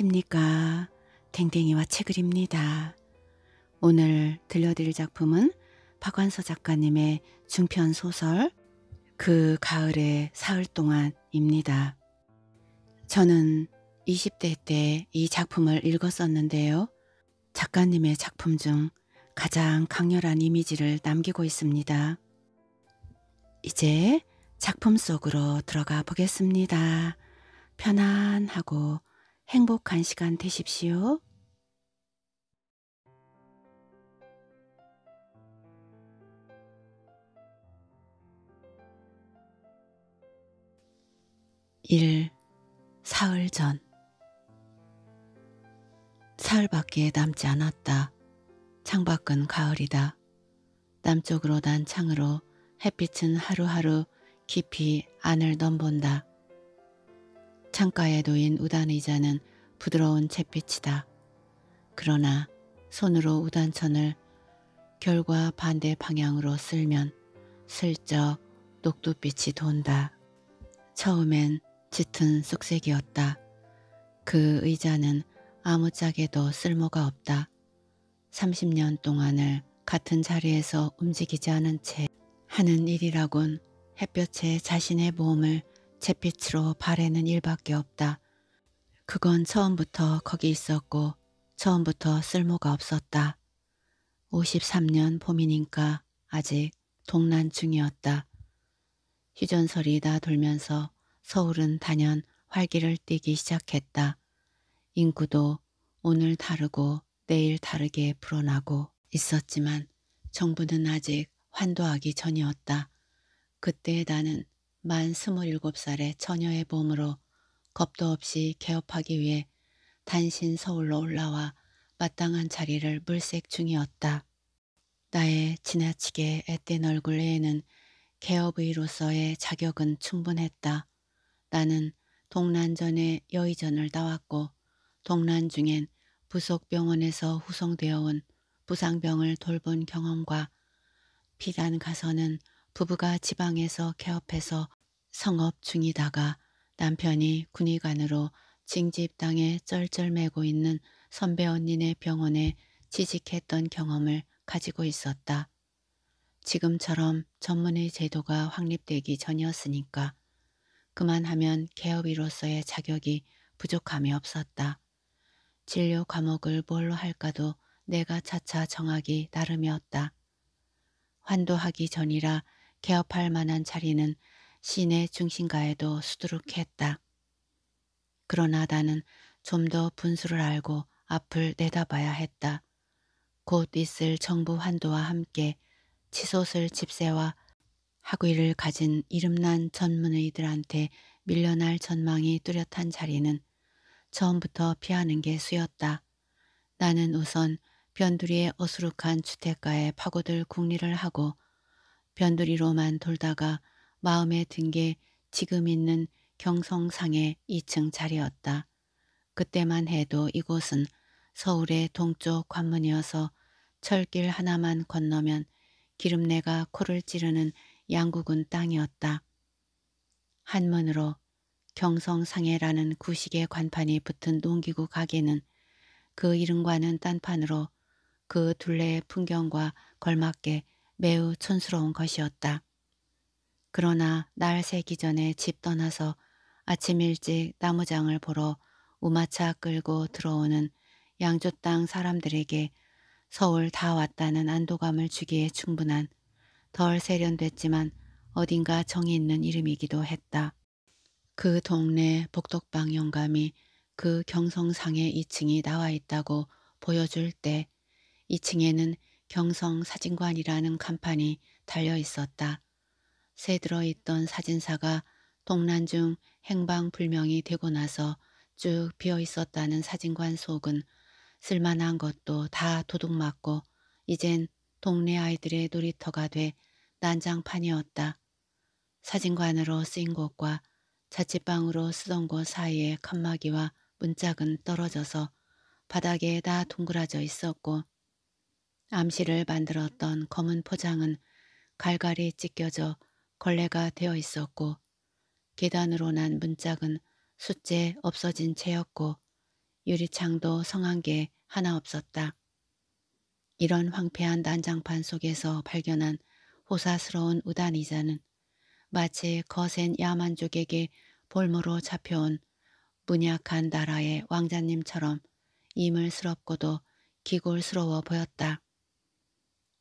안녕하십니까. 댕댕이와 책을입니다. 오늘 들려드릴 작품은 박완서 작가님의 중편 소설 그 가을의 사흘 동안입니다. 저는 20대 때 이 작품을 읽었었는데요. 작가님의 작품 중 가장 강렬한 이미지를 남기고 있습니다. 이제 작품 속으로 들어가 보겠습니다. 편안하고 행복한 시간 되십시오. (1) 사흘 전 사흘밖에 남지 않았다. 창밖은 가을이다. 남쪽으로 난 창으로 햇빛은 하루하루 깊이 안을 넘본다. 창가에 놓인 우단 의자는 부드러운 채빛이다 그러나 손으로 우단천을 결과 반대 방향으로 쓸면 슬쩍 녹두빛이 돈다. 처음엔 짙은 쑥색이었다. 그 의자는 아무짝에도 쓸모가 없다. 30년 동안을 같은 자리에서 움직이지 않은 채 하는 일이라곤 햇볕에 자신의 몸을 잿빛으로 바래는 일밖에 없다. 그건 처음부터 거기 있었고 처음부터 쓸모가 없었다. 53년 봄이니까 아직 동난 중이었다. 휴전설이 다 돌면서 서울은 단연 활기를 띠기 시작했다. 인구도 오늘 다르고 내일 다르게 불어나고 있었지만 정부는 아직 환도하기 전이었다. 그때 나는 만 스물일곱 살의 처녀의 몸으로 겁도 없이 개업하기 위해 단신 서울로 올라와 마땅한 자리를 물색 중이었다. 나의 지나치게 앳된 얼굴 외에는 개업의로서의 자격은 충분했다. 나는 동란 전에 여의전을 따왔고 동란 중엔 부속병원에서 후송되어 온 부상병을 돌본 경험과 피단 가서는 부부가 지방에서 개업해서 성업 중이다가 남편이 군의관으로 징집 땅에 쩔쩔매고 있는 선배 언니네 병원에 취직했던 경험을 가지고 있었다. 지금처럼 전문의 제도가 확립되기 전이었으니까 그만하면 개업이로서의 자격이 부족함이 없었다. 진료 과목을 뭘로 할까도 내가 차차 정하기 나름이었다. 환도하기 전이라 개업할 만한 자리는 시내 중심가에도 수두룩했다. 그러나 나는 좀 더 분수를 알고 앞을 내다봐야 했다. 곧 있을 정부 환도와 함께 치솟을 집세와 학위를 가진 이름난 전문의들한테 밀려날 전망이 뚜렷한 자리는 처음부터 피하는 게 수였다. 나는 우선 변두리의 어수룩한 주택가에 파고들 궁리를 하고 변두리로만 돌다가 마음에 든 게 지금 있는 경성상의 2층 자리였다. 그때만 해도 이곳은 서울의 동쪽 관문이어서 철길 하나만 건너면 기름내가 코를 찌르는 양국은 땅이었다. 한문으로 경성상해라는 구식의 관판이 붙은 농기구 가게는 그 이름과는 딴판으로 그 둘레의 풍경과 걸맞게 매우 촌스러운 것이었다. 그러나 날 새기 전에 집 떠나서 아침 일찍 나무장을 보러 우마차 끌고 들어오는 양조 땅 사람들에게 서울 다 왔다는 안도감을 주기에 충분한 덜 세련됐지만 어딘가 정이 있는 이름이기도 했다. 그 동네 복덕방 영감이 그 경성상의 2층이 나와 있다고 보여줄 때 2층에는 경성사진관이라는 간판이 달려 있었다. 새 들어있던 사진사가 동란 중 행방불명이 되고 나서 쭉 비어 있었다는 사진관 속은 쓸만한 것도 다 도둑맞고 이젠 동네 아이들의 놀이터가 돼 난장판이었다. 사진관으로 쓰인 곳과 자취방으로 쓰던 곳 사이의 칸막이와 문짝은 떨어져서 바닥에 다 동그라져 있었고 암시를 만들었던 검은 포장은 갈갈이 찢겨져 걸레가 되어 있었고 계단으로 난 문짝은 숫째 없어진 채였고 유리창도 성한 게 하나 없었다. 이런 황폐한 난장판 속에서 발견한 호사스러운 우단이자는 마치 거센 야만족에게 볼모로 잡혀온 문약한 나라의 왕자님처럼 이물스럽고도 기골스러워 보였다.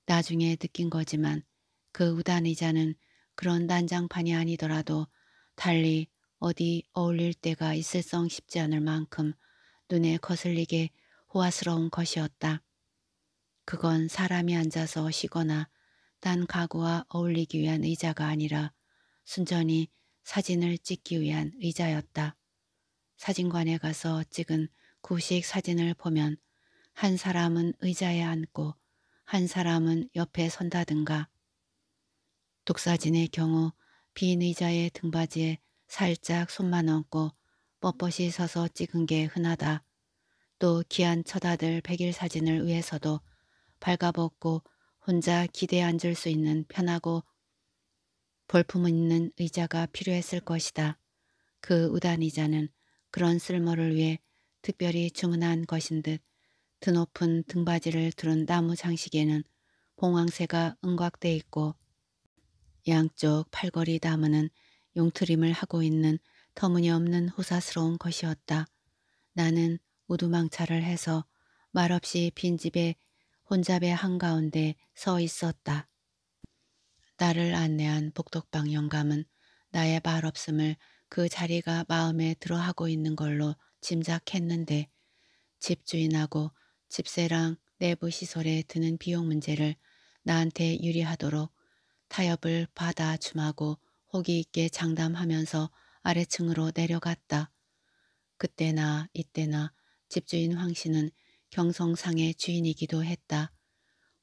나중에 느낀 거지만 그 우단의자는 그런 난장판이 아니더라도 달리 어디 어울릴 때가 있을성 쉽지 않을 만큼 눈에 거슬리게 호화스러운 것이었다. 그건 사람이 앉아서 쉬거나 딴 가구와 어울리기 위한 의자가 아니라 순전히 사진을 찍기 위한 의자였다. 사진관에 가서 찍은 구식 사진을 보면 한 사람은 의자에 앉고 한 사람은 옆에 선다든가. 독사진의 경우 빈 의자의 등받이에 살짝 손만 얹고 뻣뻣이 서서 찍은 게 흔하다. 또 귀한 처다들 백일 사진을 위해서도 발가벗고 혼자 기대 앉을 수 있는 편하고 볼품 있는 의자가 필요했을 것이다. 그 우단 의자는 그런 쓸모를 위해 특별히 주문한 것인 듯 드높은 등받이를 두른 나무 장식에는 봉황새가 은곽돼 있고 양쪽 팔걸이 나무는 용트림을 하고 있는 터무니없는 호사스러운 것이었다. 나는 우두망차를 해서 말없이 빈집에 혼잡의 한가운데 서 있었다. 나를 안내한 복덕방 영감은 나의 말없음을 그 자리가 마음에 들어하고 있는 걸로 짐작했는데 집주인하고 집세랑 내부 시설에 드는 비용 문제를 나한테 유리하도록 타협을 받아 주마고 호기 있게 장담하면서 아래층으로 내려갔다. 그때나 이때나 집주인 황 씨는 경성상의 주인이기도 했다.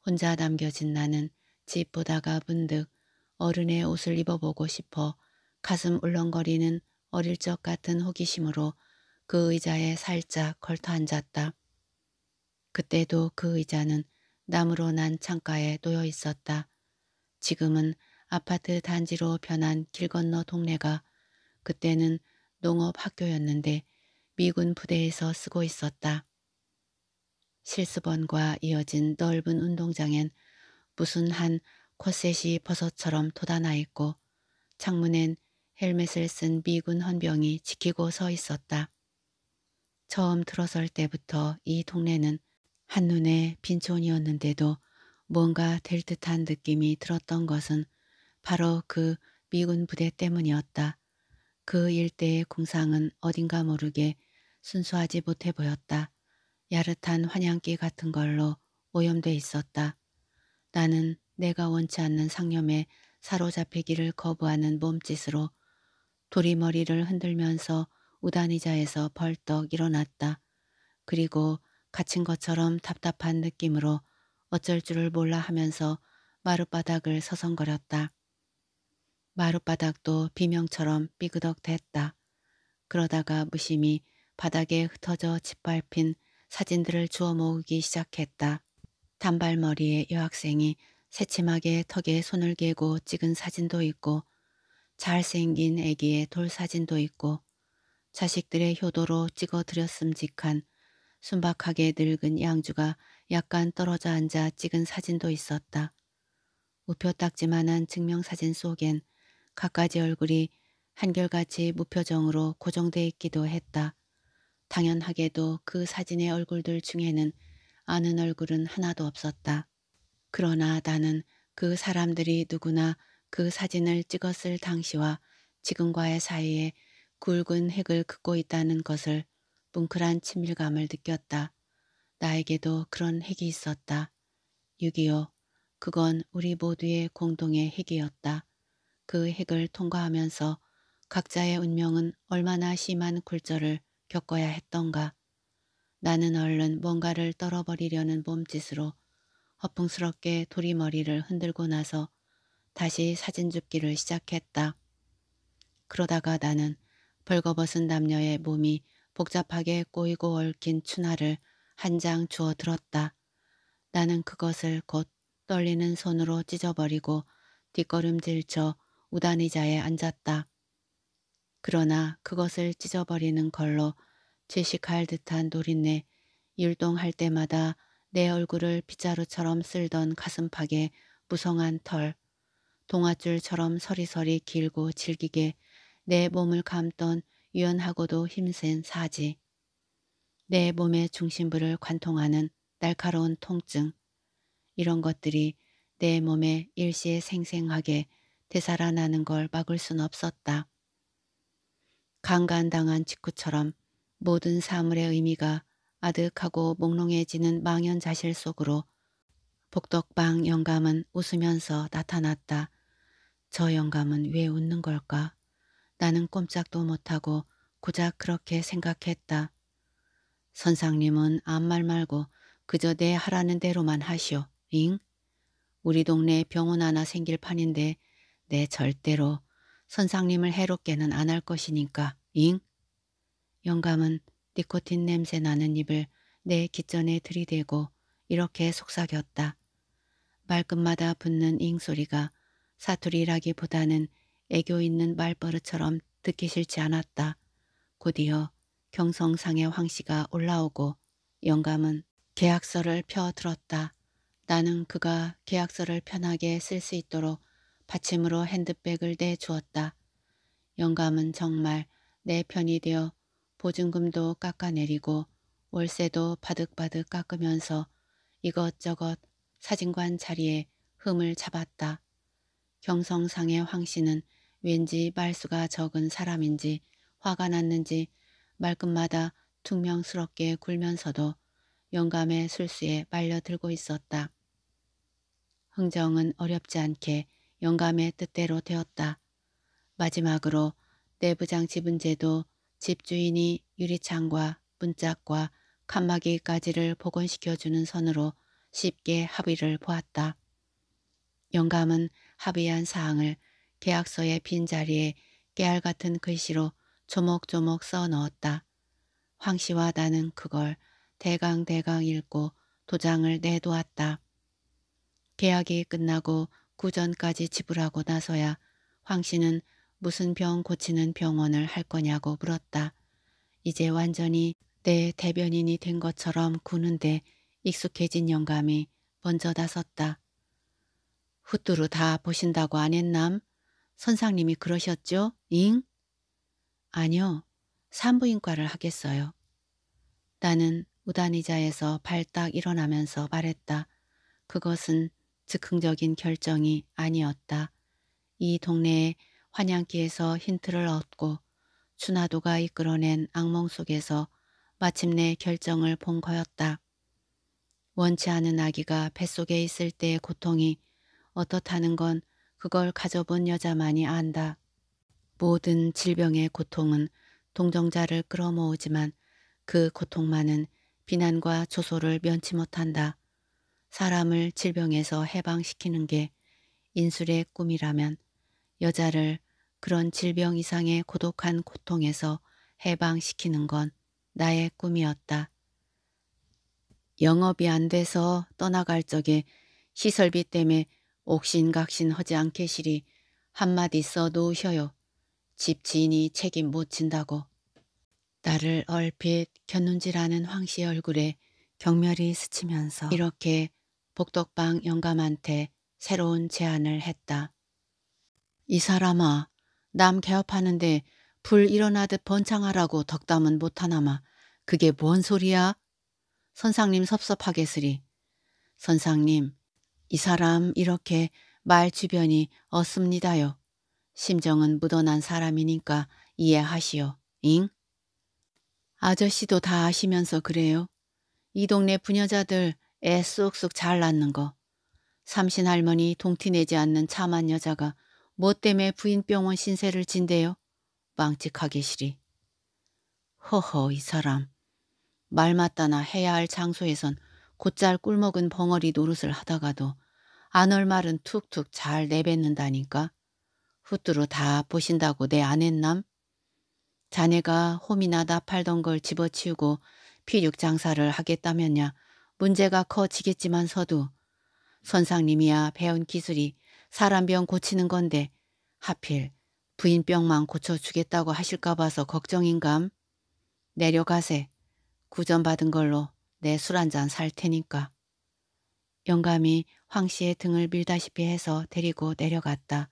혼자 남겨진 나는 집 보다가 문득 어른의 옷을 입어보고 싶어 가슴 울렁거리는 어릴 적 같은 호기심으로 그 의자에 살짝 걸터 앉았다. 그때도 그 의자는 나무로 난 창가에 놓여 있었다. 지금은 아파트 단지로 변한 길 건너 동네가 그때는 농업 학교였는데 미군 부대에서 쓰고 있었다. 실습원과 이어진 넓은 운동장엔 무슨 한 코셋이 버섯처럼 돋아나 있고 창문엔 헬멧을 쓴 미군 헌병이 지키고 서 있었다. 처음 들어설 때부터 이 동네는 한눈에 빈촌이었는데도 뭔가 될 듯한 느낌이 들었던 것은 바로 그 미군 부대 때문이었다. 그 일대의 공상은 어딘가 모르게 순수하지 못해 보였다. 야릇한 환향기 같은 걸로 오염돼 있었다. 나는 내가 원치 않는 상념에 사로잡히기를 거부하는 몸짓으로 도리머리를 흔들면서 우단의자에서 벌떡 일어났다. 그리고 갇힌 것처럼 답답한 느낌으로 어쩔 줄을 몰라 하면서 마룻바닥을 서성거렸다. 마룻바닥도 비명처럼 삐그덕 댔다. 그러다가 무심히 바닥에 흩어져 짓밟힌 사진들을 주워 모으기 시작했다. 단발머리의 여학생이 새침하게 턱에 손을 개고 찍은 사진도 있고 잘생긴 애기의 돌 사진도 있고 자식들의 효도로 찍어드렸음직한 순박하게 늙은 양주가 약간 떨어져 앉아 찍은 사진도 있었다. 우표딱지만한 증명사진 속엔 각가지 얼굴이 한결같이 무표정으로 고정돼 있기도 했다. 당연하게도 그 사진의 얼굴들 중에는 아는 얼굴은 하나도 없었다. 그러나 나는 그 사람들이 누구나 그 사진을 찍었을 당시와 지금과의 사이에 굵은 핵을 긋고 있다는 것을 뭉클한 친밀감을 느꼈다. 나에게도 그런 핵이 있었다. 6.25 그건 우리 모두의 공동의 핵이었다. 그 핵을 통과하면서 각자의 운명은 얼마나 심한 굴절을 겪어야 했던가. 나는 얼른 뭔가를 떨어버리려는 몸짓으로 허풍스럽게 도리머리를 흔들고 나서 다시 사진 줍기를 시작했다. 그러다가 나는 벌거벗은 남녀의 몸이 복잡하게 꼬이고 얽힌 춘화를한 장 주워 들었다. 나는 그것을 곧 떨리는 손으로 찢어버리고 뒷걸음질쳐 우단의자에 앉았다. 그러나 그것을 찢어버리는 걸로 질식할 듯한 노린내 율동할 때마다 내 얼굴을 빗자루처럼 쓸던 가슴팍에 무성한 털, 동아줄처럼 서리서리 길고 질기게 내 몸을 감던 유연하고도 힘센 사지. 내 몸의 중심부를 관통하는 날카로운 통증. 이런 것들이 내 몸에 일시에 생생하게 되살아나는 걸 막을 순 없었다. 강간당한 직후처럼 모든 사물의 의미가 아득하고 몽롱해지는 망연자실 속으로 복덕방 영감은 웃으면서 나타났다. 저 영감은 왜 웃는 걸까? 나는 꼼짝도 못하고 고작 그렇게 생각했다. 선상님은 아무 말 말고 그저 내 하라는 대로만 하시오. 잉? 우리 동네에 병원 하나 생길 판인데 내 절대로 선상님을 해롭게는 안 할 것이니까. 잉? 영감은 니코틴 냄새 나는 입을 내 깃전에 들이대고 이렇게 속삭였다. 말끝마다 붙는 잉 소리가 사투리라기보다는 애교 있는 말버릇처럼 듣기 싫지 않았다. 곧이어 경성상의 황씨가 올라오고 영감은 계약서를 펴들었다. 나는 그가 계약서를 편하게 쓸 수 있도록 받침으로 핸드백을 내주었다. 영감은 정말 내 편이 되어 보증금도 깎아내리고 월세도 바득바득 깎으면서 이것저것 사진관 자리에 흠을 잡았다. 경성상의 황씨는 왠지 말수가 적은 사람인지 화가 났는지 말끝마다 퉁명스럽게 굴면서도 영감의 술수에 빨려들고 있었다. 흥정은 어렵지 않게 영감의 뜻대로 되었다. 마지막으로 내부장 지분제도 집주인이 유리창과 문짝과 칸막이까지를 복원시켜주는 선으로 쉽게 합의를 보았다. 영감은 합의한 사항을 계약서의 빈자리에 깨알 같은 글씨로 조목조목 써 넣었다. 황 씨와 나는 그걸 대강대강 읽고 도장을 내놓았다. 계약이 끝나고 구전까지 지불하고 나서야 황 씨는 무슨 병 고치는 병원을 할 거냐고 물었다. 이제 완전히 내 대변인이 된 것처럼 구는데 익숙해진 영감이 먼저 나섰다. 후뚜루 다 보신다고 안 했남? 선상님이 그러셨죠? 잉? 아니요. 산부인과를 하겠어요. 나는 우단의자에서 발딱 일어나면서 말했다. 그것은 즉흥적인 결정이 아니었다. 이동네에 환양기에서 힌트를 얻고 추나도가 이끌어낸 악몽 속에서 마침내 결정을 본 거였다. 원치 않은 아기가 뱃속에 있을 때의 고통이 어떻다는 건 그걸 가져본 여자만이 안다. 모든 질병의 고통은 동정자를 끌어모으지만 그 고통만은 비난과 조소를 면치 못한다. 사람을 질병에서 해방시키는 게 인술의 꿈이라면 여자를 그런 질병 이상의 고독한 고통에서 해방시키는 건 나의 꿈이었다. 영업이 안 돼서 떠나갈 적에 시설비 때문에 옥신각신 하지 않게시리 한마디 써 놓으셔요. 집 지인이 책임 못 진다고. 나를 얼핏 견눈질하는 황씨 얼굴에 경멸이 스치면서 이렇게 복덕방 영감한테 새로운 제안을 했다. 이 사람아 남 개업하는데 불 일어나듯 번창하라고 덕담은 못하나마 그게 뭔 소리야? 선상님 섭섭하게으리 선상님 이 사람 이렇게 말 주변이 없습니다요. 심정은 묻어난 사람이니까 이해하시오. 잉? 아저씨도 다 아시면서 그래요. 이 동네 부녀자들 애 쑥쑥 잘 낳는 거. 삼신 할머니 동티내지 않는 참한 여자가 뭐 때문에 부인병원 신세를 진대요? 망측하기 시리. 허허 이 사람. 말 맞다나 해야 할 장소에선 곧잘 꿀먹은 벙어리 노릇을 하다가도 안올 말은 툭툭 잘 내뱉는다니까. 후뚜루 다 보신다고 내안 했남? 자네가 홈이나 나팔던 걸 집어치우고 피육 장사를 하겠다면야 문제가 커지겠지만서도 선상님이야 배운 기술이 사람병 고치는 건데 하필 부인병만 고쳐주겠다고 하실까 봐서 걱정인감. 내려가세. 구전받은 걸로 내술한잔살 테니까. 영감이 황 씨의 등을 밀다시피 해서 데리고 내려갔다.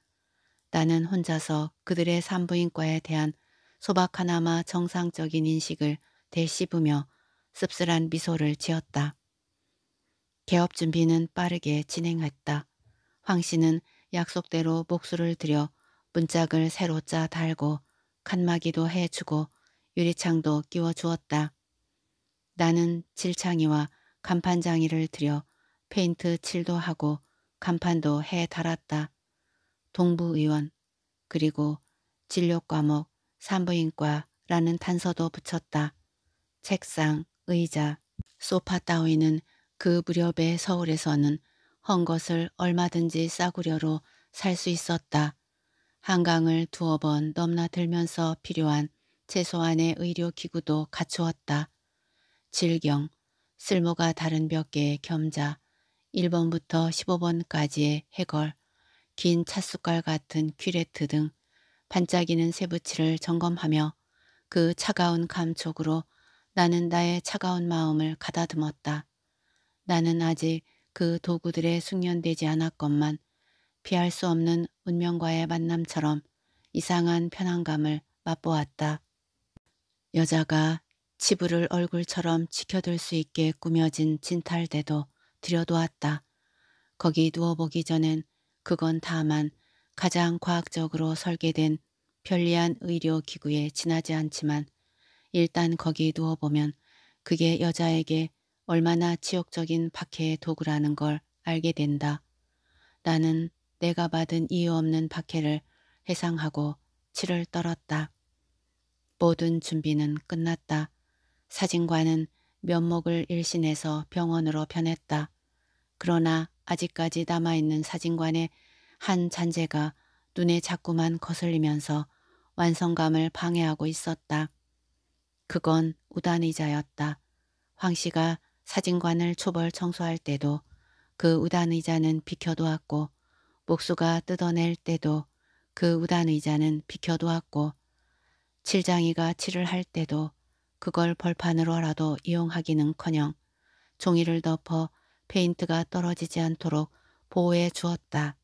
나는 혼자서 그들의 산부인과에 대한 소박 하나마 정상적인 인식을 되씹으며 씁쓸한 미소를 지었다. 개업 준비는 빠르게 진행했다. 황 씨는 약속대로 목수를 들여 문짝을 새로 짜 달고 칸막이도 해주고 유리창도 끼워 주었다. 나는 칠창이와 간판장이를 들여 페인트 칠도 하고 간판도 해 달았다. 동부의원 그리고 진료과목 산부인과라는 단서도 붙였다. 책상, 의자, 소파 따위는 그 무렵의 서울에서는 헌 것을 얼마든지 싸구려로 살 수 있었다. 한강을 두어 번 넘나들면서 필요한 최소한의 의료기구도 갖추었다. 질경, 쓸모가 다른 몇 개의 겸자, 1번부터 15번까지의 해걸, 긴 찻숟갈 같은 퀴레트 등 반짝이는 세부치를 점검하며 그 차가운 감촉으로 나는 나의 차가운 마음을 가다듬었다. 나는 아직 그 도구들에 숙련되지 않았건만 피할 수 없는 운명과의 만남처럼 이상한 편안감을 맛보았다. 여자가 치부를 얼굴처럼 지켜둘 수 있게 꾸며진 진탈대도 들여두었다 거기 누워보기 전엔 그건 다만 가장 과학적으로 설계된 편리한 의료기구에 지나지 않지만 일단 거기 누워보면 그게 여자에게 얼마나 지옥적인 박해의 도구라는 걸 알게 된다. 나는 내가 받은 이유 없는 박해를 해상하고 치를 떨었다. 모든 준비는 끝났다. 사진관은 면목을 일신해서 병원으로 변했다. 그러나 아직까지 남아있는 사진관의 한 잔재가 눈에 자꾸만 거슬리면서 완성감을 방해하고 있었다. 그건 우단의자였다. 황 씨가 사진관을 초벌 청소할 때도 그 우단의자는 비켜두었고 목수가 뜯어낼 때도 그 우단의자는 비켜두었고 칠장이가 칠을 할 때도 그걸 벌판으로라도 이용하기는커녕 종이를 덮어 페인트가 떨어지지 않도록 보호해 주었다.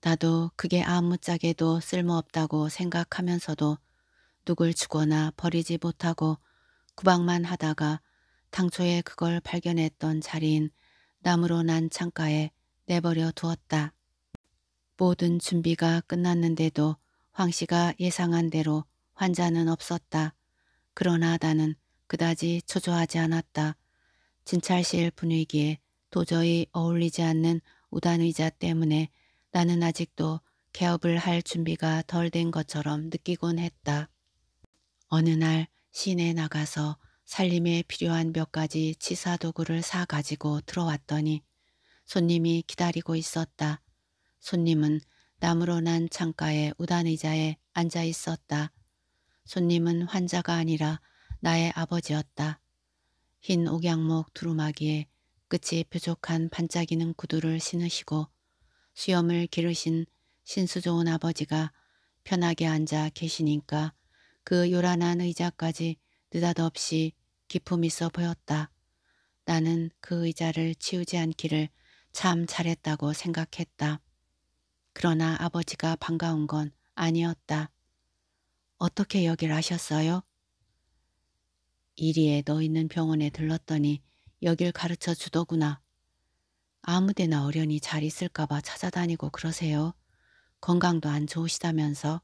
나도 그게 아무짝에도 쓸모없다고 생각하면서도 누굴 주거나 버리지 못하고 구박만 하다가 당초에 그걸 발견했던 자리인 나무로 난 창가에 내버려 두었다. 모든 준비가 끝났는데도 황 씨가 예상한 대로 환자는 없었다. 그러나 나는 그다지 초조하지 않았다. 진찰실 분위기에 도저히 어울리지 않는 우단의자 때문에 나는 아직도 개업을 할 준비가 덜 된 것처럼 느끼곤 했다. 어느 날 시내 에 나가서 살림에 필요한 몇 가지 치사도구를 사가지고 들어왔더니 손님이 기다리고 있었다. 손님은 나무로 난창가에 우단의자에 앉아 있었다. 손님은 환자가 아니라 나의 아버지였다. 흰 옥양목 두루마기에 끝이 뾰족한 반짝이는 구두를 신으시고 수염을 기르신 신수 좋은 아버지가 편하게 앉아 계시니까 그 요란한 의자까지 느닷없이 기품 있어 보였다. 나는 그 의자를 치우지 않기를 참 잘했다고 생각했다. 그러나 아버지가 반가운 건 아니었다. 어떻게 여길 아셨어요? 이리에 너 있는 병원에 들렀더니 여길 가르쳐 주더구나. 아무데나 어련히 잘 있을까봐 찾아다니고 그러세요. 건강도 안 좋으시다면서.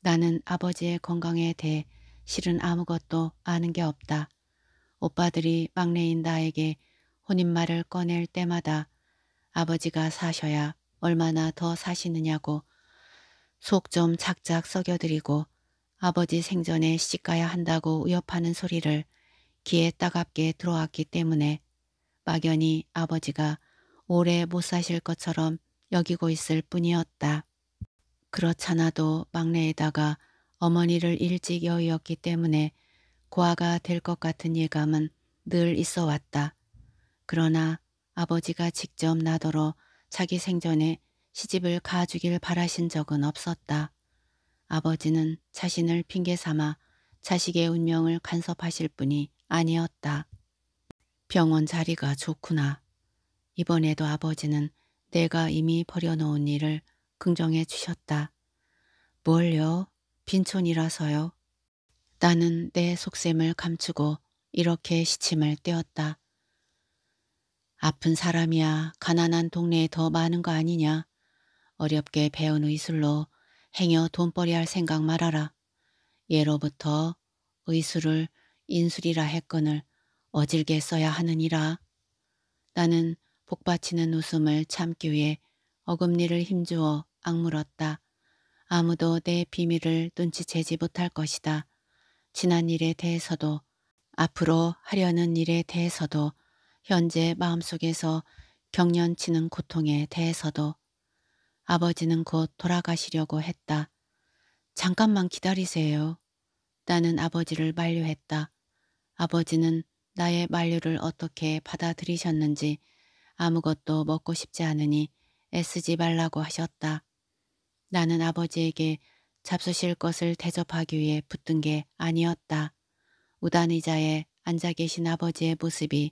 나는 아버지의 건강에 대해 실은 아무것도 아는 게 없다. 오빠들이 막내인 나에게 혼인말을 꺼낼 때마다 아버지가 사셔야 얼마나 더 사시느냐고 속 좀 작작 썩여드리고 아버지 생전에 시집가야 한다고 위협하는 소리를 귀에 따갑게 들어왔기 때문에 막연히 아버지가 오래 못 사실 것처럼 여기고 있을 뿐이었다. 그렇잖아도 막내에다가 어머니를 일찍 여의었기 때문에 고아가 될 것 같은 예감은 늘 있어 왔다. 그러나 아버지가 직접 나더러 자기 생전에 시집을 가주길 바라신 적은 없었다. 아버지는 자신을 핑계 삼아 자식의 운명을 간섭하실 분이 아니었다. 병원 자리가 좋구나. 이번에도 아버지는 내가 이미 버려놓은 일을 긍정해 주셨다. 뭘요? 빈촌이라서요. 나는 내 속셈을 감추고 이렇게 시침을 떼었다. 아픈 사람이야 가난한 동네에 더 많은 거 아니냐. 어렵게 배운 의술로 행여 돈벌이 할 생각 말아라. 예로부터 의술을 인술이라 했건을 어질게 써야 하느니라. 나는 복받치는 웃음을 참기 위해 어금니를 힘주어 악물었다. 아무도 내 비밀을 눈치채지 못할 것이다. 지난 일에 대해서도 앞으로 하려는 일에 대해서도 현재 마음속에서 경련치는 고통에 대해서도 아버지는 곧 돌아가시려고 했다. 잠깐만 기다리세요. 나는 아버지를 만류했다. 아버지는 나의 만류를 어떻게 받아들이셨는지 아무것도 먹고 싶지 않으니 애쓰지 말라고 하셨다. 나는 아버지에게 잡수실 것을 대접하기 위해 붙은 게 아니었다. 우단 의자에 앉아 계신 아버지의 모습이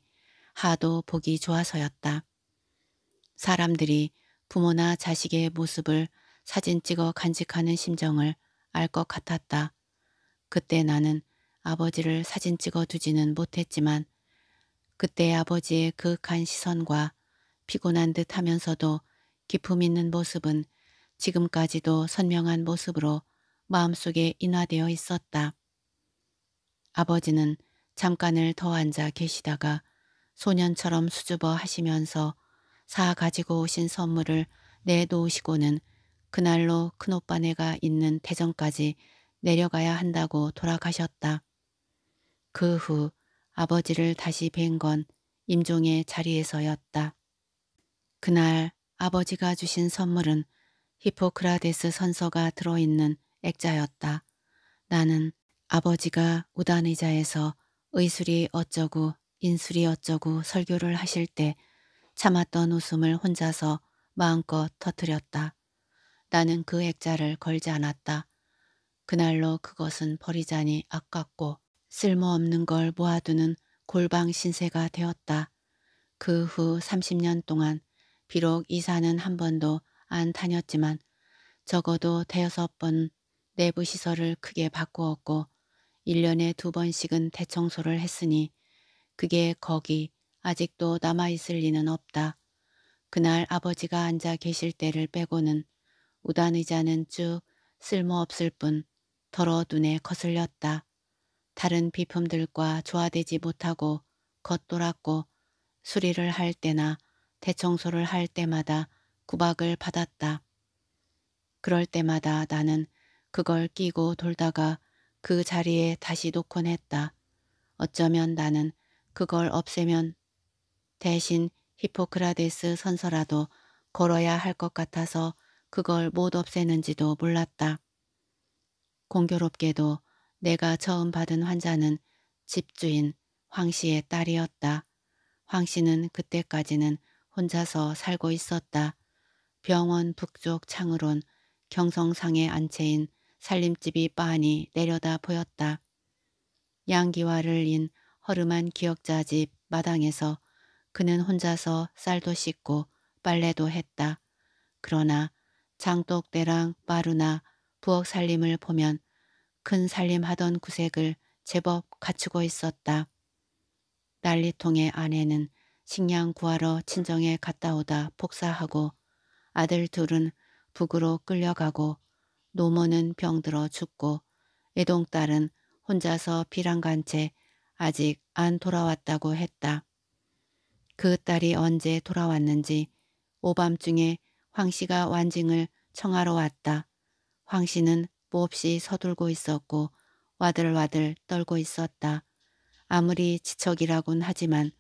하도 보기 좋아서였다. 사람들이 부모나 자식의 모습을 사진 찍어 간직하는 심정을 알 것 같았다. 그때 나는 아버지를 사진 찍어 두지는 못했지만 그때 아버지의 그윽한 시선과 피곤한 듯 하면서도 기품 있는 모습은 지금까지도 선명한 모습으로 마음속에 인화되어 있었다. 아버지는 잠깐을 더 앉아 계시다가 소년처럼 수줍어 하시면서 사 가지고 오신 선물을 내놓으시고는 그날로 큰오빠네가 있는 대전까지 내려가야 한다고 돌아가셨다. 그 후 아버지를 다시 뵌 건 임종의 자리에서였다. 그날 아버지가 주신 선물은 히포크라데스 선서가 들어있는 액자였다. 나는 아버지가 우단의자에서 의술이 어쩌고 인술이 어쩌고 설교를 하실 때 참았던 웃음을 혼자서 마음껏 터뜨렸다. 나는 그 액자를 걸지 않았다. 그날로 그것은 버리자니 아깝고 쓸모없는 걸 모아두는 골방 신세가 되었다. 그 후 30년 동안 비록 이사는 한 번도 안 다녔지만 적어도 대여섯 번 내부 시설을 크게 바꾸었고 1년에 두 번씩은 대청소를 했으니 그게 거기 아직도 남아있을 리는 없다. 그날 아버지가 앉아 계실 때를 빼고는 우단 의자는 쭉 쓸모없을 뿐 더러 눈에 거슬렸다. 다른 비품들과 조화되지 못하고 겉돌았고 수리를 할 때나 대청소를 할 때마다 구박을 받았다. 그럴 때마다 나는 그걸 끼고 돌다가 그 자리에 다시 놓곤 했다. 어쩌면 나는 그걸 없애면 대신 히포크라데스 선서라도 걸어야 할 것 같아서 그걸 못 없애는지도 몰랐다. 공교롭게도 내가 처음 받은 환자는 집주인 황 씨의 딸이었다. 황 씨는 그때까지는 혼자서 살고 있었다. 병원 북쪽 창으론 경성상의 안채인 살림집이 빤히 내려다 보였다. 양기와를 인 허름한 기억자집 마당에서 그는 혼자서 쌀도 씻고 빨래도 했다. 그러나 장독대랑 마루나 부엌 살림을 보면 큰 살림하던 구색을 제법 갖추고 있었다. 난리통의 아내는 식량 구하러 친정에 갔다 오다 복사하고 아들 둘은 북으로 끌려가고 노모는 병들어 죽고 애동딸은 혼자서 비랑간 채 아직 안 돌아왔다고 했다. 그 딸이 언제 돌아왔는지 오밤중에 황 씨가 완징을 청하러 왔다. 황 씨는 몹시 뭐 서둘고 있었고 와들와들 떨고 있었다. 아무리 지척이라곤 하지만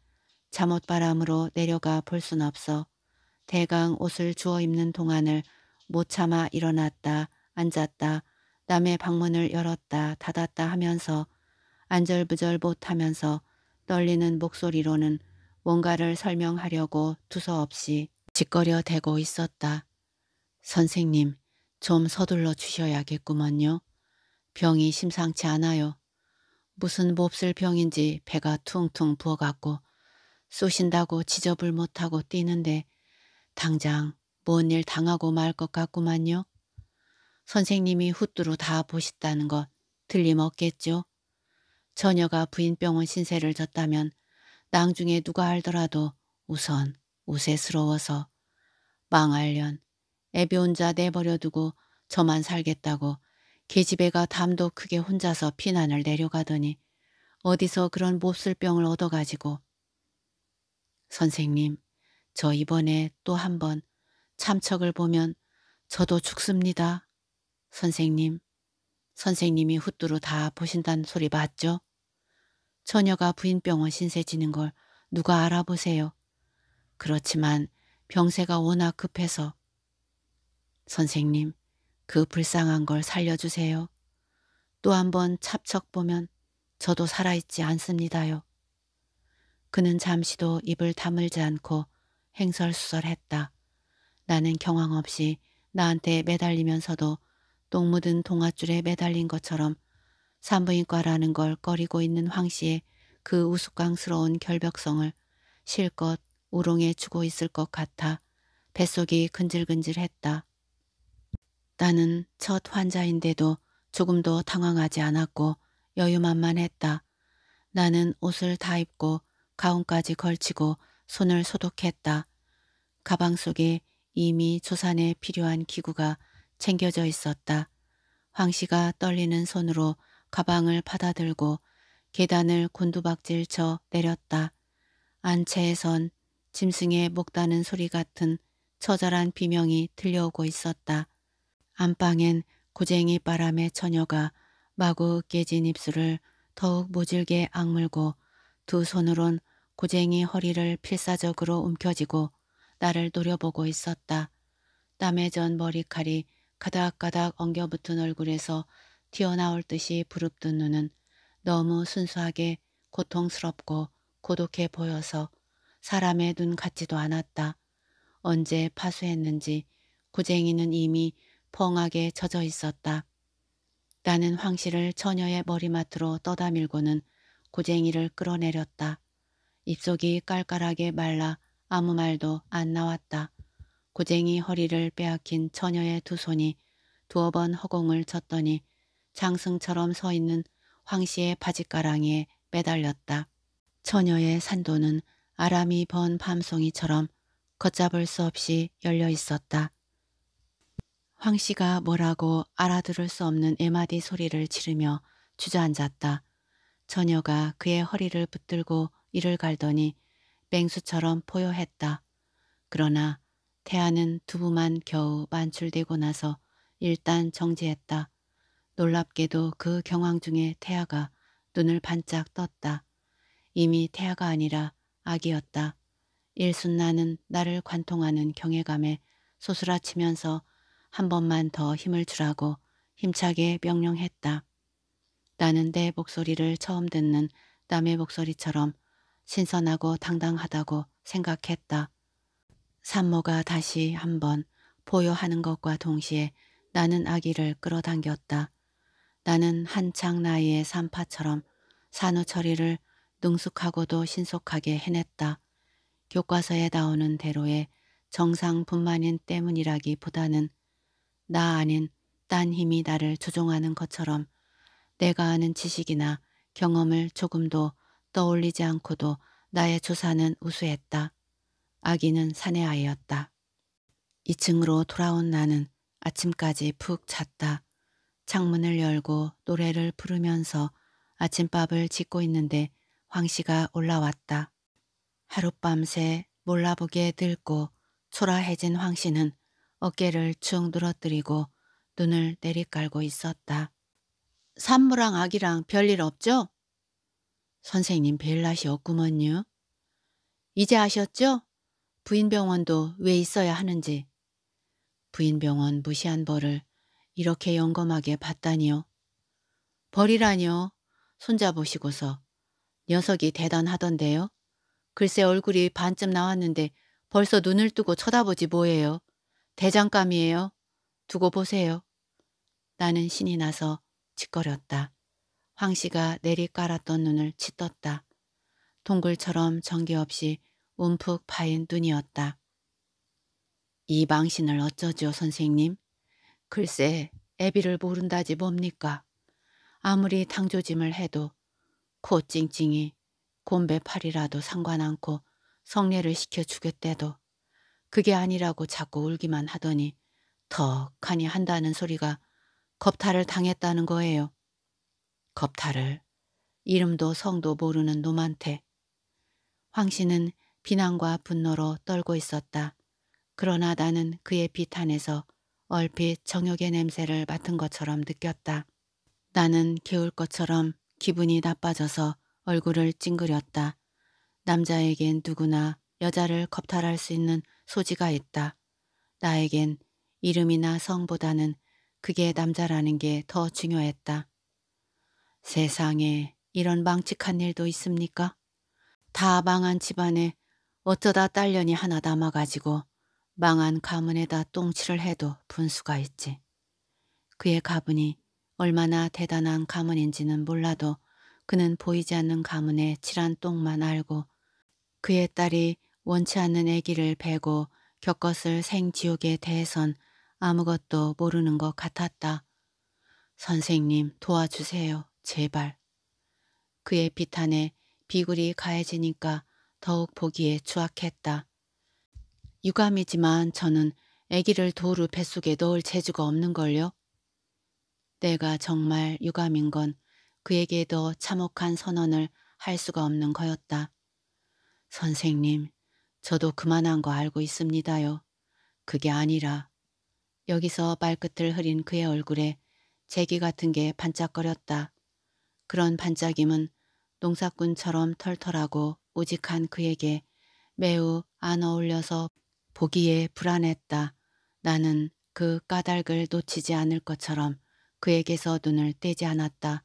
잠옷바람으로 내려가 볼 순 없어 대강 옷을 주워 입는 동안을 못 참아 일어났다 앉았다 남의 방문을 열었다 닫았다 하면서 안절부절 못하면서 떨리는 목소리로는 뭔가를 설명하려고 두서없이 짓거려 대고 있었다. 선생님, 좀 서둘러 주셔야겠구먼요. 병이 심상치 않아요. 무슨 몹쓸 병인지 배가 퉁퉁 부어갖고 쏘신다고 지접을 못하고 뛰는데 당장 뭔 일 당하고 말 것 같구만요. 선생님이 후뚜루 다 보시다는 것 틀림없겠죠. 처녀가 부인병원 신세를 졌다면 낭중에 누가 알더라도 우선 우세스러워서 망할련 애비 혼자 내버려두고 저만 살겠다고 계집애가 담도 크게 혼자서 피난을 내려가더니 어디서 그런 몹쓸 병을 얻어가지고 선생님 저 이번에 또 한 번 참척을 보면 저도 죽습니다. 선생님 선생님이 후뚜루 다 보신단 소리 맞죠? 처녀가 부인병원 신세 지는 걸 누가 알아보세요. 그렇지만 병세가 워낙 급해서 선생님 그 불쌍한 걸 살려주세요. 또 한 번 찹척 보면 저도 살아있지 않습니다요. 그는 잠시도 입을 다물지 않고 행설수설했다. 나는 경황 없이 나한테 매달리면서도 똥 묻은 동아줄에 매달린 것처럼 산부인과라는 걸 꺼리고 있는 황 씨의 그 우스꽝스러운 결벽성을 실컷 우롱해 주고 있을 것 같아 뱃속이 근질근질했다. 나는 첫 환자인데도 조금도 당황하지 않았고 여유만만했다. 나는 옷을 다 입고 가운까지 걸치고 손을 소독했다. 가방 속에 이미 조산에 필요한 기구가 챙겨져 있었다. 황 씨가 떨리는 손으로 가방을 받아들고 계단을 곤두박질 쳐 내렸다. 안채에선 짐승의 목다는 소리 같은 처절한 비명이 들려오고 있었다. 안방엔 고쟁이 바람의 처녀가 마구 깨진 입술을 더욱 모질게 악물고 두 손으론 고쟁이 허리를 필사적으로 움켜쥐고 나를 노려보고 있었다. 땀에 전 머리칼이 가닥가닥 엉겨붙은 얼굴에서 튀어나올 듯이 부릅뜬 눈은 너무 순수하게 고통스럽고 고독해 보여서 사람의 눈 같지도 않았다. 언제 파수했는지 구쟁이는 이미 펑하게 젖어 있었다. 나는 황실을 처녀의 머리맡으로 떠다 밀고는 고쟁이를 끌어내렸다. 입속이 깔깔하게 말라 아무 말도 안 나왔다. 고쟁이 허리를 빼앗긴 처녀의 두 손이 두어 번 허공을 쳤더니 장승처럼 서 있는 황 씨의 바짓가랑이에 매달렸다. 처녀의 산도는 아람이 번 밤송이처럼 걷잡을 수 없이 열려 있었다. 황 씨가 뭐라고 알아들을 수 없는 애마디 소리를 지르며 주저앉았다. 처녀가 그의 허리를 붙들고 이를 갈더니 맹수처럼 포효했다. 그러나 태아는 두부만 겨우 만출되고 나서 일단 정지했다. 놀랍게도 그 경황 중에 태아가 눈을 반짝 떴다. 이미 태아가 아니라 아기였다. 일순나는 나를 관통하는 경외감에 소스라치면서 한 번만 더 힘을 주라고 힘차게 명령했다. 나는 내 목소리를 처음 듣는 남의 목소리처럼 신선하고 당당하다고 생각했다. 산모가 다시 한 번 보여하는 것과 동시에 나는 아기를 끌어당겼다. 나는 한창 나이의 산파처럼 산후 처리를 능숙하고도 신속하게 해냈다. 교과서에 나오는 대로의 정상뿐만인 때문이라기보다는 나 아닌 딴 힘이 나를 조종하는 것처럼 내가 아는 지식이나 경험을 조금도 떠올리지 않고도 나의 조사는 우수했다. 아기는 산의 아이였다. 2층으로 돌아온 나는 아침까지 푹 잤다. 창문을 열고 노래를 부르면서 아침밥을 짓고 있는데 황 씨가 올라왔다. 하룻밤새 몰라보게 들고 초라해진 황 씨는 어깨를 축 늘어뜨리고 눈을 내리깔고 있었다. 산모랑 아기랑 별일 없죠? 선생님 벨라시 없구먼요. 이제 아셨죠? 부인병원도 왜 있어야 하는지. 부인병원 무시한 벌을 이렇게 영검하게 봤다니요. 버리라뇨. 손잡으시고서. 녀석이 대단하던데요. 글쎄 얼굴이 반쯤 나왔는데 벌써 눈을 뜨고 쳐다보지 뭐예요. 대장감이에요. 두고 보세요. 나는 신이 나서 짓거렸다. 황 씨가 내리 깔았던 눈을 치떴다. 동굴처럼 정기없이 움푹 파인 눈이었다. 이 망신을 어쩌죠 선생님? 글쎄 애비를 모른다지 뭡니까. 아무리 당조짐을 해도 코 찡찡이 곰배 팔이라도 상관 않고 성례를 시켜주겠대도 그게 아니라고 자꾸 울기만 하더니 턱하니 한다는 소리가 겁탈을 당했다는 거예요. 겁탈을 이름도 성도 모르는 놈한테 황 씨는 비난과 분노로 떨고 있었다. 그러나 나는 그의 비탄에서 얼핏 정욕의 냄새를 맡은 것처럼 느꼈다. 나는 개울 것처럼 기분이 나빠져서 얼굴을 찡그렸다. 남자에겐 누구나 여자를 겁탈할 수 있는 소지가 있다. 나에겐 이름이나 성보다는 그게 남자라는 게 더 중요했다. 세상에 이런 망측한 일도 있습니까? 다 망한 집안에 어쩌다 딸년이 하나 남아가지고 망한 가문에다 똥칠을 해도 분수가 있지. 그의 가문이 얼마나 대단한 가문인지는 몰라도 그는 보이지 않는 가문의 칠한 똥만 알고 그의 딸이 원치 않는 아기를 베고 겪었을 생지옥에 대해선 아무것도 모르는 것 같았다. 선생님 도와주세요. 제발. 그의 비탄에 비굴이 가해지니까 더욱 보기에 추악했다. 유감이지만 저는 아기를 도루 뱃속에 넣을 재주가 없는걸요. 내가 정말 유감인 건 그에게 더 참혹한 선언을 할 수가 없는 거였다. 선생님, 저도 그만한 거 알고 있습니다요. 그게 아니라 여기서 말끝을 흐린 그의 얼굴에 재기 같은 게 반짝거렸다. 그런 반짝임은 농사꾼처럼 털털하고 우직한 그에게 매우 안 어울려서 보기에 불안했다. 나는 그 까닭을 놓치지 않을 것처럼 그에게서 눈을 떼지 않았다.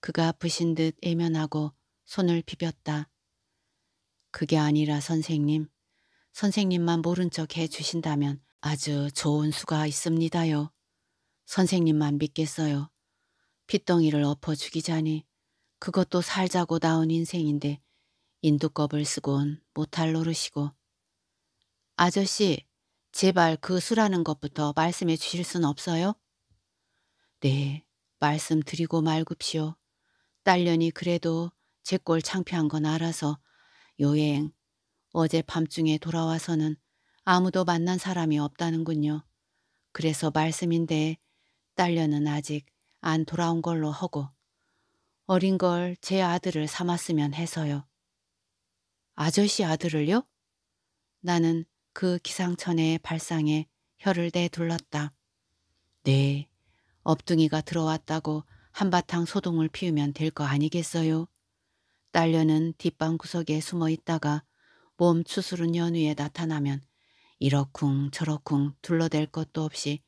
그가 부신 듯 애면하고 손을 비볐다. 그게 아니라 선생님. 선생님만 모른 척 해주신다면 아주 좋은 수가 있습니다요. 선생님만 믿겠어요. 핏덩이를 엎어 죽이자니 그것도 살자고 나온 인생인데 인두껍을 쓰곤 못할 노릇이고 아저씨, 제발 그 수라는 것부터 말씀해 주실 순 없어요? 네, 말씀드리고 말굽시오. 딸년이 그래도 제꼴 창피한 건 알아서 여행, 어제 밤중에 돌아와서는 아무도 만난 사람이 없다는군요. 그래서 말씀인데 딸년은 아직 안 돌아온 걸로 하고 어린 걸 제 아들을 삼았으면 해서요. 아저씨 아들을요? 나는 그기상천의 발상에 혀를 대둘렀다 네, 업둥이가 들어왔다고 한바탕 소동을 피우면 될 거 아니겠어요? 딸려는 뒷방 구석에 숨어 있다가 몸 추스른 연위에 나타나면 이러쿵 저러쿵 둘러댈 것도 없이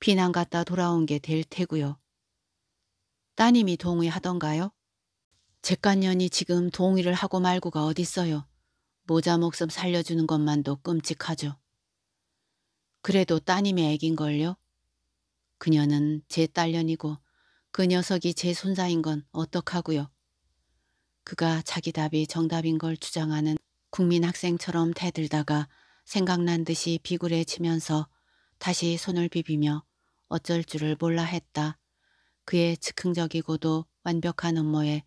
피난 갔다 돌아온 게 될 테고요. 따님이 동의하던가요? 재간년이 지금 동의를 하고 말고가 어딨어요. 모자 목숨 살려주는 것만도 끔찍하죠. 그래도 따님의 애긴걸요? 그녀는 제 딸년이고 그 녀석이 제 손자인 건어떡하구요 그가 자기 답이 정답인 걸 주장하는 국민학생처럼 대들다가 생각난 듯이 비굴에 치면서 다시 손을 비비며 어쩔 줄을 몰라 했다. 그의 즉흥적이고도 완벽한 음모에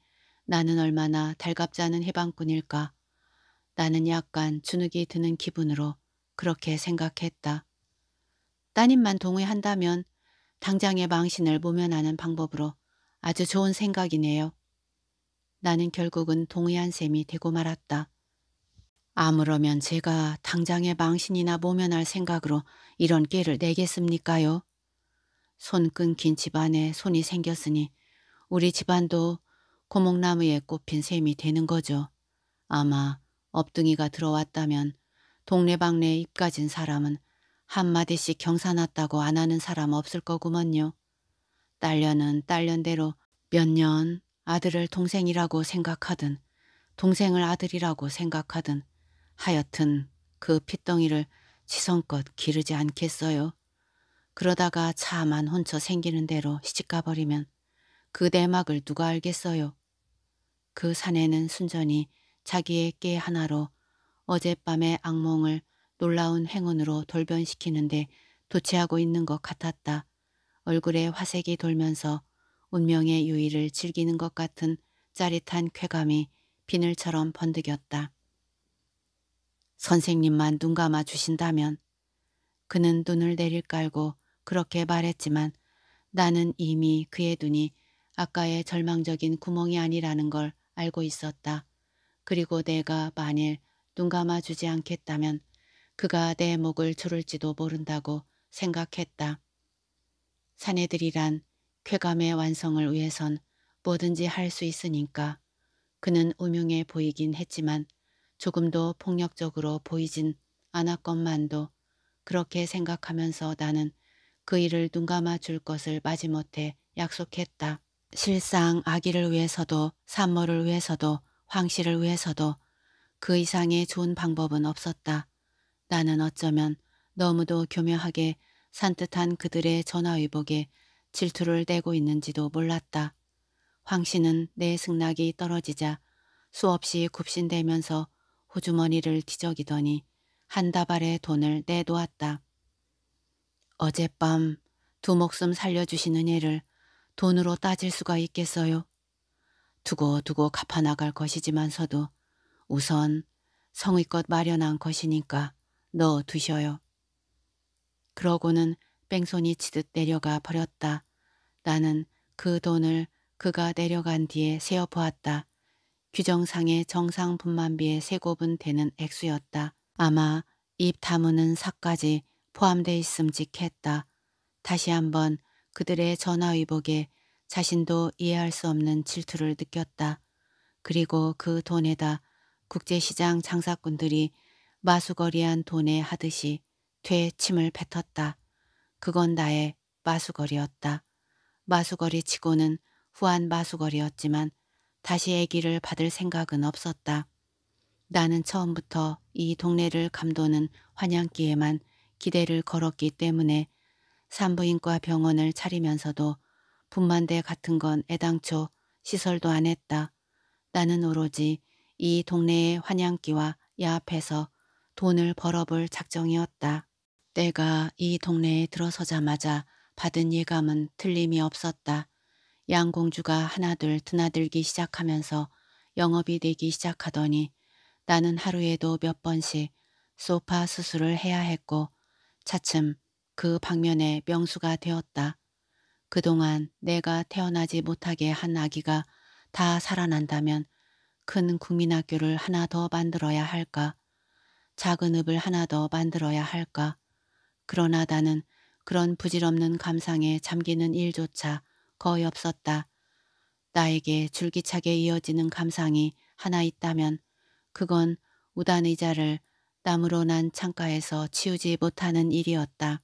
나는 얼마나 달갑지 않은 해방꾼일까. 나는 약간 주눅이 드는 기분으로 그렇게 생각했다. 따님만 동의한다면 당장의 망신을 모면하는 방법으로 아주 좋은 생각이네요. 나는 결국은 동의한 셈이 되고 말았다. 아무러면 제가 당장의 망신이나 모면할 생각으로 이런 깨를 내겠습니까요? 손 끊긴 집안에 손이 생겼으니 우리 집안도 고목나무에 꼽힌 셈이 되는 거죠. 아마 업둥이가 들어왔다면 동네방네 입가진 사람은 한마디씩 경사났다고 안 하는 사람 없을 거구먼요. 딸년은 딸년대로 몇 년 아들을 동생이라고 생각하든 동생을 아들이라고 생각하든 하여튼 그 핏덩이를 지성껏 기르지 않겠어요. 그러다가 차만 혼처 생기는 대로 시집가버리면 그 대막을 누가 알겠어요. 그 사내는 순전히 자기의 깨 하나로 어젯밤의 악몽을 놀라운 행운으로 돌변시키는데 도취하고 있는 것 같았다. 얼굴에 화색이 돌면서 운명의 유의를 즐기는 것 같은 짜릿한 쾌감이 비늘처럼 번득였다. 선생님만 눈 감아 주신다면 그는 눈을 내릴 깔고 그렇게 말했지만 나는 이미 그의 눈이 아까의 절망적인 구멍이 아니라는 걸 알고 있었다. 그리고 내가 만일 눈 감아주지 않겠다면 그가 내 목을 조를지도 모른다고 생각했다. 사내들이란 쾌감의 완성을 위해선 뭐든지 할 수 있으니까 그는 우명해 보이긴 했지만 조금도 폭력적으로 보이진 않았건만도 그렇게 생각하면서 나는 그 일을 눈 감아 줄 것을 마지못해 약속했다. 실상 아기를 위해서도 산모를 위해서도 황 씨를 위해서도 그 이상의 좋은 방법은 없었다. 나는 어쩌면 너무도 교묘하게 산뜻한 그들의 전화위복에 질투를 내고 있는지도 몰랐다. 황 씨는 내 승낙이 떨어지자 수없이 굽신대면서 호주머니를 뒤적이더니 한 다발의 돈을 내놓았다. 어젯밤 두 목숨 살려주시는 일을 돈으로 따질 수가 있겠어요? 두고두고 갚아나갈 것이지만서도 우선 성의껏 마련한 것이니까 넣어 두셔요. 그러고는 뺑소니 치듯 내려가 버렸다. 나는 그 돈을 그가 내려간 뒤에 세어보았다. 규정상의 정상분만 비에 세곱은 되는 액수였다. 아마 입 다무는 사까지 포함돼 있음직했다. 다시 한번 그들의 전화위복에 자신도 이해할 수 없는 질투를 느꼈다. 그리고 그 돈에다 국제시장 장사꾼들이 마수거리한 돈에 하듯이 퇴침을 뱉었다. 그건 나의 마수거리였다. 마수거리 치고는 후한 마수거리였지만 다시 아기를 받을 생각은 없었다. 나는 처음부터 이 동네를 감도는 환양기에만 기대를 걸었기 때문에 산부인과 병원을 차리면서도 분만대 같은 건 애당초 시설도 안 했다. 나는 오로지 이 동네의 환양기와 야합해서 돈을 벌어볼 작정이었다. 내가 이 동네에 들어서자마자 받은 예감은 틀림이 없었다. 양공주가 하나둘 드나들기 시작하면서 영업이 되기 시작하더니 나는 하루에도 몇 번씩 소파 수술을 해야 했고 차츰 그 방면에 명수가 되었다. 그동안 내가 태어나지 못하게 한 아기가 다 살아난다면 큰 국민학교를 하나 더 만들어야 할까? 작은 읍을 하나 더 만들어야 할까? 그러나 나는 그런 부질없는 감상에 잠기는 일조차 거의 없었다. 나에게 줄기차게 이어지는 감상이 하나 있다면 그건 우단 의자를 나무로 난 창가에서 치우지 못하는 일이었다.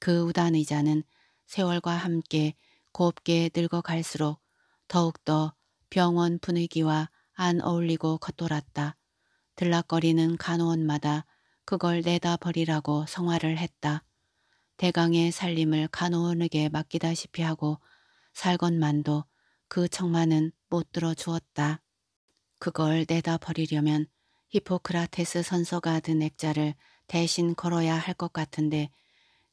그 우단 의자는 세월과 함께 곱게 늙어갈수록 더욱더 병원 분위기와 안 어울리고 겉돌았다. 들락거리는 간호원마다 그걸 내다 버리라고 성화를 했다. 대강의 살림을 간호원에게 맡기다시피 하고 살건만도 그 청만은 못 들어주었다. 그걸 내다 버리려면 히포크라테스 선서가 든 액자를 대신 걸어야 할 것 같은데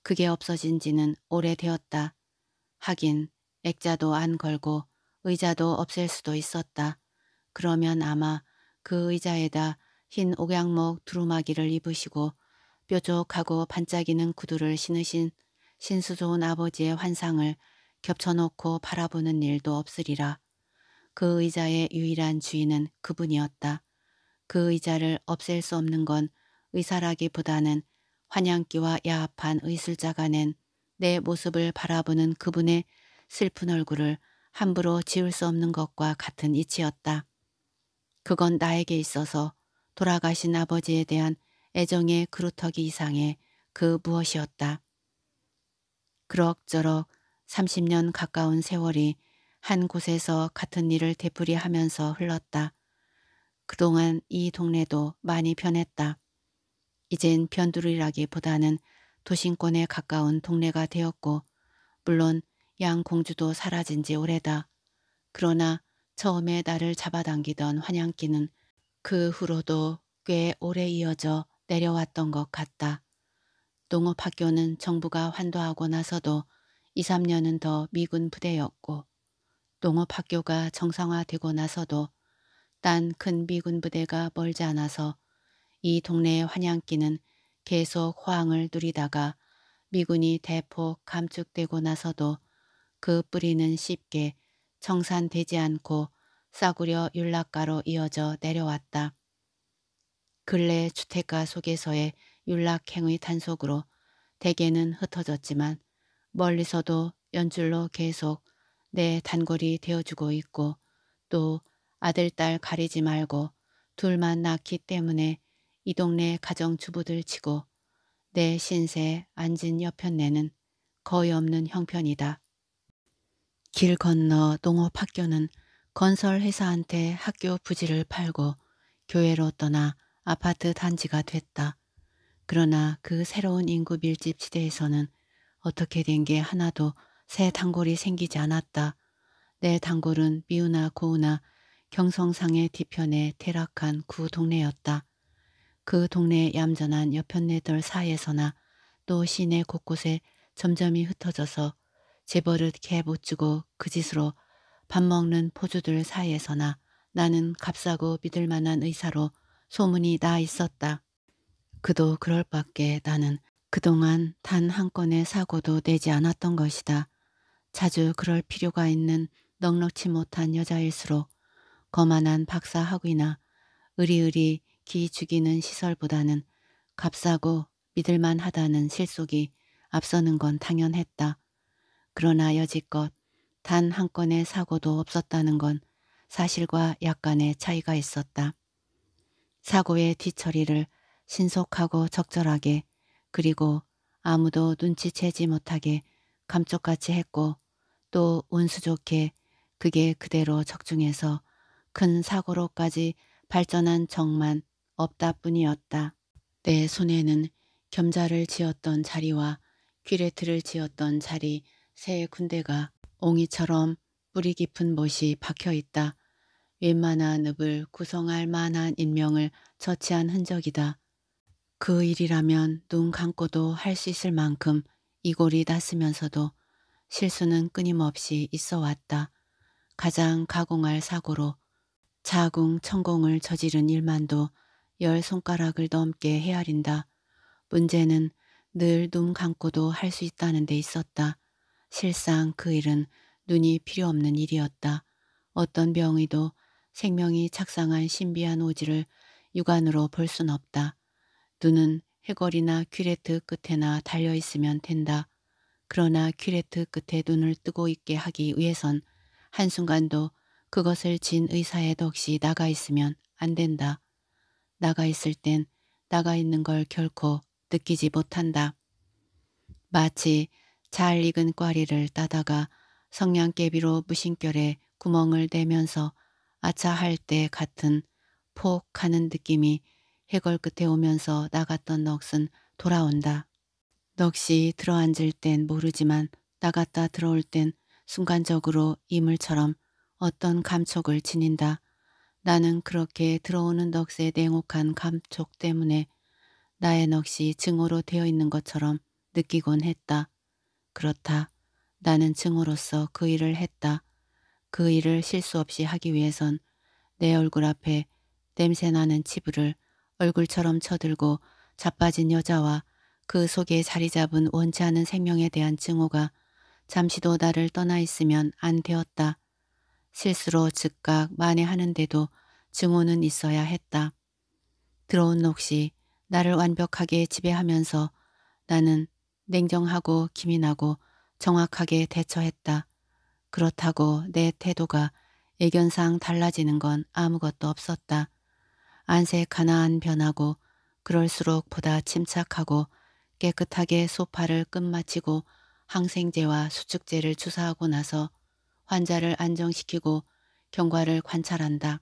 그게 없어진 지는 오래되었다. 하긴 액자도 안 걸고 의자도 없앨 수도 있었다. 그러면 아마 그 의자에다 흰 옥양목 두루마기를 입으시고 뾰족하고 반짝이는 구두를 신으신 신수 좋은 아버지의 환상을 겹쳐놓고 바라보는 일도 없으리라. 그 의자의 유일한 주인은 그분이었다. 그 의자를 없앨 수 없는 건 의사라기보다는 환향기와 야합한 의술자가낸 내 모습을 바라보는 그분의 슬픈 얼굴을 함부로 지울 수 없는 것과 같은 이치였다. 그건 나에게 있어서 돌아가신 아버지에 대한 애정의 그루터기 이상의 그 무엇이었다. 그럭저럭 30년 가까운 세월이 한 곳에서 같은 일을 되풀이하면서 흘렀다. 그동안 이 동네도 많이 변했다. 이젠 변두리라기보다는 도심권에 가까운 동네가 되었고 물론 양공주도 사라진 지 오래다. 그러나 처음에 나를 잡아당기던 환향기는 그 후로도 꽤 오래 이어져 내려왔던 것 같다. 농업학교는 정부가 환도하고 나서도 2, 3년은 더 미군 부대였고 농업학교가 정상화되고 나서도 딴 큰 미군 부대가 멀지 않아서 이 동네의 환양기는 계속 호황을 누리다가 미군이 대폭 감축되고 나서도 그 뿌리는 쉽게 청산되지 않고 싸구려 윤락가로 이어져 내려왔다. 근래 주택가 속에서의 윤락행의 단속으로 대개는 흩어졌지만 멀리서도 연줄로 계속 내 단골이 되어주고 있고 또 아들 딸 가리지 말고 둘만 낳기 때문에 이 동네 가정주부들 치고 내신세 앉은 옆편네는 거의 없는 형편이다. 길 건너 농업 학교는 건설회사한테 학교 부지를 팔고 교회로 떠나 아파트 단지가 됐다. 그러나 그 새로운 인구 밀집 지대에서는 어떻게 된 게 하나도 새 단골이 생기지 않았다. 내 단골은 미우나 고우나 경성상의 뒤편에 대락한 구 동네였다. 그 동네 얌전한 여편네들 사이에서나 또 시내 곳곳에 점점이 흩어져서 재벌릇 개못주고 그 짓으로 밥 먹는 포주들 사이에서나 나는 값싸고 믿을 만한 의사로 소문이 나 있었다. 그도 그럴 밖에 나는 그동안 단 한 건의 사고도 내지 않았던 것이다. 자주 그럴 필요가 있는 넉넉치 못한 여자일수록 거만한 박사학위나 의리의리 기 죽이는 시설보다는 값싸고 믿을만 하다는 실속이 앞서는 건 당연했다. 그러나 여지껏 단 한 건의 사고도 없었다는 건 사실과 약간의 차이가 있었다. 사고의 뒤처리를 신속하고 적절하게 그리고 아무도 눈치채지 못하게 감쪽같이 했고 또 운수 좋게 그게 그대로 적중해서 큰 사고로까지 발전한 정만 없다뿐이었다. 내 손에는 겸자를 지었던 자리와 귀레트를 지었던 자리 세 군데가 옹이처럼 뿌리 깊은 못이 박혀있다. 웬만한 읍을 구성할 만한 인명을 처치한 흔적이다. 그 일이라면 눈 감고도 할 수 있을 만큼 이골이 닿으면서도 실수는 끊임없이 있어 왔다. 가장 가공할 사고로 자궁 천공을 저지른 일만도 열 손가락을 넘게 헤아린다. 문제는 늘 눈 감고도 할 수 있다는 데 있었다. 실상 그 일은 눈이 필요 없는 일이었다. 어떤 병의도 생명이 착상한 신비한 오지를 육안으로 볼 순 없다. 눈은 해골이나 큐레트 끝에나 달려 있으면 된다. 그러나 큐레트 끝에 눈을 뜨고 있게 하기 위해선 한순간도 그것을 진 의사의 넋이 나가 있으면 안 된다. 나가 있을 땐 나가 있는 걸 결코 느끼지 못한다. 마치 잘 익은 꽈리를 따다가 성냥개비로 무심결에 구멍을 내면서 아차할 때 같은 폭 하는 느낌이 해골 끝에 오면서 나갔던 넋은 돌아온다. 넋이 들어앉을 땐 모르지만 나갔다 들어올 땐 순간적으로 이물처럼 어떤 감촉을 지닌다. 나는 그렇게 들어오는 넋의 냉혹한 감촉 때문에 나의 넋이 증오로 되어 있는 것처럼 느끼곤 했다. 그렇다. 나는 증오로서 그 일을 했다. 그 일을 실수 없이 하기 위해선 내 얼굴 앞에 냄새나는 치부를 얼굴처럼 쳐들고 자빠진 여자와 그 속에 자리 잡은 원치 않은 생명에 대한 증오가 잠시도 나를 떠나 있으면 안 되었다. 실수로 즉각 만회하는데도 증오는 있어야 했다. 들어온 녹시 나를 완벽하게 지배하면서 나는 냉정하고 기민하고 정확하게 대처했다. 그렇다고 내 태도가 애견상 달라지는 건 아무것도 없었다. 안색 가나안 변하고 그럴수록 보다 침착하고 깨끗하게 소파를 끝마치고 항생제와 수축제를 주사하고 나서 환자를 안정시키고 경과를 관찰한다.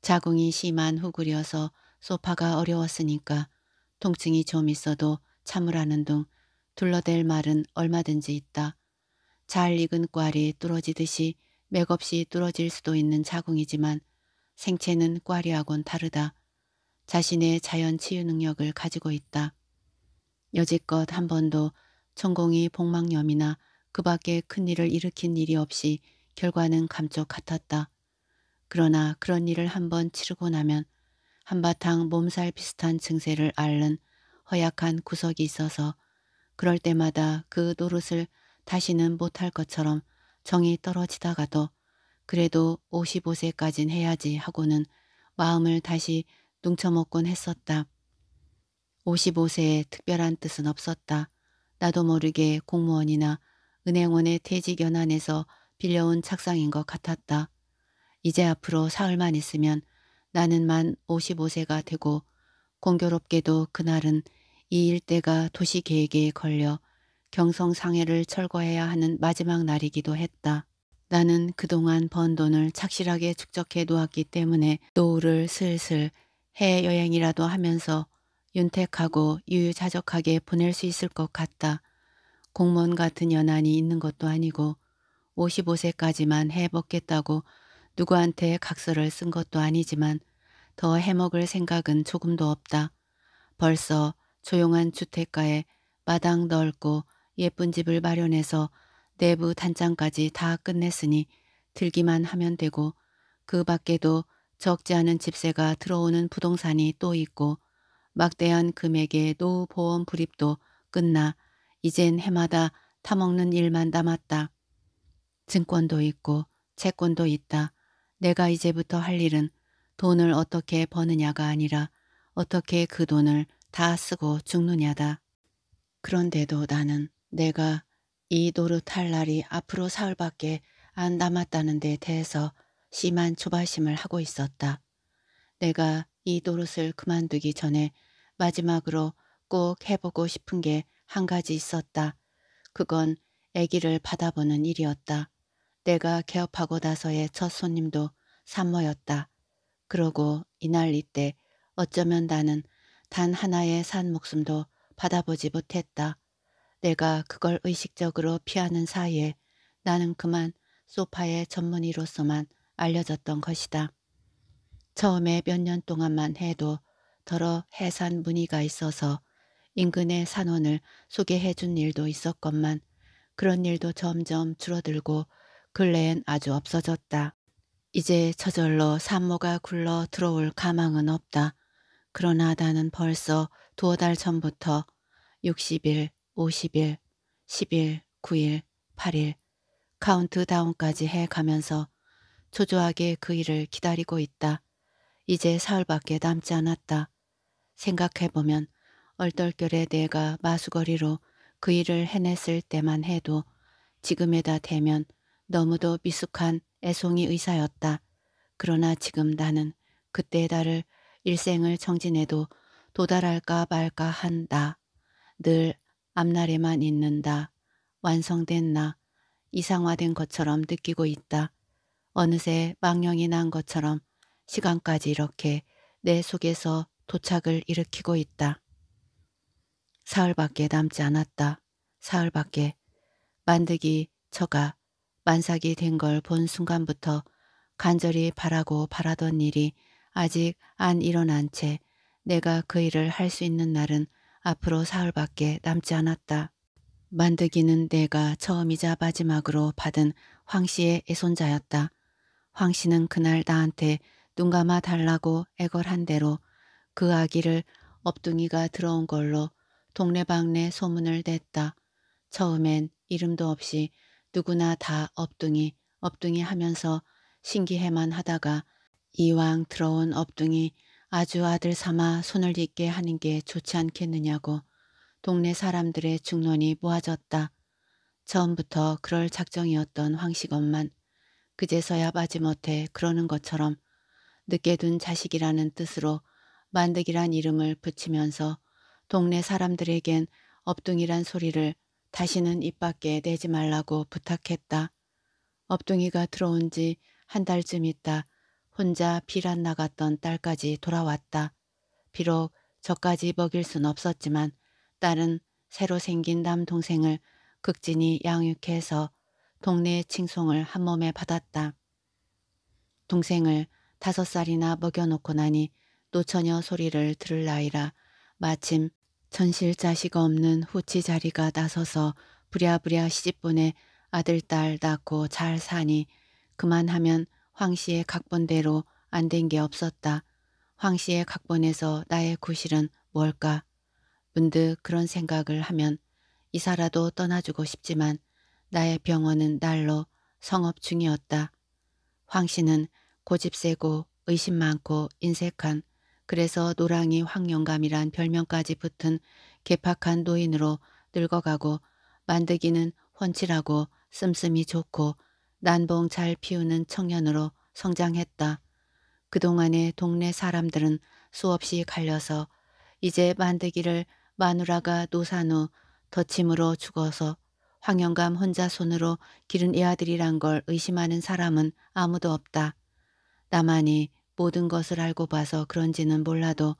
자궁이 심한 후구려서 소파가 어려웠으니까 통증이 좀 있어도 참으라는 둥 둘러댈 말은 얼마든지 있다. 잘 익은 꽈리 뚫어지듯이 맥없이 뚫어질 수도 있는 자궁이지만 생체는 꽈리하곤 다르다. 자신의 자연 치유 능력을 가지고 있다. 여지껏 한 번도 천공이 복막염이나 그 밖에 큰일을 일으킨 일이 없이 결과는 감쪽 같았다. 그러나 그런 일을 한번 치르고 나면 한바탕 몸살 비슷한 증세를 앓는 허약한 구석이 있어서 그럴 때마다 그 노릇을 다시는 못할 것처럼 정이 떨어지다가도 그래도 55세까진 해야지 하고는 마음을 다시 뭉쳐먹곤 했었다. 55세에 특별한 뜻은 없었다. 나도 모르게 공무원이나 은행원의 퇴직 연한에서 빌려온 착상인 것 같았다. 이제 앞으로 사흘만 있으면 나는 만 55세가 되고 공교롭게도 그날은 이 일대가 도시계획에 걸려 경성상해를 철거해야 하는 마지막 날이기도 했다. 나는 그동안 번 돈을 착실하게 축적해 놓았기 때문에 노후를 슬슬 해외여행이라도 하면서 윤택하고 유유자적하게 보낼 수 있을 것 같다. 공무원 같은 연한이 있는 것도 아니고 55세까지만 해먹겠다고 누구한테 각서를 쓴 것도 아니지만 더 해먹을 생각은 조금도 없다. 벌써 조용한 주택가에 마당 넓고 예쁜 집을 마련해서 내부 단장까지 다 끝냈으니 들기만 하면 되고 그 밖에도 적지 않은 집세가 들어오는 부동산이 또 있고 막대한 금액의 노후보험 불입도 끝나 이젠 해마다 타먹는 일만 남았다. 증권도 있고 채권도 있다. 내가 이제부터 할 일은 돈을 어떻게 버느냐가 아니라 어떻게 그 돈을 다 쓰고 죽느냐다. 그런데도 나는 내가 이 노릇할 날이 앞으로 사흘밖에 안 남았다는 데 대해서 심한 초바심을 하고 있었다. 내가 이 노릇을 그만두기 전에 마지막으로 꼭 해보고 싶은 게한 가지 있었다. 그건 아기를 받아보는 일이었다. 내가 개업하고 나서의 첫 손님도 산모였다. 그러고 이날 이때 어쩌면 나는 단 하나의 산 목숨도 받아보지 못했다. 내가 그걸 의식적으로 피하는 사이에 나는 그만 소파의 전문의로서만 알려졌던 것이다. 처음에 몇 년 동안만 해도 더러 해산 문의가 있어서 인근의 산원을 소개해 준 일도 있었건만 그런 일도 점점 줄어들고 근래엔 아주 없어졌다. 이제 저절로 산모가 굴러 들어올 가망은 없다. 그러나 나는 벌써 두어 달 전부터 60일, 50일, 10일, 9일, 8일 카운트다운까지 해가면서 초조하게 그 일을 기다리고 있다. 이제 사흘밖에 남지 않았다. 생각해보면 얼떨결에 내가 마수거리로 그 일을 해냈을 때만 해도 지금에다 대면 너무도 미숙한 애송이 의사였다. 그러나 지금 나는 그때의 나를 일생을 정진해도 도달할까 말까 한다. 늘 앞날에만 있는다. 완성된 나, 이상화된 것처럼 느끼고 있다. 어느새 망령이 난 것처럼 시간까지 이렇게 내 속에서 도착을 일으키고 있다. 사흘밖에 남지 않았다. 사흘밖에 만드기 처가 만삭이 된 걸 본 순간부터 간절히 바라고 바라던 일이 아직 안 일어난 채 내가 그 일을 할 수 있는 날은 앞으로 사흘밖에 남지 않았다. 만드기는 내가 처음이자 마지막으로 받은 황 씨의 애손자였다. 황 씨는 그날 나한테 눈 감아 달라고 애걸한 대로 그 아기를 업둥이가 들어온 걸로 동네방네 소문을 냈다. 처음엔 이름도 없이 누구나 다 업둥이 업둥이 하면서 신기해만 하다가 이왕 들어온 업둥이 아주 아들 삼아 손을 잇게 하는 게 좋지 않겠느냐고 동네 사람들의 중론이 모아졌다. 처음부터 그럴 작정이었던 황식엄만 그제서야 마지못해 그러는 것처럼 늦게 둔 자식이라는 뜻으로 만득이란 이름을 붙이면서 동네 사람들에겐 업둥이란 소리를 다시는 입 밖에 내지 말라고 부탁했다. 업둥이가 들어온 지 한 달쯤 있다 혼자 비란 나갔던 딸까지 돌아왔다. 비록 저까지 먹일 순 없었지만 딸은 새로 생긴 남동생을 극진히 양육해서 동네의 칭송을 한몸에 받았다. 동생을 다섯 살이나 먹여놓고 나니 노처녀 소리를 들을 나이라 마침 전실 자식 없는 후치 자리가 나서서 부랴부랴 시집보내 아들 딸 낳고 잘 사니 그만하면 황씨의 각본대로 안 된 게 없었다. 황씨의 각본에서 나의 구실은 뭘까? 문득 그런 생각을 하면 이사라도 떠나주고 싶지만 나의 병원은 날로 성업 중이었다. 황씨는 고집 세고 의심 많고 인색한 그래서 노랑이 황영감이란 별명까지 붙은 개팍한 노인으로 늙어가고 만드기는 훤칠하고 씀씀이 좋고 난봉 잘 피우는 청년으로 성장했다. 그동안의 동네 사람들은 수없이 갈려서 이제 만드기를 마누라가 노산 후 덧침으로 죽어서 황영감 혼자 손으로 기른 애 아들이란 걸 의심하는 사람은 아무도 없다. 나만이 모든 것을 알고 봐서 그런지는 몰라도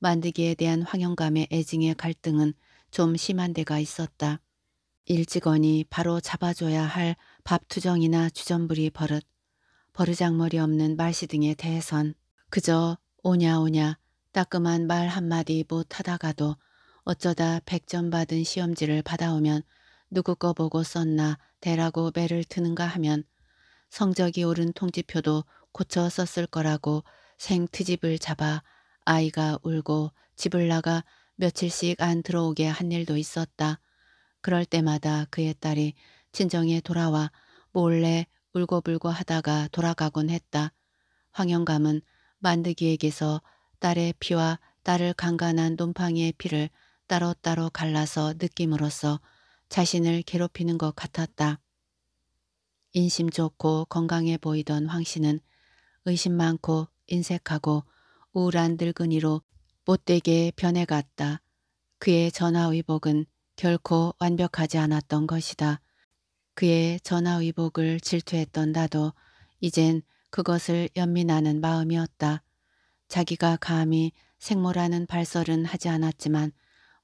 만드기에 대한 황영감의 애증의 갈등은 좀 심한 데가 있었다. 일찍거니 바로 잡아줘야 할 밥투정이나 주전부리 버릇, 버르장머리 없는 말씨 등에 대해선 그저 오냐오냐 따끔한 말 한마디 못하다가도 어쩌다 1 0 0점 받은 시험지를 받아오면 누구 거 보고 썼나 대라고 매를 트는가 하면 성적이 오른 통지표도 고쳐 썼을 거라고 생트집을 잡아 아이가 울고 집을 나가 며칠씩 안 들어오게 한 일도 있었다. 그럴 때마다 그의 딸이 친정에 돌아와 몰래 울고불고 하다가 돌아가곤 했다. 황영감은 만드기에게서 딸의 피와 딸을 강간한 논팡이의 피를 따로따로 갈라서 느낌으로써 자신을 괴롭히는 것 같았다. 인심 좋고 건강해 보이던 황 씨는 의심 많고 인색하고 우울한 늙은이로 못되게 변해갔다. 그의 전화의복은 결코 완벽하지 않았던 것이다. 그의 전화의복을 질투했던 나도 이젠 그것을 연민하는 마음이었다. 자기가 감히 생모라는 발설은 하지 않았지만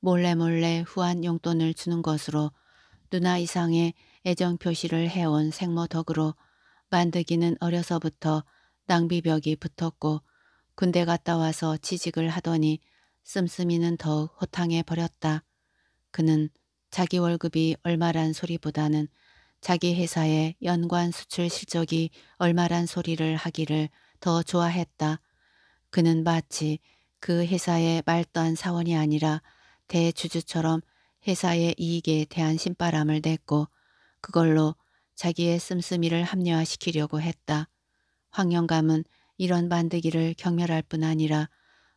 몰래 몰래 후한 용돈을 주는 것으로 누나 이상의 애정 표시를 해온 생모 덕으로 만드기는 어려서부터 낭비벽이 붙었고 군대 갔다 와서 취직을 하더니 씀씀이는 더욱 호탕해 버렸다. 그는 자기 월급이 얼마란 소리보다는 자기 회사의 연관 수출 실적이 얼마란 소리를 하기를 더 좋아했다. 그는 마치 그 회사의 말단 사원이 아니라 대주주처럼 회사의 이익에 대한 신바람을 냈고 그걸로 자기의 씀씀이를 합리화시키려고 했다. 황영감은 이런 만드기를 경멸할 뿐 아니라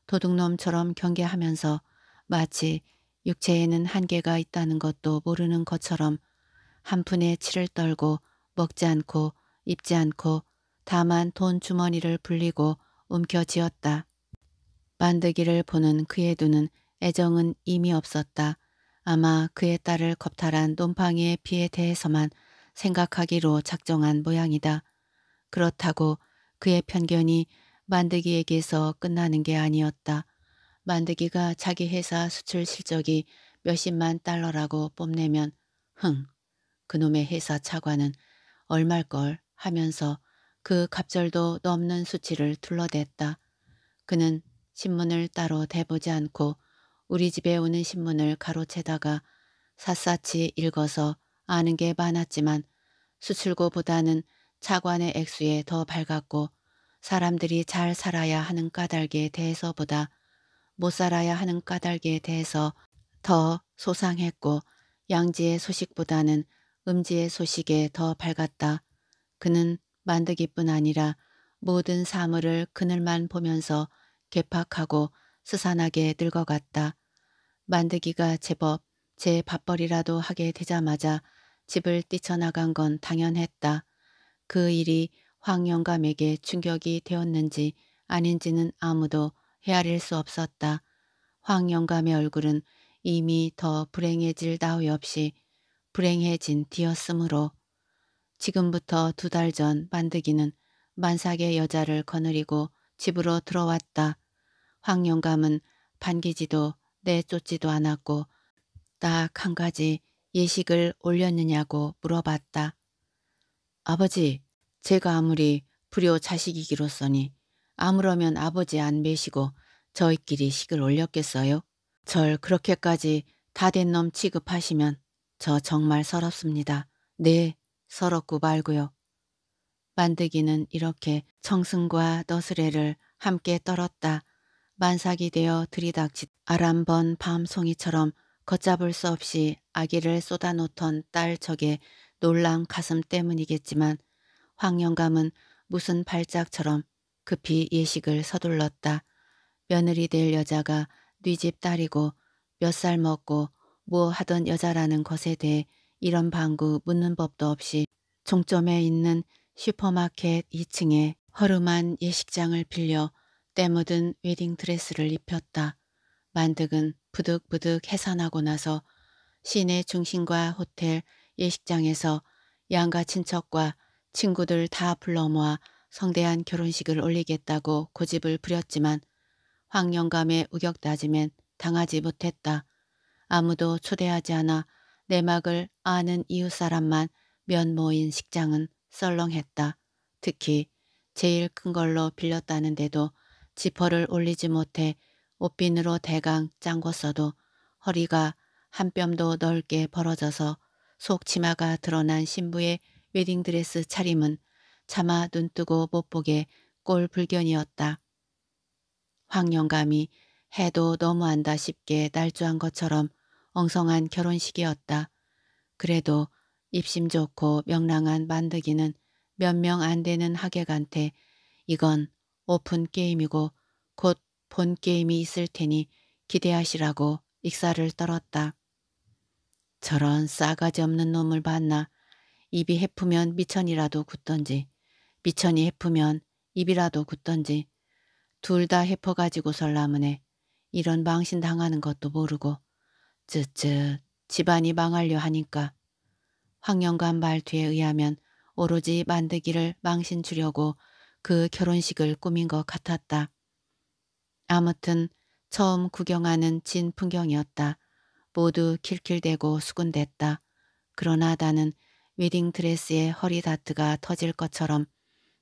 도둑놈처럼 경계하면서 마치 육체에는 한계가 있다는 것도 모르는 것처럼 한 푼의 치를 떨고 먹지 않고 입지 않고 다만 돈 주머니를 불리고 움켜쥐었다. 만드기를 보는 그의 눈은 애정은 이미 없었다. 아마 그의 딸을 겁탈한 논팡이의 피에 대해서만 생각하기로 작정한 모양이다. 그렇다고 그의 편견이 만드기에게서 끝나는 게 아니었다. 만드기가 자기 회사 수출 실적이 몇십만 달러라고 뽐내면 흥 그놈의 회사 차관은 얼말걸 하면서 그 갑절도 넘는 수치를 둘러댔다. 그는 신문을 따로 대보지 않고 우리 집에 오는 신문을 가로채다가 샅샅이 읽어서 아는 게 많았지만 수출고보다는 차관의 액수에 더 밝았고 사람들이 잘 살아야 하는 까닭에 대해서보다 못 살아야 하는 까닭에 대해서 더 소상했고 양지의 소식보다는 음지의 소식에 더 밝았다. 그는 만드기뿐 아니라 모든 사물을 그늘만 보면서 개팍하고 스산하게 늙어갔다. 만드기가 제법 제 밥벌이라도 하게 되자마자 집을 뛰쳐나간 건 당연했다. 그 일이 황 영감에게 충격이 되었는지 아닌지는 아무도 헤아릴 수 없었다. 황 영감의 얼굴은 이미 더 불행해질 나위 없이 불행해진 뒤였으므로 지금부터 두 달 전 만드기는 만삭의 여자를 거느리고 집으로 들어왔다. 황 영감은 반기지도 내쫓지도 않았고 딱 한 가지 예식을 올렸느냐고 물어봤다. 아버지, 제가 아무리 불효 자식이기로서니 아무러면 아버지 안 매시고 저희끼리 식을 올렸겠어요? 절 그렇게까지 다 된 놈 취급하시면 저 정말 서럽습니다. 네, 서럽고 말고요. 만드기는 이렇게 청승과 너스레를 함께 떨었다. 만삭이 되어 들이닥치 아람번 밤송이처럼 걷잡을 수 없이 아기를 쏟아놓던 딸 적의 놀란 가슴 때문이겠지만 황영감은 무슨 발작처럼 급히 예식을 서둘렀다. 며느리 될 여자가 네집 딸이고 몇 살 먹고 뭐 하던 여자라는 것에 대해 이런 방구 묻는 법도 없이 종점에 있는 슈퍼마켓 2층에 허름한 예식장을 빌려 때묻은 웨딩드레스를 입혔다. 만득은 부득부득 해산하고 나서 시내 중심과 호텔 예식장에서 양가 친척과 친구들 다 불러모아 성대한 결혼식을 올리겠다고 고집을 부렸지만 황영감의 우격다짐엔 당하지 못했다. 아무도 초대하지 않아 내막을 아는 이웃사람만 면 모인 식장은 썰렁했다. 특히 제일 큰 걸로 빌렸다는데도 지퍼를 올리지 못해 옷핀으로 대강 짱궜어도 허리가 한 뼘도 넓게 벌어져서 속 치마가 드러난 신부의 웨딩드레스 차림은 차마 눈뜨고 못 보게 꼴불견이었다. 황영감이 해도 너무한다 싶게 날조한 것처럼 엉성한 결혼식이었다. 그래도 입심 좋고 명랑한 만드기는 몇 명 안 되는 하객한테 이건 오픈 게임이고 곧 본 게임이 있을 테니 기대하시라고 익사를 떨었다. 저런 싸가지 없는 놈을 봤나 입이 헤프면 미천이라도 굳던지 미천이 헤프면 입이라도 굳던지 둘 다 헤퍼가지고 설라문에 이런 망신 당하는 것도 모르고 쯧쯧 집안이 망하려 하니까 황영관 말뒤에 의하면 오로지 만드기를 망신 주려고 그 결혼식을 꾸민 것 같았다. 아무튼 처음 구경하는 진 풍경이었다. 모두 킬킬대고 수군댔다. 그러나 나는 웨딩 드레스의 허리 다트가 터질 것처럼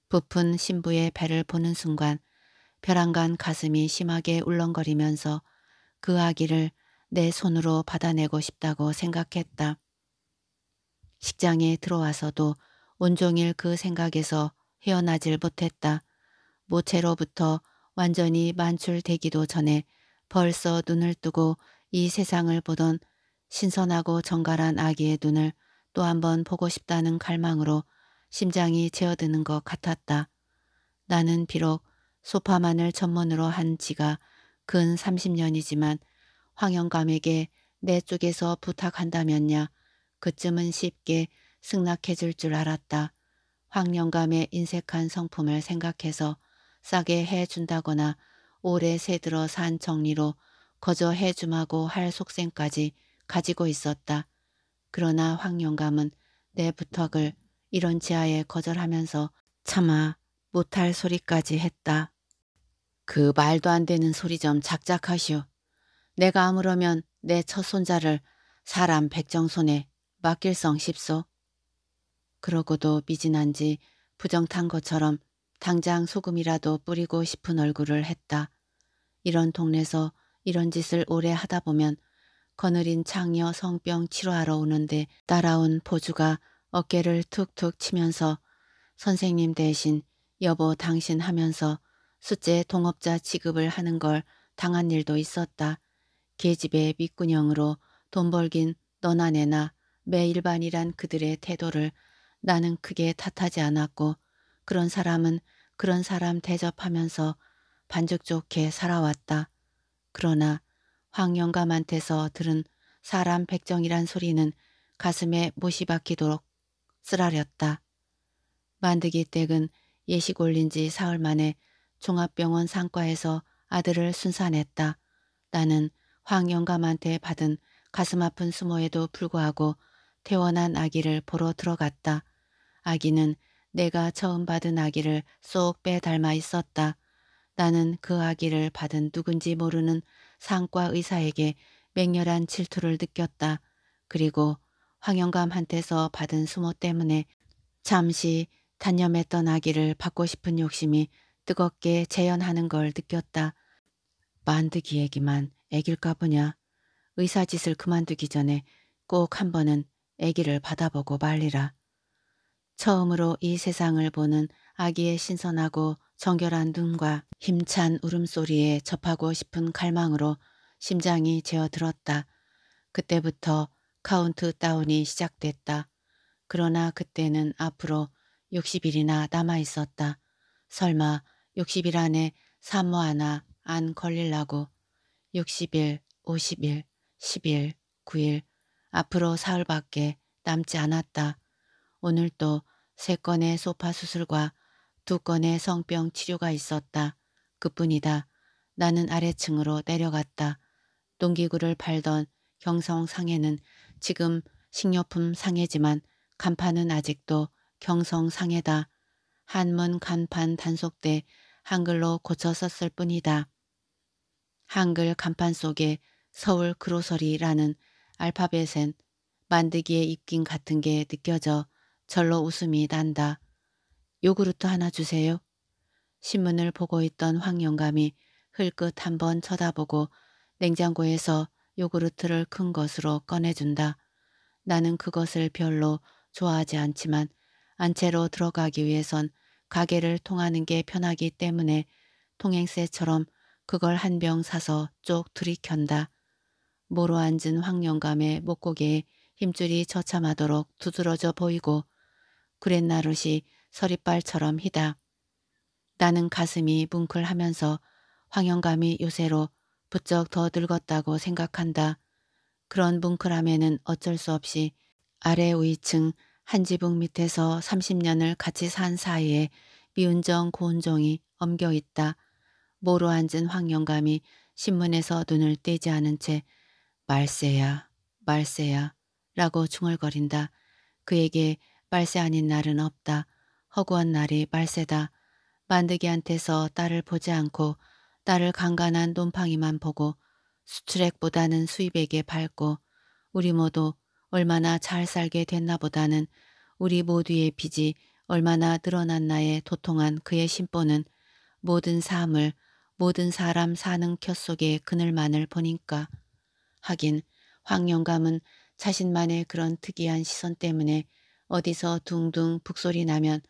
부푼 신부의 배를 보는 순간 벼랑간 가슴이 심하게 울렁거리면서 그 아기를 내 손으로 받아내고 싶다고 생각했다. 식장에 들어와서도 온종일 그 생각에서 헤어나질 못했다. 모체로부터 완전히 만출되기도 전에 벌써 눈을 뜨고 이 세상을 보던 신선하고 정갈한 아기의 눈을 또한번 보고 싶다는 갈망으로 심장이 재어드는 것 같았다. 나는 비록 소파만을 전문으로 한 지가 근 30년이지만 황영감에게 내 쪽에서 부탁한다면야 그쯤은 쉽게 승낙해줄 줄 알았다. 황영감의 인색한 성품을 생각해서 싸게 해준다거나 오래 새들어 산 정리로 거저 해줌하고 할속셈까지 가지고 있었다. 그러나 황영감은 내 부탁을 이런 지하에 거절하면서 차마 못할 소리까지 했다. 그 말도 안 되는 소리 좀 작작하시오. 내가 아무러면 내 첫 손자를 사람 백정 손에 맡길성 싶소. 그러고도 미진한지 부정탄 것처럼 당장 소금이라도 뿌리고 싶은 얼굴을 했다. 이런 동네서 이런 짓을 오래 하다 보면 거느린 장녀 성병 치료하러 오는데 따라온 보주가 어깨를 툭툭 치면서 선생님 대신 여보 당신 하면서 숫제 동업자 취급을 하는 걸 당한 일도 있었다. 계집애 미군형으로돈 벌긴 너나 내나 매일반이란 그들의 태도를 나는 크게 탓하지 않았고 그런 사람은 그런 사람 대접하면서 반죽 좋게 살아왔다. 그러나 황영감한테서 들은 사람 백정이란 소리는 가슴에 못이 박히도록 쓰라렸다. 만드기 댁은 예식 올린 지 사흘 만에 종합병원 상과에서 아들을 순산했다. 나는 황영감한테 받은 가슴 아픈 수모에도 불구하고 태어난 아기를 보러 들어갔다. 아기는 내가 처음 받은 아기를 쏙 빼 닮아 있었다. 나는 그 아기를 받은 누군지 모르는 상과 의사에게 맹렬한 질투를 느꼈다. 그리고 황영감한테서 받은 수모 때문에 잠시 단념했던 아기를 받고 싶은 욕심이 뜨겁게 재현하는 걸 느꼈다. 만드기 얘기만 애길까 보냐. 의사 짓을 그만두기 전에 꼭 한 번은 애기를 받아보고 말리라. 처음으로 이 세상을 보는 아기의 신선하고 정결한 눈과 힘찬 울음소리에 접하고 싶은 갈망으로 심장이 재어들었다. 그때부터 카운트 다운이 시작됐다. 그러나 그때는 앞으로 60일이나 남아 있었다. 설마 60일 안에 산모 하나 안 걸릴라고 60일, 50일, 10일, 9일 앞으로 사흘밖에 남지 않았다. 오늘 또세 건의 소파 수술과 두 건의 성병 치료가 있었다. 그뿐이다. 나는 아래층으로 내려갔다. 농기구를 팔던 경성 상해는 지금 식료품 상해지만 간판은 아직도 경성 상해다. 한문 간판 단속돼 한글로 고쳐 썼을 뿐이다. 한글 간판 속에 서울 그로서리라는 알파벳엔 만드기의 입김 같은 게 느껴져 절로 웃음이 난다. 요구르트 하나 주세요. 신문을 보고 있던 황영감이 흘끗 한번 쳐다보고 냉장고에서 요구르트를 큰 것으로 꺼내준다. 나는 그것을 별로 좋아하지 않지만 안채로 들어가기 위해선 가게를 통하는 게 편하기 때문에 통행세처럼 그걸 한 병 사서 쪽 들이켠다. 모로 앉은 황영감의 목고개에 힘줄이 처참하도록 두드러져 보이고 그랬나룻이 서리발처럼 희다. 나는 가슴이 뭉클하면서 황영감이 요새로 부쩍 더 늙었다고 생각한다. 그런 뭉클함에는 어쩔 수 없이 아래 위층 한 지붕 밑에서 30년을 같이 산 사이에 미운정 고운종이 엄겨 있다. 모로 앉은 황영감이 신문에서 눈을 떼지 않은 채 말세야 말세야 라고 중얼거린다. 그에게 말세 아닌 날은 없다. 허구한 날이 빨세다. 만득이한테서 딸을 보지 않고 딸을 강간한 논팡이만 보고 수출액보다는 수입액에 밝고 우리 모두 얼마나 잘 살게 됐나 보다는 우리 모두의 빚이 얼마나 늘어났나에 도통한 그의 심보는 모든 삶을 모든 사람 사는 켜속의 그늘만을 보니까 하긴 황영감은 자신만의 그런 특이한 시선 때문에 어디서 둥둥 북소리 나면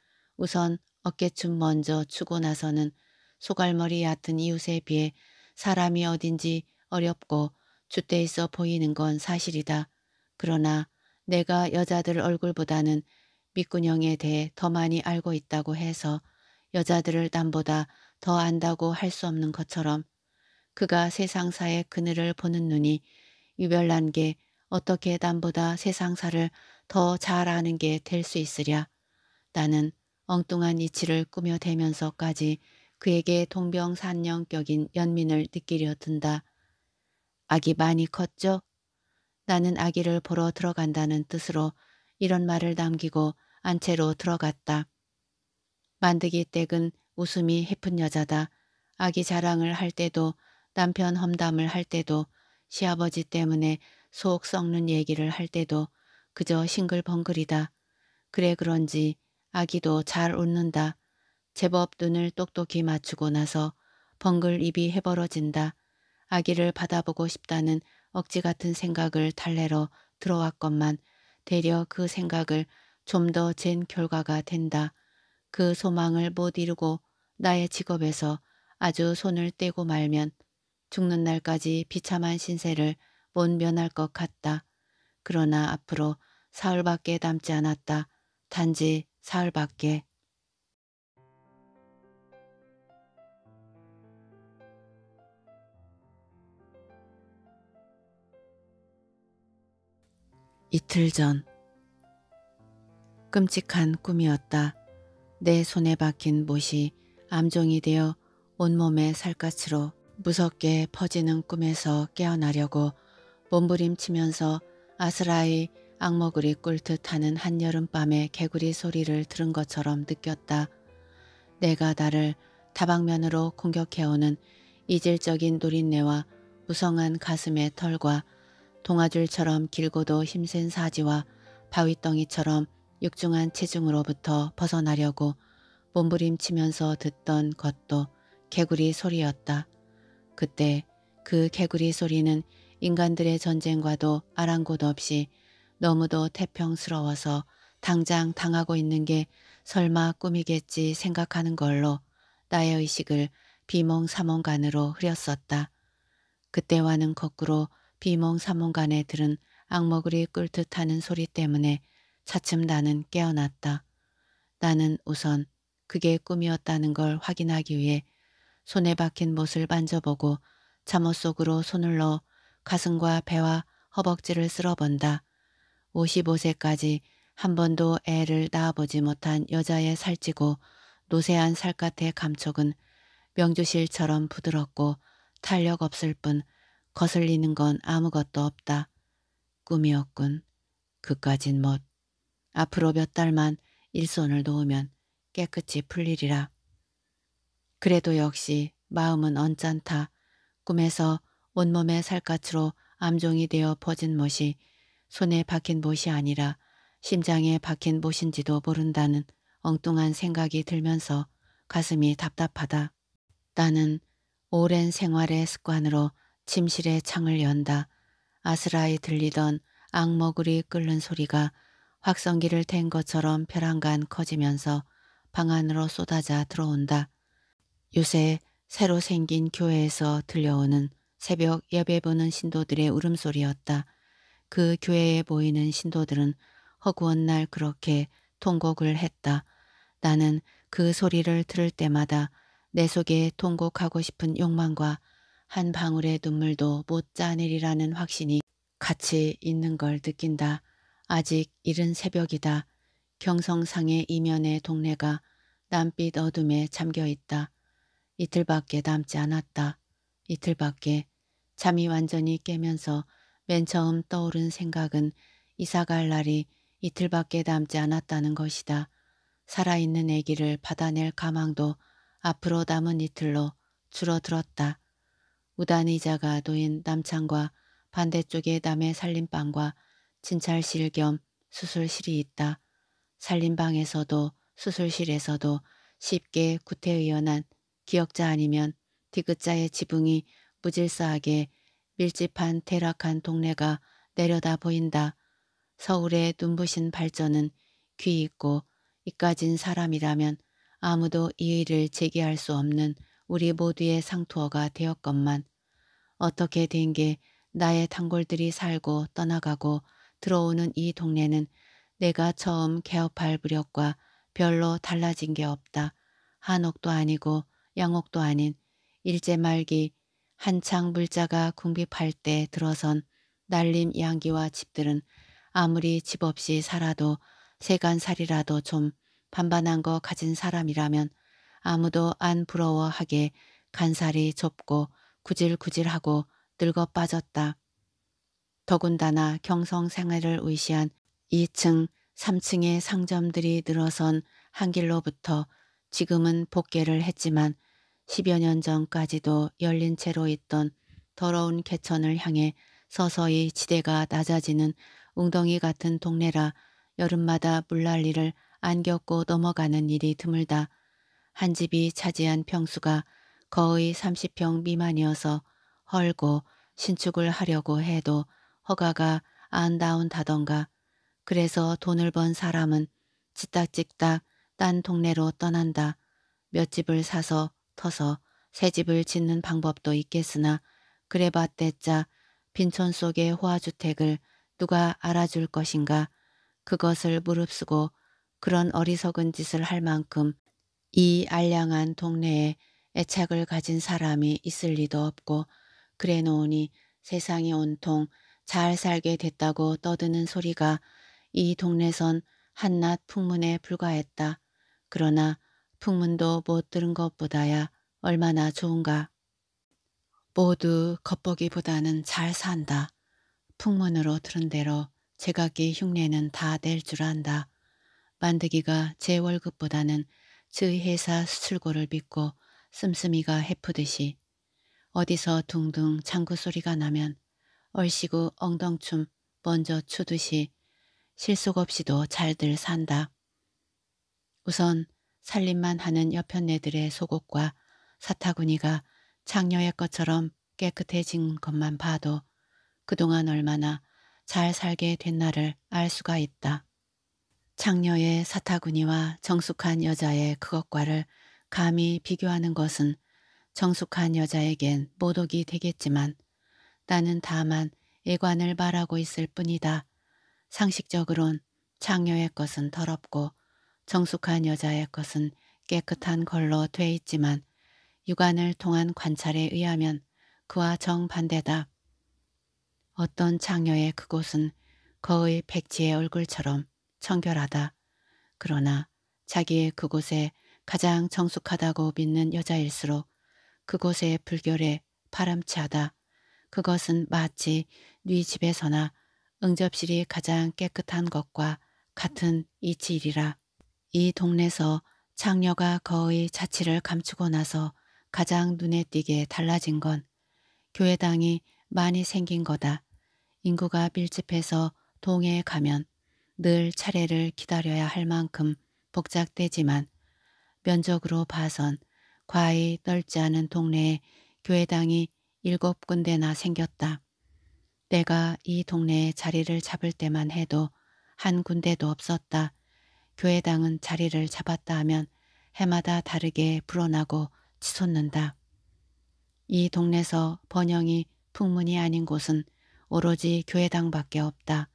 우선 어깨춤 먼저 추고 나서는 소갈머리 얕은 이웃에 비해 사람이 어딘지 어렵고 주대 있어 보이는 건 사실이다. 그러나 내가 여자들 얼굴보다는 미군형에 대해 더 많이 알고 있다고 해서 여자들을 남보다 더 안다고 할 수 없는 것처럼 그가 세상사의 그늘을 보는 눈이 유별난 게 어떻게 남보다 세상사를 더 잘 아는 게 될 수 있으랴. 나는 엉뚱한 이치를 꾸며대면서까지 그에게 동병산령격인 연민을 느끼려 든다. 아기 많이 컸죠? 나는 아기를 보러 들어간다는 뜻으로 이런 말을 남기고 안채로 들어갔다. 만드기 댁은 웃음이 헤픈 여자다. 아기 자랑을 할 때도 남편 험담을 할 때도 시아버지 때문에 속 썩는 얘기를 할 때도 그저 싱글벙글이다. 그래 그런지 아기도 잘 웃는다. 제법 눈을 똑똑히 맞추고 나서 벙글 입이 해버러진다. 아기를 받아보고 싶다는 억지 같은 생각을 달래러 들어왔건만 대려그 생각을 좀 더 잰 결과가 된다. 그 소망을 못 이루고 나의 직업에서 아주 손을 떼고 말면 죽는 날까지 비참한 신세를 못 면할 것 같다. 그러나 앞으로 사흘밖에 남지 않았다. 단지 사흘 밖에 이틀 전 끔찍한 꿈이었다. 내 손에 박힌 못이 암종이 되어 온몸에 살갗으로 무섭게 퍼지는 꿈에서 깨어나려고 몸부림치면서 아스라이 악머구이 꿀듯 하는 한여름밤의 개구리 소리를 들은 것처럼 느꼈다. 내가 나를 다방면으로 공격해오는 이질적인 노린내와 무성한 가슴의 털과 동아줄처럼 길고도 힘센 사지와 바위덩이처럼 육중한 체중으로부터 벗어나려고 몸부림치면서 듣던 것도 개구리 소리였다. 그때 그 개구리 소리는 인간들의 전쟁과도 아랑곳 없이 너무도 태평스러워서 당장 당하고 있는 게 설마 꿈이겠지 생각하는 걸로 나의 의식을 비몽사몽간으로 흐렸었다. 그때와는 거꾸로 비몽사몽간에 들은 악머구이 꿀듯 하는 소리 때문에 차츰 나는 깨어났다. 나는 우선 그게 꿈이었다는 걸 확인하기 위해 손에 박힌 못을 만져보고 잠옷 속으로 손을 넣어 가슴과 배와 허벅지를 쓸어본다. 55세까지 한 번도 애를 낳아보지 못한 여자의 살찌고 노세한 살갗의 감촉은 명주실처럼 부드럽고 탄력 없을 뿐 거슬리는 건 아무것도 없다. 꿈이었군. 그까진 못. 앞으로 몇 달만 일손을 놓으면 깨끗이 풀리리라. 그래도 역시 마음은 언짢다. 꿈에서 온몸의 살갗으로 암종이 되어 퍼진 못이 손에 박힌 못이 아니라 심장에 박힌 못인지도 모른다는 엉뚱한 생각이 들면서 가슴이 답답하다. 나는 오랜 생활의 습관으로 침실에 창을 연다. 아스라이 들리던 악먹구리 끓는 소리가 확성기를 댄 것처럼 벼랑간 커지면서 방 안으로 쏟아져 들어온다. 요새 새로 생긴 교회에서 들려오는 새벽 예배 보는 신도들의 울음소리였다. 그 교회에 모이는 신도들은 허구한 날 그렇게 통곡을 했다. 나는 그 소리를 들을 때마다 내 속에 통곡하고 싶은 욕망과 한 방울의 눈물도 못 짜내리라는 확신이 같이 있는 걸 느낀다. 아직 이른 새벽이다. 경성상의 이면의 동네가 남빛 어둠에 잠겨 있다. 이틀밖에 남지 않았다. 이틀밖에 잠이 완전히 깨면서 맨 처음 떠오른 생각은 이사갈 날이 이틀밖에 남지 않았다는 것이다. 살아있는 아기를 받아낼 가망도 앞으로 남은 이틀로 줄어들었다. 우단이자가 놓인 남창과 반대쪽에 남의 살림방과 진찰실 겸 수술실이 있다. 살림방에서도 수술실에서도 쉽게 구태의연한 기억자 아니면 디귿자의 지붕이 무질서하게 일집한 대락한 동네가 내려다 보인다. 서울의 눈부신 발전은 귀 있고 이까진 사람이라면 아무도 이의를 제기할 수 없는 우리 모두의 상투어가 되었건만 어떻게 된 게 나의 단골들이 살고 떠나가고 들어오는 이 동네는 내가 처음 개업할 무렵과 별로 달라진 게 없다. 한옥도 아니고 양옥도 아닌 일제 말기 한창 물자가 궁핍할 때 들어선 날림 양기와 집들은 아무리 집 없이 살아도 세간살이라도 좀 반반한 거 가진 사람이라면 아무도 안 부러워하게 간살이 좁고 구질구질하고 늙어 빠졌다. 더군다나 경성생활을 의시한 2층, 3층의 상점들이 늘어선 한길로부터 지금은 복개를 했지만 십여년 전까지도 열린 채로 있던 더러운 개천을 향해 서서히 지대가 낮아지는 웅덩이 같은 동네라 여름마다 물난리를 안겪고 넘어가는 일이 드물다. 한 집이 차지한 평수가 거의 30평 미만이어서 헐고 신축을 하려고 해도 허가가 안 나온다던가 그래서 돈을 번 사람은 지딱지딱 딴 동네로 떠난다. 몇 집을 사서 터서 새 집을 짓는 방법도 있겠으나 그래봤댔자 빈촌 속의 호화주택을 누가 알아줄 것인가 그것을 무릅쓰고 그런 어리석은 짓을 할 만큼 이 알량한 동네에 애착을 가진 사람이 있을 리도 없고 그래 놓으니 세상이 온통 잘 살게 됐다고 떠드는 소리가 이 동네선 한낱 풍문에 불과했다. 그러나 풍문도 못 들은 것보다야 얼마나 좋은가. 모두 겉보기보다는 잘 산다. 풍문으로 들은 대로 제각기 흉내는 다 낼 줄 안다. 만드기가 제 월급보다는 저희 회사 수출고를 믿고 씀씀이가 해프듯이 어디서 둥둥 장구 소리가 나면 얼씨구 엉덩춤 먼저 추듯이 실속 없이도 잘들 산다. 우선 살림만 하는 여편네들의 속옷과 사타구니가 창녀의 것처럼 깨끗해진 것만 봐도 그동안 얼마나 잘 살게 된 나를 알 수가 있다. 창녀의 사타구니와 정숙한 여자의 그것과를 감히 비교하는 것은 정숙한 여자에겐 모독이 되겠지만 나는 다만 애관을 바라고 있을 뿐이다. 상식적으론 창녀의 것은 더럽고 성숙한 여자의 것은 깨끗한 걸로 돼 있지만 육안을 통한 관찰에 의하면 그와 정반대다. 어떤 장녀의 그곳은 거의 백지의 얼굴처럼 청결하다. 그러나 자기의 그곳에 가장 정숙하다고 믿는 여자일수록 그곳의 불결에 파람치하다 그것은 마치 네 집에서나 응접실이 가장 깨끗한 것과 같은 이치이라 이 동네서 창녀가 거의 자취를 감추고 나서 가장 눈에 띄게 달라진 건 교회당이 많이 생긴 거다. 인구가 밀집해서 동해에 가면 늘 차례를 기다려야 할 만큼 복잡되지만 면적으로 봐선 과히 넓지 않은 동네에 교회당이 일곱 군데나 생겼다. 내가 이 동네에 자리를 잡을 때만 해도 한 군데도 없었다. 교회당은 자리를 잡았다 하면 해마다 다르게 불어나고 치솟는다. 이 동네서 에 번영이 풍문이 아닌 곳은 오로지 교회당밖에 없다.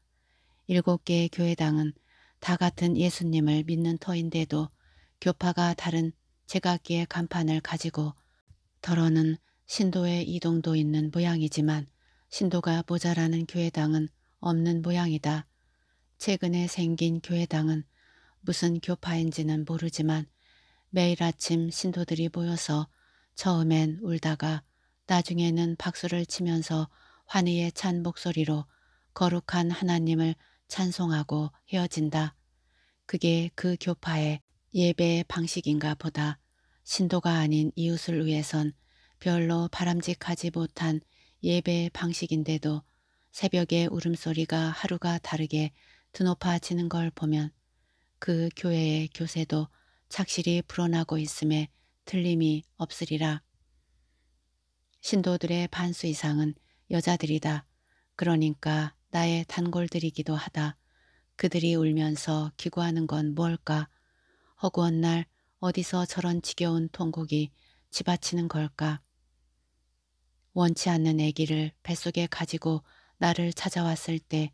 일곱 개의 교회당은 다 같은 예수님을 믿는 터인데도 교파가 다른 제각기의 간판을 가지고 더러는 신도의 이동도 있는 모양이지만 신도가 모자라는 교회당은 없는 모양이다. 최근에 생긴 교회당은 무슨 교파인지는 모르지만 매일 아침 신도들이 모여서 처음엔 울다가 나중에는 박수를 치면서 환희에 찬 목소리로 거룩한 하나님을 찬송하고 헤어진다. 그게 그 교파의 예배의 방식인가 보다. 신도가 아닌 이웃을 위해선 별로 바람직하지 못한 예배의 방식인데도 새벽의 울음소리가 하루가 다르게 드높아지는 걸 보면 그 교회의 교세도 착실히 불어나고 있음에 틀림이 없으리라. 신도들의 반수 이상은 여자들이다. 그러니까 나의 단골들이기도 하다. 그들이 울면서 기구하는 건 뭘까? 허구한 날 어디서 저런 지겨운 통곡이 지바치는 걸까? 원치 않는 아기를 뱃속에 가지고 나를 찾아왔을 때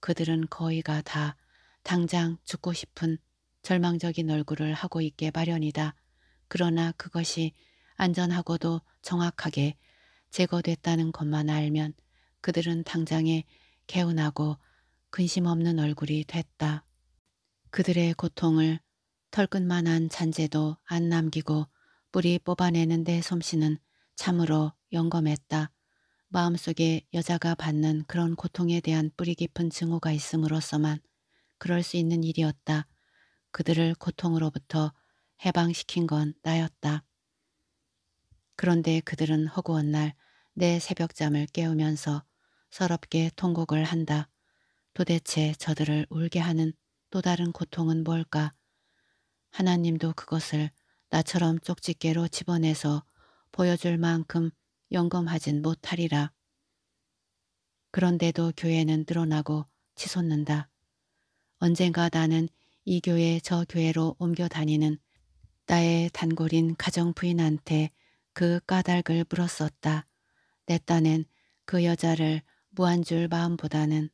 그들은 거의가 다 당장 죽고 싶은 절망적인 얼굴을 하고 있게 마련이다. 그러나 그것이 안전하고도 정확하게 제거됐다는 것만 알면 그들은 당장에 개운하고 근심 없는 얼굴이 됐다. 그들의 고통을 털끝만한 잔재도 안 남기고 뿌리 뽑아내는 데 솜씨는 참으로 영검했다. 마음속에 여자가 받는 그런 고통에 대한 뿌리 깊은 증오가 있음으로써만 그럴 수 있는 일이었다. 그들을 고통으로부터 해방시킨 건 나였다. 그런데 그들은 허구한 날 내 새벽잠을 깨우면서 서럽게 통곡을 한다. 도대체 저들을 울게 하는 또 다른 고통은 뭘까? 하나님도 그것을 나처럼 쪽집게로 집어내서 보여줄 만큼 영검하진 못하리라. 그런데도 교회는 늘어나고 치솟는다. 언젠가 나는 이 교회 저 교회로 옮겨 다니는 나의 단골인 가정 부인한테 그 까닭을 물었었다. 내 딴엔 그 여자를 무한줄 마음보다는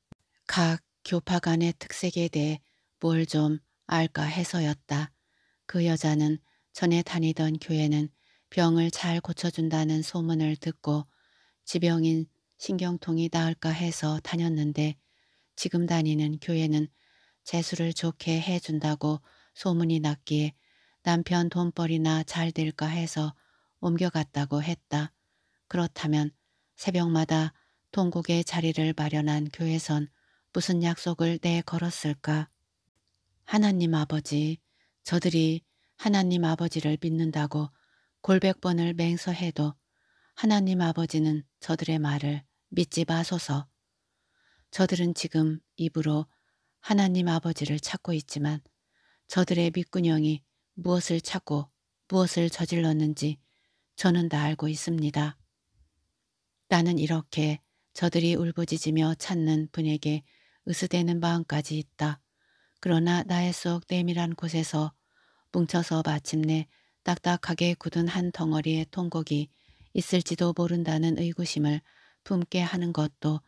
각 교파 간의 특색에 대해 뭘 좀 알까 해서였다. 그 여자는 전에 다니던 교회는 병을 잘 고쳐준다는 소문을 듣고 지병인 신경통이 나을까 해서 다녔는데 지금 다니는 교회는 재수를 좋게 해준다고 소문이 났기에 남편 돈벌이나 잘 될까 해서 옮겨갔다고 했다. 그렇다면 새벽마다 동국의 자리를 마련한 교회선 무슨 약속을 내 걸었을까? 하나님 아버지, 저들이 하나님 아버지를 믿는다고 골백번을 맹서해도 하나님 아버지는 저들의 말을 믿지 마소서. 저들은 지금 입으로 하나님 아버지를 찾고 있지만 저들의 미구녕이 무엇을 찾고 무엇을 저질렀는지 저는 다 알고 있습니다. 나는 이렇게 저들이 울부짖으며 찾는 분에게 으스대는 마음까지 있다. 그러나 나의 속 내밀한 곳에서 뭉쳐서 마침내 딱딱하게 굳은 한 덩어리의 통곡이 있을지도 모른다는 의구심을 품게 하는 것도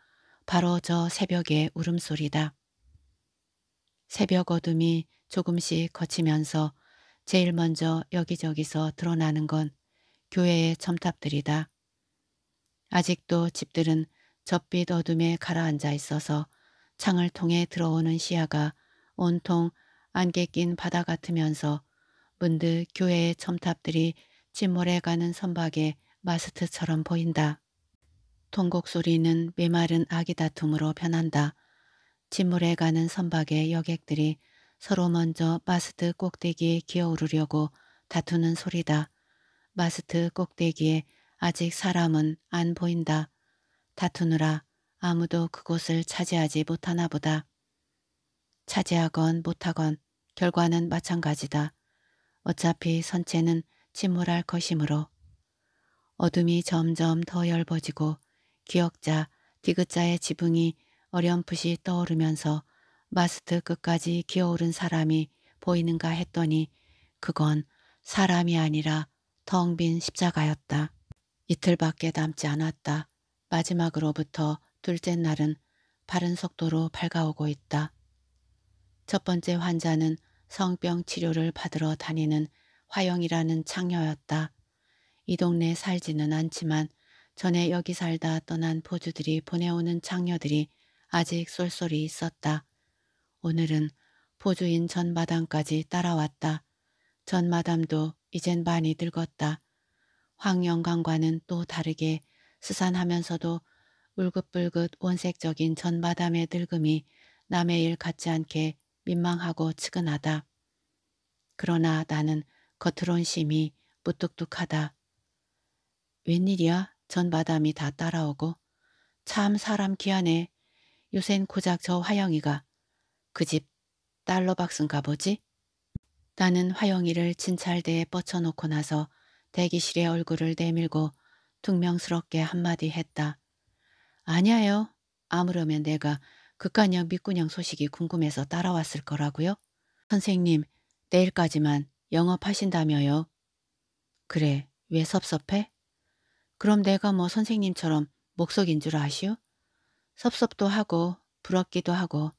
바로 저 새벽의 울음소리다. 새벽 어둠이 조금씩 거치면서 제일 먼저 여기저기서 드러나는 건 교회의 첨탑들이다. 아직도 집들은 젖빛 어둠에 가라앉아 있어서 창을 통해 들어오는 시야가 온통 안개 낀 바다 같으면서 문득 교회의 첨탑들이 침몰해 가는 선박의 마스트처럼 보인다. 통곡 소리는 메마른 아기 다툼으로 변한다. 침몰해 가는 선박의 여객들이 서로 먼저 마스트 꼭대기에 기어오르려고 다투는 소리다. 마스트 꼭대기에 아직 사람은 안 보인다. 다투느라 아무도 그곳을 차지하지 못하나 보다. 차지하건 못하건 결과는 마찬가지다. 어차피 선체는 침몰할 것이므로 어둠이 점점 더열버지고 기억자 디귿자의 지붕이 어렴풋이 떠오르면서 마스트 끝까지 기어오른 사람이 보이는가 했더니 그건 사람이 아니라 텅 빈 십자가였다. 이틀밖에 남지 않았다. 마지막으로부터 둘째 날은 바른 속도로 밝아오고 있다. 첫 번째 환자는 성병 치료를 받으러 다니는 화영이라는 창녀였다. 이 동네에 살지는 않지만 전에 여기 살다 떠난 포주들이 보내오는 창녀들이 아직 쏠쏠이 있었다. 오늘은 포주인 전마담까지 따라왔다. 전마담도 이젠 많이 늙었다. 황영강과는 또 다르게 스산하면서도 울긋불긋 원색적인 전마담의 늙음이 남의 일 같지 않게 민망하고 측은하다. 그러나 나는 겉으론 심이 무뚝뚝하다. 웬일이야? 전마담이 다 따라오고 참 사람 귀하네 요샌 고작 저 화영이가 그집 달러박스인가 보지? 나는 화영이를 진찰대에 뻗쳐놓고 나서 대기실에 얼굴을 내밀고 퉁명스럽게 한마디 했다. 아니에요. 아무러면 내가 극한형미꾸형 소식이 궁금해서 따라왔을 거라고요? 선생님, 내일까지만 영업하신다며요. 그래, 왜 섭섭해? 그럼 내가 뭐 선생님처럼 목석인 줄 아시오? 섭섭도 하고 부럽기도 하고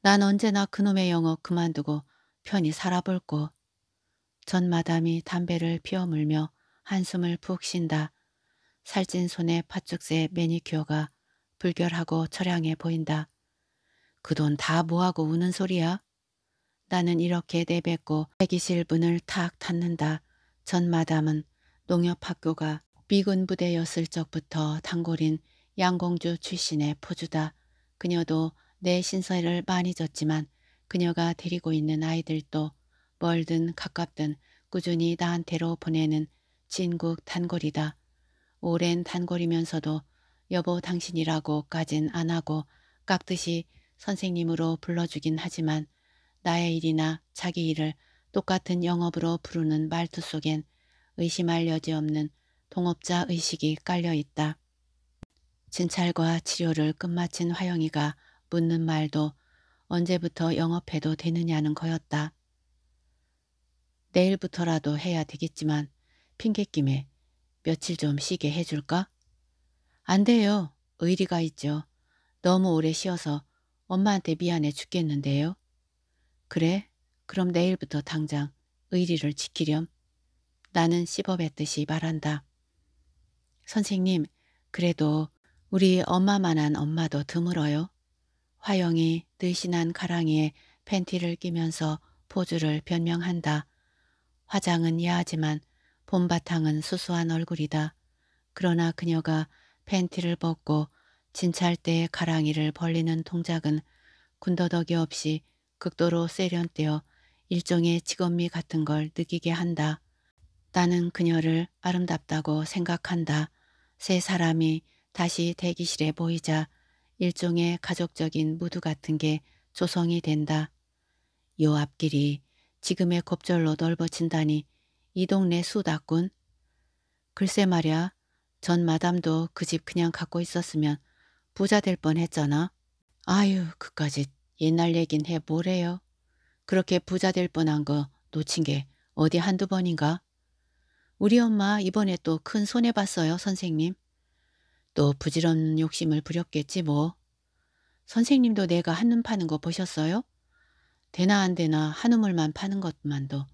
난 언제나 그놈의 영어 그만두고 편히 살아볼꼬. 전 마담이 담배를 피워 물며 한숨을 푹 쉰다. 살찐 손에 팥죽새 매니큐어가 불결하고 처량해 보인다. 그 돈 다 뭐하고 우는 소리야? 나는 이렇게 내뱉고 대기실 문을 탁 닫는다. 전 마담은 농협학교가 미군 부대였을 적부터 단골인 양공주 출신의 포주다. 그녀도 내 신세를 많이 졌지만 그녀가 데리고 있는 아이들도 멀든 가깝든 꾸준히 나한테로 보내는 진국 단골이다. 오랜 단골이면서도 여보 당신이라고까진 안하고 깍듯이 선생님으로 불러주긴 하지만 나의 일이나 자기 일을 똑같은 영업으로 부르는 말투 속엔 의심할 여지 없는 동업자 의식이 깔려 있다. 진찰과 치료를 끝마친 화영이가 묻는 말도 언제부터 영업해도 되느냐는 거였다. 내일부터라도 해야 되겠지만 핑계김에 며칠 좀 쉬게 해줄까? 안 돼요. 의리가 있죠. 너무 오래 쉬어서 엄마한테 미안해 죽겠는데요. 그래? 그럼 내일부터 당장 의리를 지키렴. 나는 씹어뱉듯이 말한다. 선생님, 그래도 우리 엄마만한 엄마도 드물어요. 화영이 늘씬한 가랑이에 팬티를 끼면서 포즈를 변명한다. 화장은 야하지만 봄바탕은 수수한 얼굴이다. 그러나 그녀가 팬티를 벗고 진찰대의 가랑이를 벌리는 동작은 군더더기 없이 극도로 세련되어 일종의 직업미 같은 걸 느끼게 한다. 나는 그녀를 아름답다고 생각한다. 세 사람이 다시 대기실에 모이자 일종의 가족적인 무드 같은 게 조성이 된다. 요 앞길이 지금의 곱절로 넓어진다니 이 동네 수다꾼. 글쎄 말야 전 마담도 그 집 그냥 갖고 있었으면 부자 될 뻔했잖아. 아유 그까짓 옛날 얘긴 해 뭐래요. 그렇게 부자 될 뻔한 거 놓친 게 어디 한두 번인가. 우리 엄마 이번에 또 큰 손해 봤어요 선생님. 또 부지런 욕심을 부렸겠지 뭐. 선생님도 내가 한눈 파는 거 보셨어요? 되나 안 되나 한우물만 파는 것만도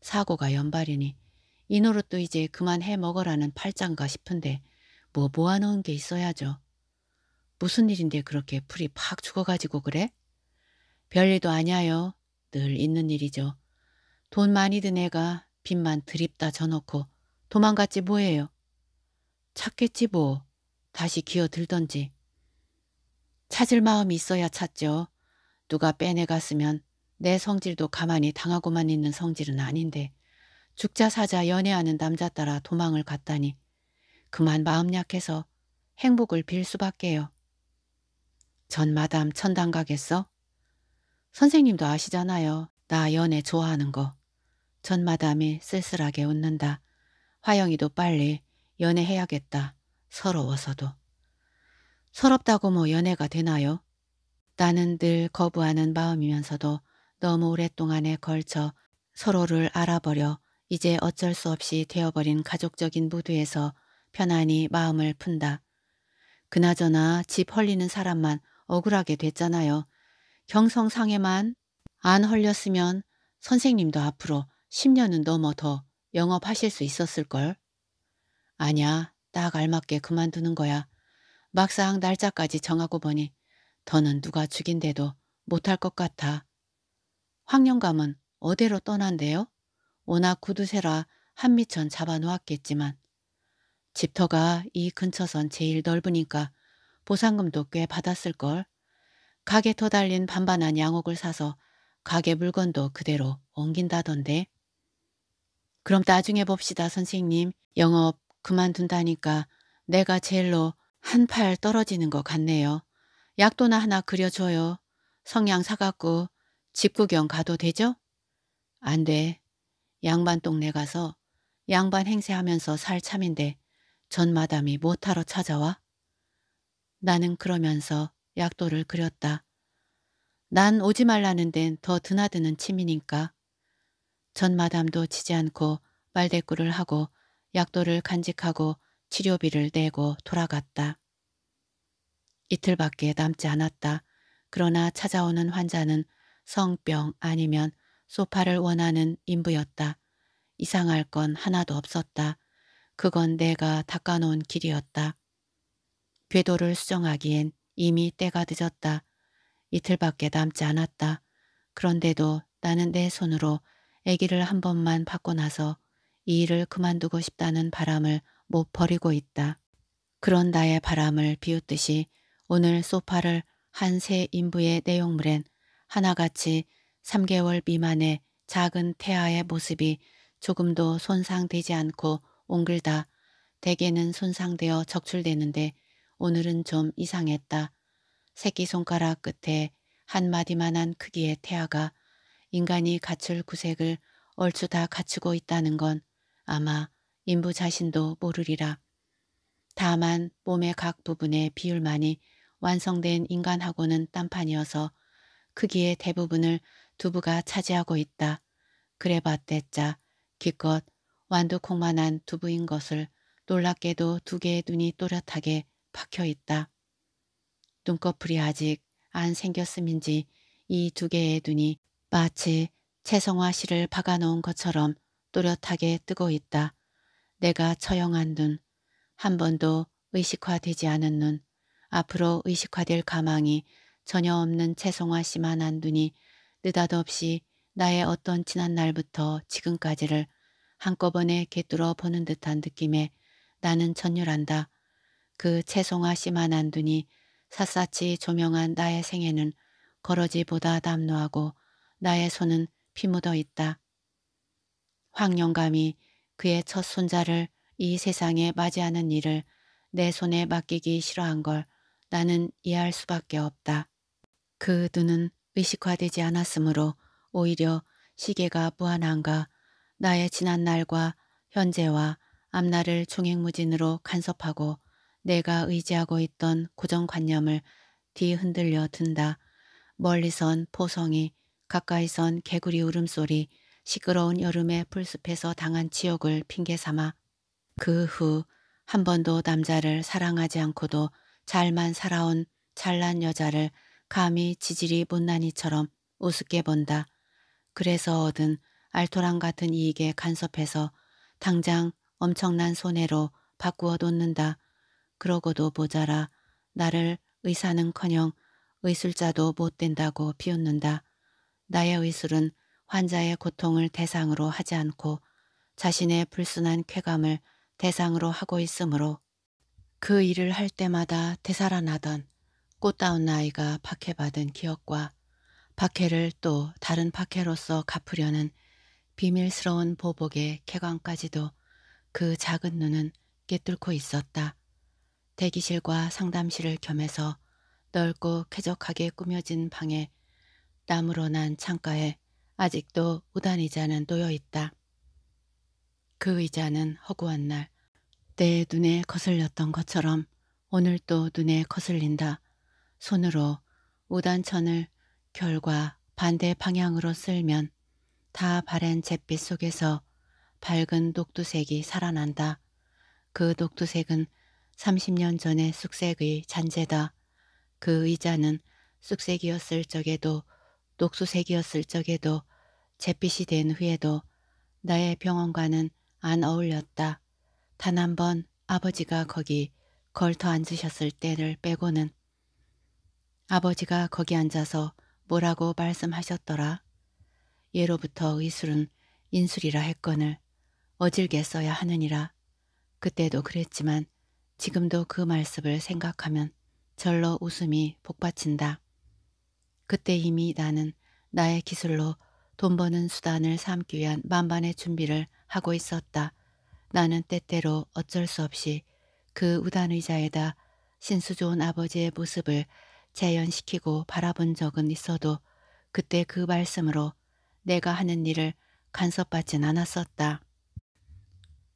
사고가 연발이니 이 노릇도 이제 그만 해 먹어라는 팔짱가 싶은데 뭐 모아놓은 게 있어야죠. 무슨 일인데 그렇게 풀이 팍 죽어가지고 그래? 별일도 아니야요. 늘 있는 일이죠. 돈 많이 든 애가 빚만 드립다 져놓고 도망갔지 뭐예요. 찾겠지 뭐. 다시 기어들던지. 찾을 마음이 있어야 찾죠. 누가 빼내갔으면 내 성질도 가만히 당하고만 있는 성질은 아닌데 죽자 사자 연애하는 남자 따라 도망을 갔다니 그만 마음 약해서 행복을 빌 수밖에요. 전 마담 천당 가겠어? 선생님도 아시잖아요. 나 연애 좋아하는 거. 전 마담이 쓸쓸하게 웃는다. 화영이도 빨리 연애해야겠다. 서러워서도. 서럽다고 뭐 연애가 되나요? 나는 늘 거부하는 마음이면서도 너무 오랫동안에 걸쳐 서로를 알아버려 이제 어쩔 수 없이 되어버린 가족적인 무드에서 편안히 마음을 푼다. 그나저나 집 헐리는 사람만 억울하게 됐잖아요. 경성상에만 안 헐렸으면 선생님도 앞으로 10년은 넘어 더 영업하실 수 있었을걸. 아냐, 딱 알맞게 그만두는 거야. 막상 날짜까지 정하고 보니 더는 누가 죽인데도 못할 것 같아. 황영감은 어디로 떠난대요? 워낙 구두쇠라 한미천 잡아놓았겠지만 집터가 이 근처선 제일 넓으니까 보상금도 꽤 받았을걸. 가게 터 달린 반반한 양옥을 사서 가게 물건도 그대로 옮긴다던데. 그럼 나중에 봅시다 선생님. 영업 그만둔다니까 내가 젤로 한 팔 떨어지는 것 같네요. 약도나 하나 그려줘요. 성냥 사갖고 집 구경 가도 되죠? 안 돼. 양반 동네 가서 양반 행세하면서 살 참인데 전 마담이 못하러 찾아와? 나는 그러면서 약도를 그렸다. 난 오지 말라는 데는 더 드나드는 취미니까전 마담도 치지 않고 말대꾸를 하고 약도를 간직하고 치료비를 내고 돌아갔다. 이틀밖에 남지 않았다. 그러나 찾아오는 환자는 성병 아니면 소파를 원하는 인부였다. 이상할 건 하나도 없었다. 그건 내가 닦아놓은 길이었다. 궤도를 수정하기엔 이미 때가 늦었다. 이틀밖에 남지 않았다. 그런데도 나는 내 손으로 아기를 한 번만 받고 나서 이 일을 그만두고 싶다는 바람을 못 버리고 있다. 그런 나의 바람을 비웃듯이 오늘 소파를 한 세 인부의 내용물엔 하나같이 3개월 미만의 작은 태아의 모습이 조금도 손상되지 않고 옹글다 대개는 손상되어 적출되는데 오늘은 좀 이상했다. 새끼손가락 끝에 한마디만한 크기의 태아가 인간이 갖출 구색을 얼추 다 갖추고 있다는 건 아마 인부 자신도 모르리라. 다만 몸의 각 부분의 비율만이 완성된 인간하고는 딴판이어서 크기의 대부분을 두부가 차지하고 있다. 그래봤댔자 기껏 완두콩만한 두부인 것을 놀랍게도 두 개의 눈이 또렷하게 박혀있다. 눈꺼풀이 아직 안 생겼음인지 이 두 개의 눈이 마치 채성화 씨를 박아놓은 것처럼 또렷하게 뜨고 있다. 내가 처형한 눈, 한 번도 의식화되지 않은 눈, 앞으로 의식화될 가망이 전혀 없는 채송화 씨만한 눈이 느닷없이 나의 어떤 지난 날부터 지금까지를 한꺼번에 개뚫어 보는 듯한 느낌에 나는 전율한다. 그 채송화 씨만한 눈이 샅샅이 조명한 나의 생애는 거러지보다 담노하고 나의 손은 피묻어 있다. 황영감이 그의 첫 손자를 이 세상에 맞이하는 일을 내 손에 맡기기 싫어한 걸 나는 이해할 수밖에 없다. 그 눈은 의식화되지 않았으므로 오히려 시계가 무한한가 나의 지난 날과 현재와 앞날을 종횡무진으로 간섭하고 내가 의지하고 있던 고정관념을 뒤흔들려 든다. 멀리선 포성이 가까이선 개구리 울음소리 시끄러운 여름에 풀숲에서 당한 치욕을 핑계 삼아 그 후 한 번도 남자를 사랑하지 않고도 잘만 살아온 잘난 여자를 감히 지질이 못난이처럼 우습게 본다. 그래서 얻은 알토란 같은 이익에 간섭해서 당장 엄청난 손해로 바꾸어 놓는다. 그러고도 모자라 나를 의사는커녕 의술자도 못 된다고 비웃는다. 나의 의술은 환자의 고통을 대상으로 하지 않고 자신의 불순한 쾌감을 대상으로 하고 있으므로 그 일을 할 때마다 되살아나던 꽃다운 아이가 박해받은 기억과 박해를 또 다른 박해로서 갚으려는 비밀스러운 보복의 쾌감까지도 그 작은 눈은 깨뚫고 있었다. 대기실과 상담실을 겸해서 넓고 쾌적하게 꾸며진 방에 나무로 난 창가에 아직도 우단 의자는 놓여 있다. 그 의자는 허구한 날 내 눈에 거슬렸던 것처럼 오늘 또 눈에 거슬린다. 손으로 우단천을 결과 반대 방향으로 쓸면 다 바랜 잿빛 속에서 밝은 녹두색이 살아난다. 그 녹두색은 30년 전의 쑥색의 잔재다. 그 의자는 쑥색이었을 적에도 녹수색이었을 적에도 잿빛이 된 후에도 나의 병원과는 안 어울렸다. 단 한 번 아버지가 거기 걸터 앉으셨을 때를 빼고는 아버지가 거기 앉아서 뭐라고 말씀하셨더라. 예로부터 의술은 인술이라 했건을 어질게 써야 하느니라. 그때도 그랬지만 지금도 그 말씀을 생각하면 절로 웃음이 복받친다. 그때 이미 나는 나의 기술로 돈 버는 수단을 삼기 위한 만반의 준비를 하고 있었다. 나는 때때로 어쩔 수 없이 그 우단 의자에다 신수 좋은 아버지의 모습을 재현시키고 바라본 적은 있어도 그때 그 말씀으로 내가 하는 일을 간섭받진 않았었다.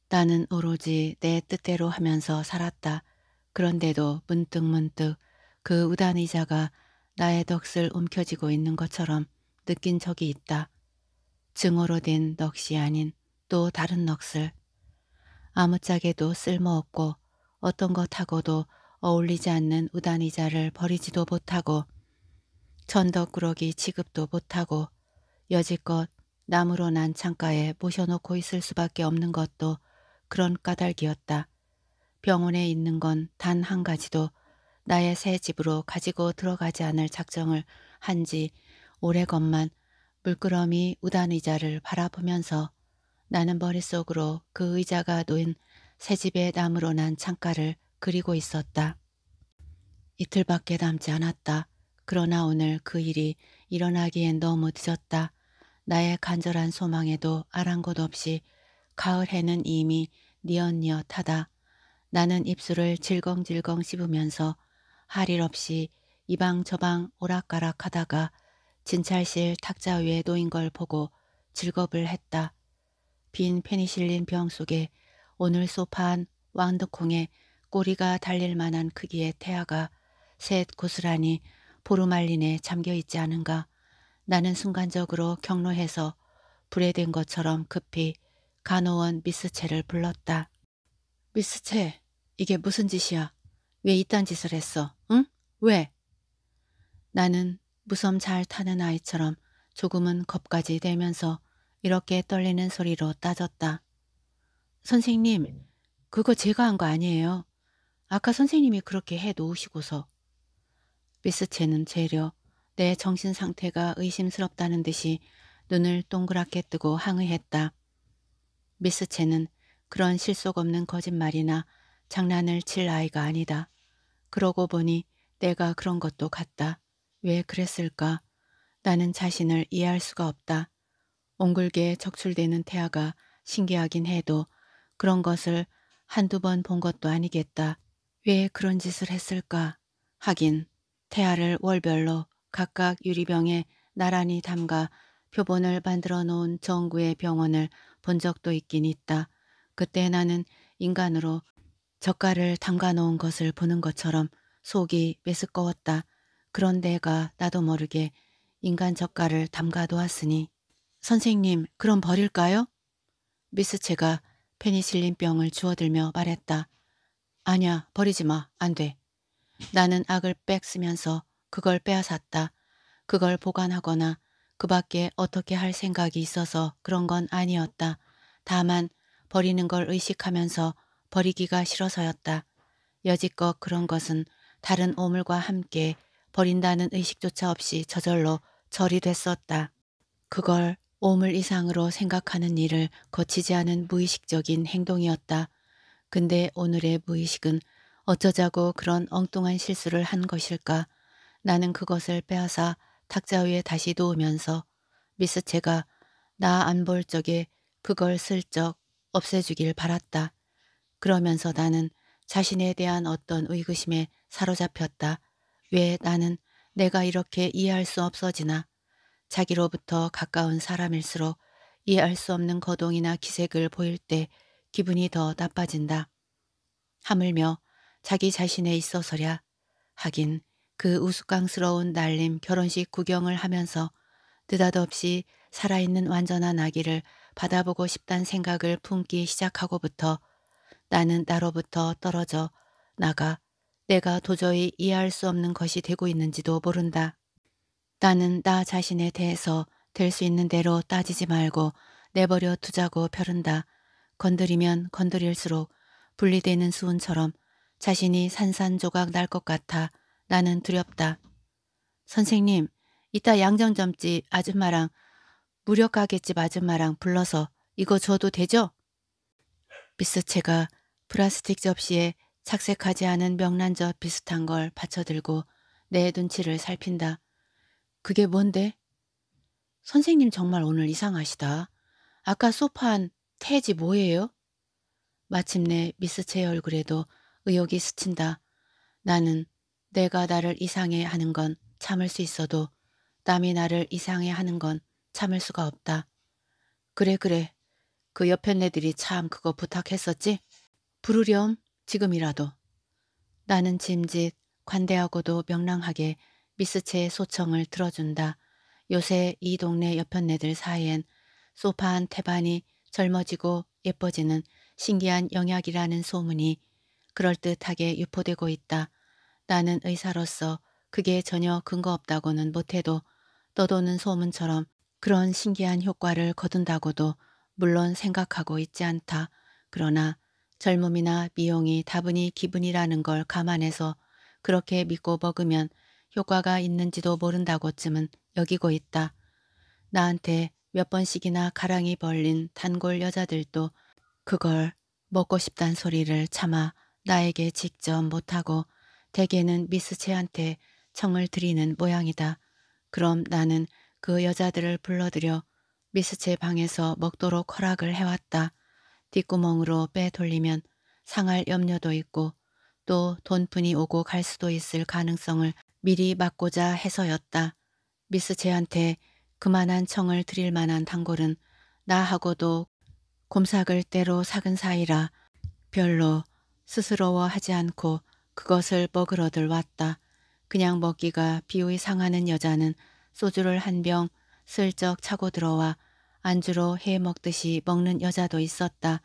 나는 오로지 내 뜻대로 하면서 살았다. 그런데도 문득문득 문득 그 우단 의자가 나의 덕을 움켜쥐고 있는 것처럼 느낀 적이 있다. 증오로 된 넋이 아닌 또 다른 넋을. 아무짝에도 쓸모없고 어떤 것하고도 어울리지 않는 우단이자를 버리지도 못하고 천덕꾸러기 취급도 못하고 여지껏 나무로 난 창가에 모셔놓고 있을 수밖에 없는 것도 그런 까닭이었다. 병원에 있는 건 단 한 가지도 나의 새 집으로 가지고 들어가지 않을 작정을 한 지 오래건만 물끄러미 우단 의자를 바라보면서 나는 머릿속으로 그 의자가 놓인 새 집의 나무로 난 창가를 그리고 있었다. 이틀밖에 남지 않았다. 그러나 오늘 그 일이 일어나기엔 너무 늦었다. 나의 간절한 소망에도 아랑곳 없이 가을 해는 이미 니엇니엇하다. 나는 입술을 질겅질겅 씹으면서 할일 없이 이방 저방 오락가락 하다가 진찰실 탁자 위에 놓인 걸 보고 즐겁을 했다. 빈 페니실린 병 속에 오늘 소파한 왕드콩에 꼬리가 달릴 만한 크기의 태아가 셋 고스란히 보르말린에 잠겨 있지 않은가. 나는 순간적으로 경로해서 불에 댄 것처럼 급히 간호원 미스체를 불렀다. 미스체, 이게 무슨 짓이야? 왜 이딴 짓을 했어? 응? 왜? 나는 무섬 잘 타는 아이처럼 조금은 겁까지 되면서 이렇게 떨리는 소리로 따졌다. 선생님, 그거 제가 한 거 아니에요. 아까 선생님이 그렇게 해 놓으시고서. 미스체는 재려 내 정신 상태가 의심스럽다는 듯이 눈을 동그랗게 뜨고 항의했다. 미스 체는 그런 실속 없는 거짓말이나 장난을 칠 아이가 아니다. 그러고 보니 내가 그런 것도 같다. 왜 그랬을까? 나는 자신을 이해할 수가 없다. 옹글게 적출되는 태아가 신기하긴 해도 그런 것을 한두 번 본 것도 아니겠다. 왜 그런 짓을 했을까? 하긴 태아를 월별로 각각 유리병에 나란히 담가 표본을 만들어 놓은 정구의 병원을 본 적도 있긴 있다. 그때 나는 인간으로 젓갈을 담가 놓은 것을 보는 것처럼 속이 메스꺼웠다. 그런 데가 나도 모르게 인간 젓갈을 담가 놓았으니 선생님 그럼 버릴까요? 미스체가 페니실린병을 주워들며 말했다. 아니야 버리지 마. 안 돼. 나는 악을 빽 쓰면서 그걸 빼앗았다. 그걸 보관하거나 그 밖에 어떻게 할 생각이 있어서 그런 건 아니었다. 다만 버리는 걸 의식하면서 버리기가 싫어서였다. 여지껏 그런 것은 다른 오물과 함께 버린다는 의식조차 없이 저절로 절이 됐었다. 그걸 오물 이상으로 생각하는 일을 거치지 않은 무의식적인 행동이었다. 근데 오늘의 무의식은 어쩌자고 그런 엉뚱한 실수를 한 것일까? 나는 그것을 빼앗아 탁자 위에 다시 놓으면서 미스 체가 나 안 볼 적에 그걸 슬쩍 없애주길 바랐다. 그러면서 나는 자신에 대한 어떤 의구심에 사로잡혔다. 왜 나는 내가 이렇게 이해할 수 없어지나. 자기로부터 가까운 사람일수록 이해할 수 없는 거동이나 기색을 보일 때 기분이 더 나빠진다. 하물며 자기 자신에 있어서랴. 하긴 그 우스꽝스러운 날림 결혼식 구경을 하면서 느닷없이 살아있는 완전한 아기를 받아보고 싶단 생각을 품기 시작하고부터 나는 나로부터 떨어져 나가 내가 도저히 이해할 수 없는 것이 되고 있는지도 모른다. 나는 나 자신에 대해서 될 수 있는 대로 따지지 말고 내버려 두자고 펴른다. 건드리면 건드릴수록 분리되는 수운처럼 자신이 산산조각 날 것 같아 나는 두렵다. 선생님, 이따 양정점집 아줌마랑 무력가게집 아줌마랑 불러서 이거 줘도 되죠? 미스체가 플라스틱 접시에 착색하지 않은 명란젓 비슷한 걸 받쳐들고 내 눈치를 살핀다. 그게 뭔데? 선생님 정말 오늘 이상하시다. 아까 소파한 태지 뭐예요? 마침내 미스체 얼굴에도 의욕이 스친다. 나는 내가 나를 이상해 하는 건 참을 수 있어도 남이 나를 이상해 하는 건 참을 수가 없다. 그래 그래. 그 옆에 애들이 참 그거 부탁했었지? 부르렴 지금이라도. 나는 짐짓 관대하고도 명랑하게 미스체의 소청을 들어준다. 요새 이 동네 옆편네들 사이엔 소파한 태반이 젊어지고 예뻐지는 신기한 영약이라는 소문이 그럴듯하게 유포되고 있다. 나는 의사로서 그게 전혀 근거 없다고는 못해도 떠도는 소문처럼 그런 신기한 효과를 거둔다고도 물론 생각하고 있지 않다. 그러나 젊음이나 미용이 다분히 기분이라는 걸 감안해서 그렇게 믿고 먹으면 효과가 있는지도 모른다고쯤은 여기고 있다. 나한테 몇 번씩이나 가랑이 벌린 단골 여자들도 그걸 먹고 싶단 소리를 참아 나에게 직접 못하고 대개는 미스체한테 청을 드리는 모양이다. 그럼 나는 그 여자들을 불러들여 미스체 방에서 먹도록 허락을 해왔다. 뒷구멍으로 빼돌리면 상할 염려도 있고 또 돈푼이 오고 갈 수도 있을 가능성을 미리 막고자 해서였다. 미스 제한테 그만한 청을 드릴 만한 단골은 나하고도 곰삭을 때로 삭은 사이라 별로 스스러워하지 않고 그것을 먹으러들 왔다. 그냥 먹기가 비위 상하는 여자는 소주를 한 병 슬쩍 차고 들어와 안주로 해 먹듯이 먹는 여자도 있었다.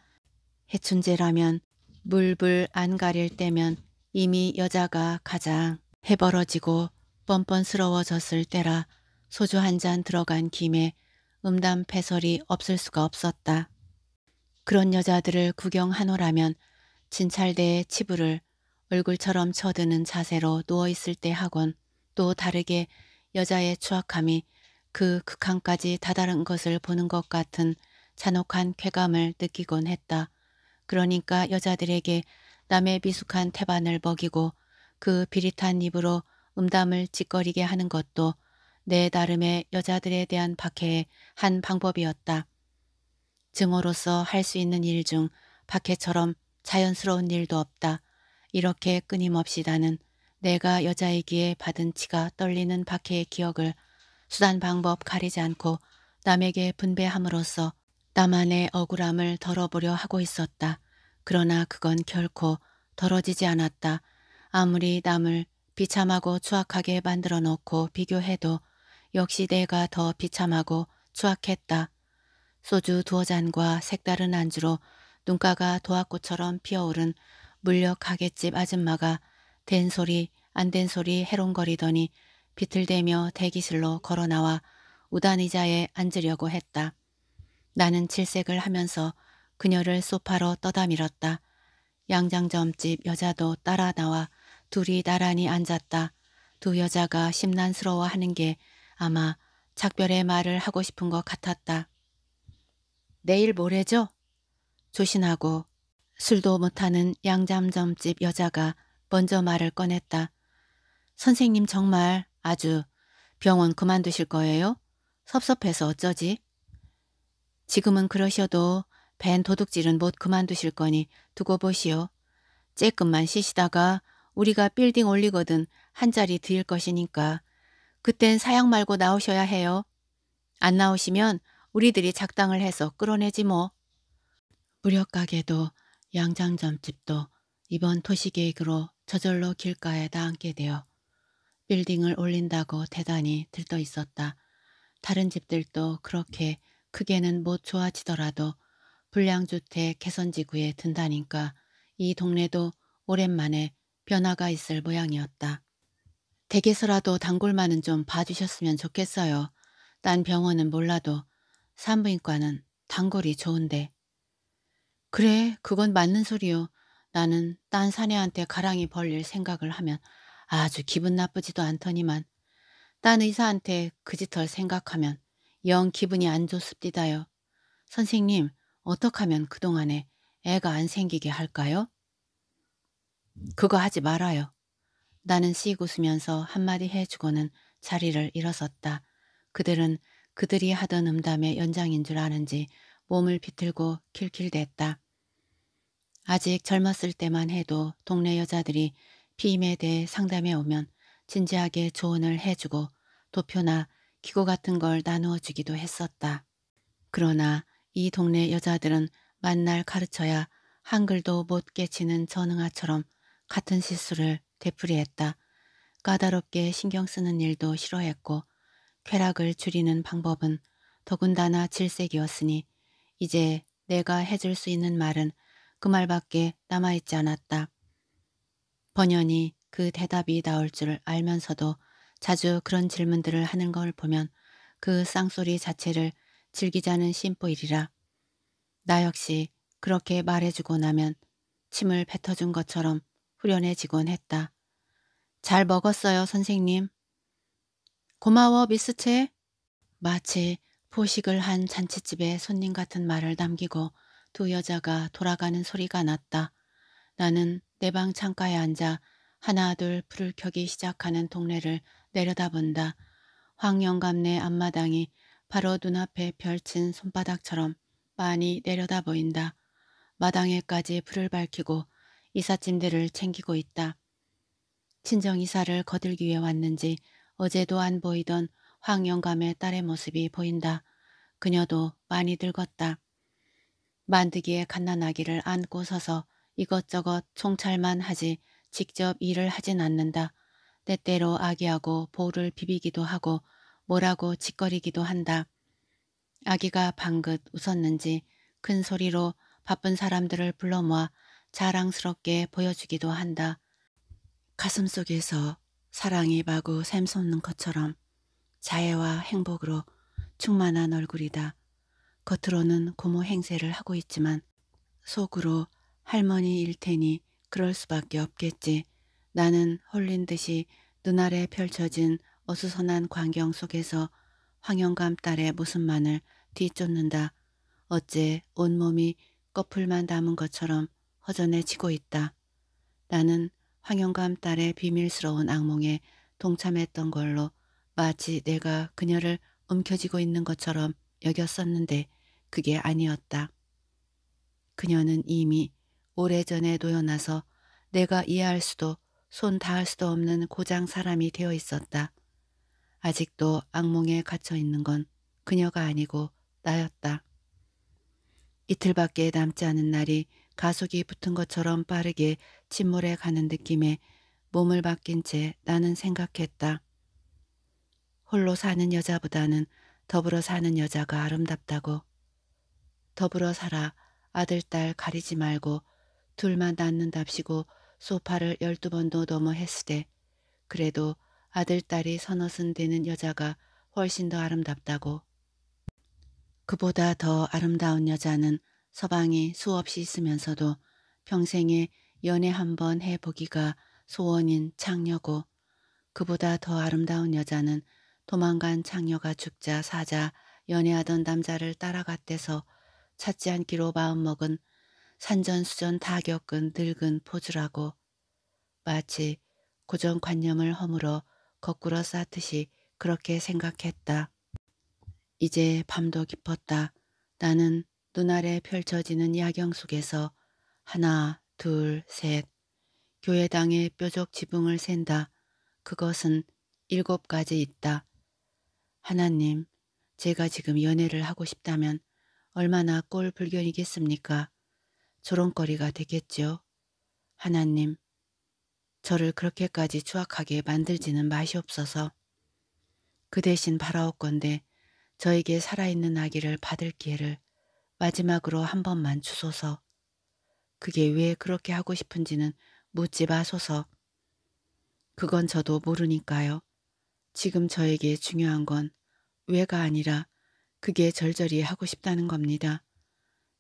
해춘제라면 물불 안 가릴 때면 이미 여자가 가장 해버러지고 뻔뻔스러워졌을 때라 소주 한 잔 들어간 김에 음담 패설이 없을 수가 없었다. 그런 여자들을 구경하노라면 진찰대의 치부를 얼굴처럼 쳐드는 자세로 누워있을 때 하곤 또 다르게 여자의 추악함이 그 극한까지 다다른 것을 보는 것 같은 잔혹한 쾌감을 느끼곤 했다. 그러니까 여자들에게 남의 미숙한 태반을 먹이고 그 비릿한 입으로 음담을 짓거리게 하는 것도 내 나름의 여자들에 대한 박해의 한 방법이었다. 증오로서 할 수 있는 일 중 박해처럼 자연스러운 일도 없다. 이렇게 끊임없이 나는 내가 여자이기에 받은 치가 떨리는 박해의 기억을 수단 방법 가리지 않고 남에게 분배함으로써 나만의 억울함을 덜어보려 하고 있었다. 그러나 그건 결코 덜어지지 않았다. 아무리 남을 비참하고 추악하게 만들어 놓고 비교해도 역시 내가 더 비참하고 추악했다. 소주 두어 잔과 색다른 안주로 눈가가 도화꽃처럼 피어오른 물력 가게집 아줌마가 된 소리 안 된 소리 해롱거리더니 비틀대며 대기실로 걸어 나와 우단 의자에 앉으려고 했다. 나는 질색을 하면서 그녀를 소파로 떠다 밀었다. 양장점집 여자도 따라 나와 둘이 나란히 앉았다. 두 여자가 심란스러워하는 게 아마 작별의 말을 하고 싶은 것 같았다. 내일 모레죠? 조신하고 술도 못하는 양잠점집 여자가 먼저 말을 꺼냈다. 선생님 정말 아주 병원 그만두실 거예요? 섭섭해서 어쩌지? 지금은 그러셔도 벤 도둑질은 못 그만두실 거니 두고 보시오. 쬐끔만 쉬시다가 우리가 빌딩 올리거든 한 자리 드릴 것이니까 그땐 사양 말고 나오셔야 해요. 안 나오시면 우리들이 작당을 해서 끌어내지 뭐. 무력가게도 양장점집도 이번 토시계획으로 저절로 길가에 다 앉게 되어 빌딩을 올린다고 대단히 들떠 있었다. 다른 집들도 그렇게 크게는 못 좋아지더라도 불량주택 개선지구에 든다니까 이 동네도 오랜만에 변화가 있을 모양이었다. 댁에서라도 단골만은 좀 봐주셨으면 좋겠어요. 딴 병원은 몰라도 산부인과는 단골이 좋은데. 그래 그건 맞는 소리요. 나는 딴 사내한테 가랑이 벌릴 생각을 하면 아주 기분 나쁘지도 않더니만 딴 의사한테 그짓을 생각하면 영 기분이 안 좋습디다요. 선생님 어떡 하면 그동안에 애가 안 생기게 할까요? 그거 하지 말아요. 나는 씩 웃으면서 한마디 해주고는 자리를 일어섰다. 그들은 그들이 하던 음담의 연장인 줄 아는지 몸을 비틀고 킬킬댔다. 아직 젊었을 때만 해도 동네 여자들이 피임에 대해 상담해 오면 진지하게 조언을 해주고 도표나 기고 같은 걸 나누어 주기도 했었다. 그러나 이 동네 여자들은 만날 가르쳐야 한글도 못 깨치는 전응아처럼 같은 실수를 되풀이했다. 까다롭게 신경 쓰는 일도 싫어했고 쾌락을 줄이는 방법은 더군다나 질색이었으니 이제 내가 해줄 수 있는 말은 그 말밖에 남아있지 않았다. 번연히 그 대답이 나올 줄 알면서도 자주 그런 질문들을 하는 걸 보면 그 쌍소리 자체를 즐기자는 심보이리라. 나 역시 그렇게 말해주고 나면 침을 뱉어준 것처럼 후련해지곤 했다. 잘 먹었어요, 선생님. 고마워, 미스체. 마치 포식을 한 잔치집의 손님 같은 말을 남기고 두 여자가 돌아가는 소리가 났다. 나는 내방 창가에 앉아 하나 둘 불을 켜기 시작하는 동네를 내려다본다. 황영감네 앞마당이 바로 눈앞에 펼친 손바닥처럼 많이 내려다 보인다. 마당에까지 불을 밝히고 이삿짐들을 챙기고 있다. 친정 이사를 거들기 위해 왔는지 어제도 안 보이던 황영감의 딸의 모습이 보인다. 그녀도 많이 늙었다. 만드기에 갓난아기를 안고 서서 이것저것 총찰만 하지 직접 일을 하진 않는다. 때때로 아기하고 볼을 비비기도 하고 뭐라고 짓거리기도 한다. 아기가 방긋 웃었는지 큰 소리로 바쁜 사람들을 불러 모아 자랑스럽게 보여주기도 한다. 가슴 속에서 사랑이 마구 샘솟는 것처럼 자애와 행복으로 충만한 얼굴이다. 겉으로는 고모 행세를 하고 있지만 속으로 할머니일 테니 그럴 수밖에 없겠지. 나는 홀린 듯이 눈아래 펼쳐진 어수선한 광경 속에서 황영감 딸의 모습만을 뒤쫓는다. 어째 온몸이 꺼풀만 담은 것처럼 허전해지고 있다. 나는 황영감 딸의 비밀스러운 악몽에 동참했던 걸로 마치 내가 그녀를 움켜쥐고 있는 것처럼 여겼었는데 그게 아니었다. 그녀는 이미 오래전에 놓여나서 내가 이해할 수도 손 닿을 수도 없는 고장 사람이 되어 있었다. 아직도 악몽에 갇혀 있는 건 그녀가 아니고 나였다. 이틀밖에 남지 않은 날이 가속이 붙은 것처럼 빠르게 침몰해 가는 느낌에 몸을 맡긴 채 나는 생각했다. 홀로 사는 여자보다는 더불어 사는 여자가 아름답다고. 더불어 살아 아들, 딸 가리지 말고 둘만 낳는답시고 소파를 열두 번도 넘어 했으되 그래도 아들 딸이 서너슨 되는 여자가 훨씬 더 아름답다고. 그보다 더 아름다운 여자는 서방이 수없이 있으면서도 평생에 연애 한번 해보기가 소원인 창녀고 그보다 더 아름다운 여자는 도망간 창녀가 죽자 사자 연애하던 남자를 따라갔대서 찾지 않기로 마음먹은 산전수전 다 겪은 늙은 포즈라고 마치 고정관념을 허물어 거꾸로 쌓듯이 그렇게 생각했다. 이제 밤도 깊었다. 나는 눈알에 펼쳐지는 야경 속에서 하나, 둘, 셋 교회당의 뾰족 지붕을 센다. 그것은 일곱 가지 있다. 하나님, 제가 지금 연애를 하고 싶다면 얼마나 꼴불견이겠습니까? 조롱거리가 되겠지요. 하나님, 저를 그렇게까지 추악하게 만들지는 마시옵소서. 그 대신 바라옵건데 저에게 살아있는 아기를 받을 기회를 마지막으로 한 번만 주소서. 그게 왜 그렇게 하고 싶은지는 묻지 마소서. 그건 저도 모르니까요. 지금 저에게 중요한 건 왜가 아니라 그게 절절히 하고 싶다는 겁니다.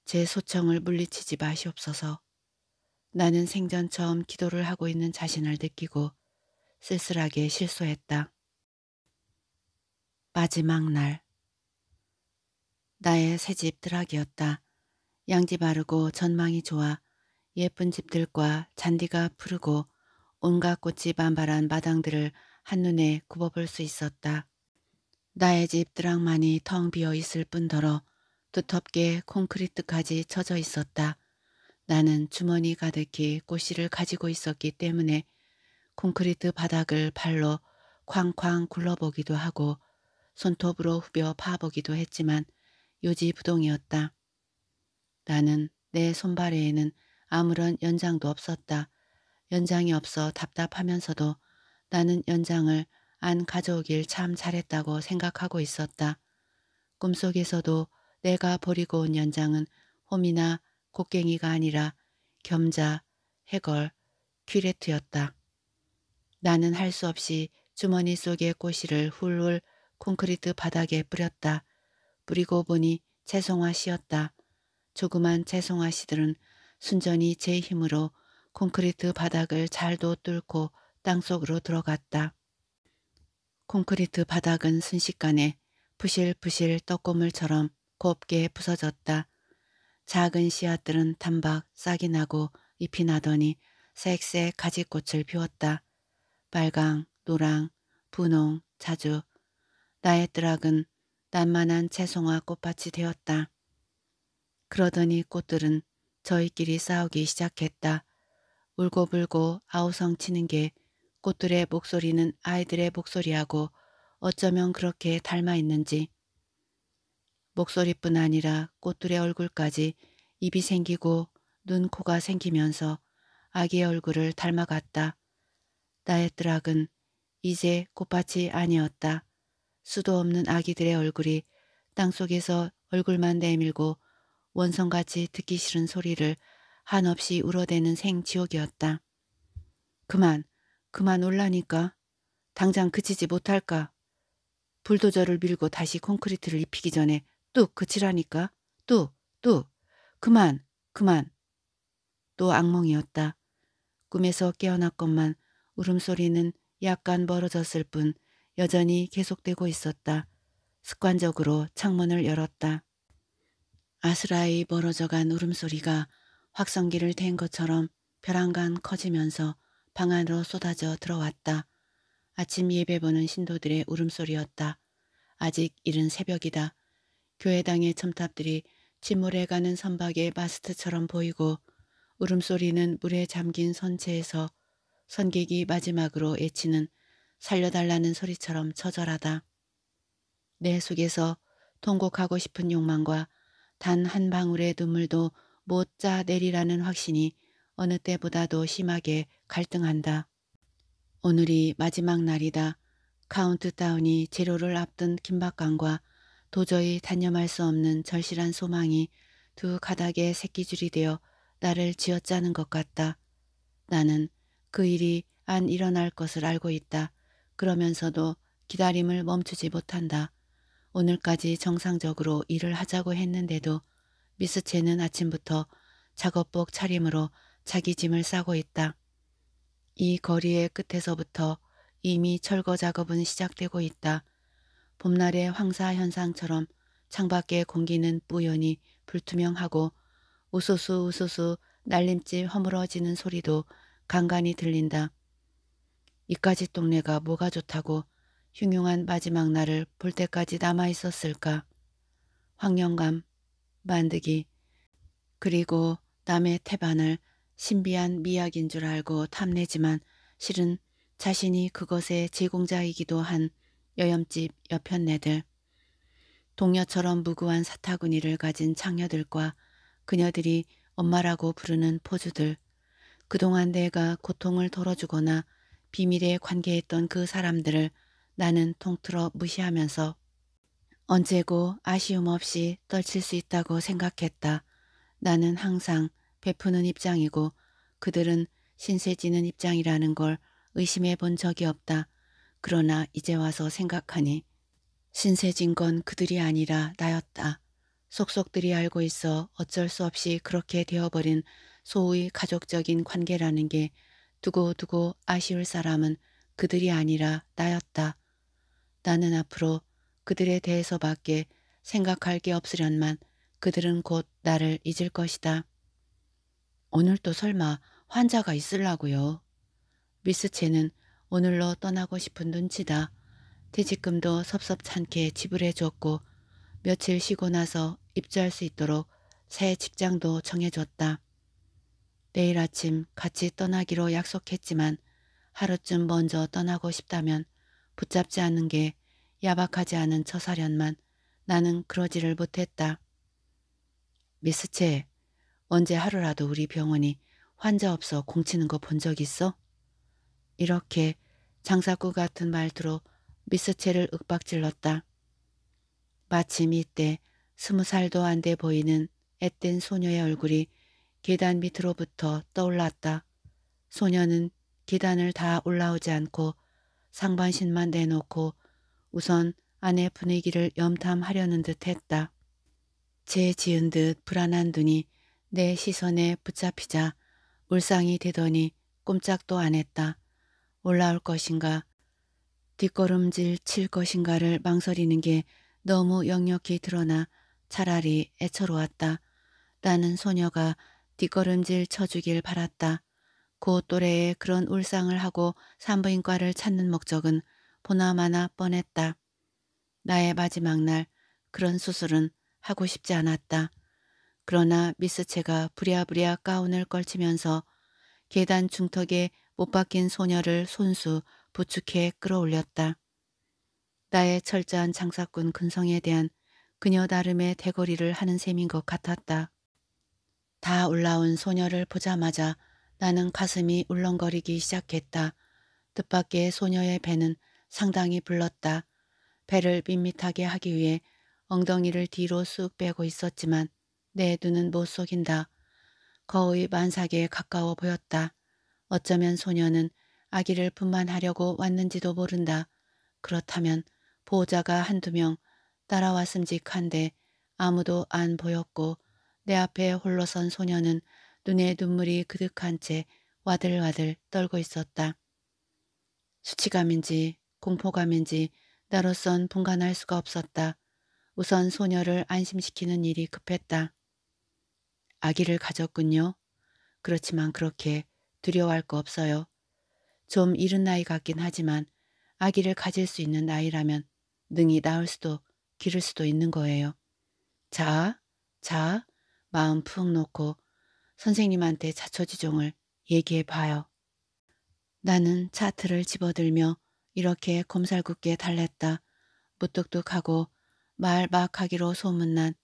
제 소청을 물리치지 마시옵소서. 나는 생전 처음 기도를 하고 있는 자신을 느끼고 쓸쓸하게 실소했다. 마지막 날 나의 새 집 드락이었다. 양지 바르고 전망이 좋아 예쁜 집들과 잔디가 푸르고 온갖 꽃이 반발한 마당들을 한눈에 굽어볼 수 있었다. 나의 집 드락만이 텅 비어 있을 뿐더러 두텁게 콘크리트까지 쳐져 있었다. 나는 주머니 가득히 꼬시를 가지고 있었기 때문에 콘크리트 바닥을 발로 쾅쾅 굴러보기도 하고 손톱으로 후벼 파보기도 했지만 요지부동이었다. 나는 내 손발에는 아무런 연장도 없었다. 연장이 없어 답답하면서도 나는 연장을 안 가져오길 참 잘했다고 생각하고 있었다. 꿈속에서도 내가 버리고 온 연장은 홈이나 곡괭이가 아니라 겸자, 해걸, 퀴레트였다 나는 할 수 없이 주머니 속의 꼬시를 훌훌 콘크리트 바닥에 뿌렸다. 뿌리고 보니 채송화 씨였다. 조그만 채송화 씨들은 순전히 제 힘으로 콘크리트 바닥을 잘도 뚫고 땅속으로 들어갔다. 콘크리트 바닥은 순식간에 부실부실 떡고물처럼 곱게 부서졌다. 작은 씨앗들은 단박 싹이 나고 잎이 나더니 색색 가지꽃을 피웠다. 빨강, 노랑, 분홍, 자주. 나의 뜨락은 난만한 채송화 꽃밭이 되었다. 그러더니 꽃들은 저희끼리 싸우기 시작했다. 울고불고 아우성 치는 게 꽃들의 목소리는 아이들의 목소리하고 어쩌면 그렇게 닮아 있는지 목소리뿐 아니라 꽃들의 얼굴까지 입이 생기고 눈, 코가 생기면서 아기의 얼굴을 닮아갔다. 나의 뜨락은 이제 꽃밭이 아니었다. 수도 없는 아기들의 얼굴이 땅속에서 얼굴만 내밀고 원성같이 듣기 싫은 소리를 한없이 울어대는 생지옥이었다. 그만, 그만 올라니까. 당장 그치지 못할까. 불도저를 밀고 다시 콘크리트를 입히기 전에 또 그치라니까. 또, 또. 그만, 그만. 또 악몽이었다. 꿈에서 깨어났건만 울음소리는 약간 멀어졌을 뿐 여전히 계속되고 있었다. 습관적으로 창문을 열었다. 아스라이 멀어져간 울음소리가 확성기를 댄 것처럼 벼랑간 커지면서 방 안으로 쏟아져 들어왔다. 아침 예배 보는 신도들의 울음소리였다. 아직 이른 새벽이다. 교회당의 첨탑들이 침몰해 가는 선박의 마스트처럼 보이고 울음소리는 물에 잠긴 선체에서 선객이 마지막으로 애치는 살려달라는 소리처럼 처절하다. 내 속에서 통곡하고 싶은 욕망과 단 한 방울의 눈물도 못자 내리라는 확신이 어느 때보다도 심하게 갈등한다. 오늘이 마지막 날이다. 카운트다운이 재료를 앞둔 긴박감과 도저히 단념할 수 없는 절실한 소망이 두 가닥의 새끼줄이 되어 나를 쥐어짜는 것 같다. 나는 그 일이 안 일어날 것을 알고 있다. 그러면서도 기다림을 멈추지 못한다. 오늘까지 정상적으로 일을 하자고 했는데도 미스체는 아침부터 작업복 차림으로 자기 짐을 싸고 있다. 이 거리의 끝에서부터 이미 철거 작업은 시작되고 있다. 봄날의 황사 현상처럼 창밖의 공기는 뿌연히 불투명하고 우수수우수수 날림집 허물어지는 소리도 간간히 들린다. 이까지 동네가 뭐가 좋다고 흉흉한 마지막 날을 볼 때까지 남아있었을까. 황영감, 만드기, 그리고 남의 태반을 신비한 미학인 줄 알고 탐내지만 실은 자신이 그것의 제공자이기도 한 여염집 옆현네들 동녀처럼 무구한 사타구니를 가진 창녀들과 그녀들이 엄마라고 부르는 포주들, 그동안 내가 고통을 덜어주거나 비밀에 관계했던 그 사람들을 나는 통틀어 무시하면서 언제고 아쉬움 없이 떨칠 수 있다고 생각했다. 나는 항상 베푸는 입장이고 그들은 신세지는 입장이라는 걸 의심해 본 적이 없다. 그러나 이제 와서 생각하니 신세진 건 그들이 아니라 나였다. 속속들이 알고 있어 어쩔 수 없이 그렇게 되어버린 소위 가족적인 관계라는 게 두고두고 아쉬울 사람은 그들이 아니라 나였다. 나는 앞으로 그들에 대해서밖에 생각할 게 없으련만 그들은 곧 나를 잊을 것이다. 오늘 도 설마 환자가 있으려고요. 미스 채는 오늘로 떠나고 싶은 눈치다. 퇴직금도 섭섭찮게 지불해줬고 며칠 쉬고 나서 입주할 수 있도록 새 직장도 정해줬다. 내일 아침 같이 떠나기로 약속했지만 하루쯤 먼저 떠나고 싶다면 붙잡지 않는 게 야박하지 않은 처사련만 나는 그러지를 못했다. 미스 채, 언제 하루라도 우리 병원이 환자 없어 공치는 거 본 적 있어? 이렇게 장사꾼 같은 말투로 미스체를 윽박질렀다. 마침 이때 스무 살도 안 돼 보이는 앳된 소녀의 얼굴이 계단 밑으로부터 떠올랐다. 소녀는 계단을 다 올라오지 않고 상반신만 내놓고 우선 아내 분위기를 염탐하려는 듯 했다. 제 지은 듯 불안한 눈이 내 시선에 붙잡히자 울상이 되더니 꼼짝도 안 했다. 올라올 것인가 뒷걸음질 칠 것인가를 망설이는 게 너무 역력히 드러나 차라리 애처로웠다. 나는 소녀가 뒷걸음질 쳐주길 바랐다. 고 또래에 그런 울상을 하고 산부인과를 찾는 목적은 보나마나 뻔했다. 나의 마지막 날 그런 수술은 하고 싶지 않았다. 그러나 미스체가 부랴부랴 가운을 걸치면서 계단 중턱에 못 박힌 소녀를 손수 부축해 끌어올렸다. 나의 철저한 장사꾼 근성에 대한 그녀 나름의 대거리를 하는 셈인 것 같았다. 다 올라온 소녀를 보자마자 나는 가슴이 울렁거리기 시작했다. 뜻밖의 소녀의 배는 상당히 불렀다. 배를 밋밋하게 하기 위해 엉덩이를 뒤로 쑥 빼고 있었지만 내 눈은 못 속인다. 거의 만삭에 가까워 보였다. 어쩌면 소녀는 아기를 분만하려고 왔는지도 모른다. 그렇다면 보호자가 한두 명 따라왔음직한데 아무도 안 보였고 내 앞에 홀로 선 소녀는 눈에 눈물이 그득한 채 와들와들 떨고 있었다. 수치감인지 공포감인지 나로선 분간할 수가 없었다. 우선 소녀를 안심시키는 일이 급했다. 아기를 가졌군요. 그렇지만 그렇게 두려워할 거 없어요. 좀 이른 나이 같긴 하지만 아기를 가질 수 있는 나이라면 능히 낳을 수도 기를 수도 있는 거예요. 자, 자, 마음 푹 놓고 선생님한테 자초지종을 얘기해 봐요. 나는 차트를 집어들며 이렇게 검살궂게 달랬다. 무뚝뚝하고 말 막 하기로 소문난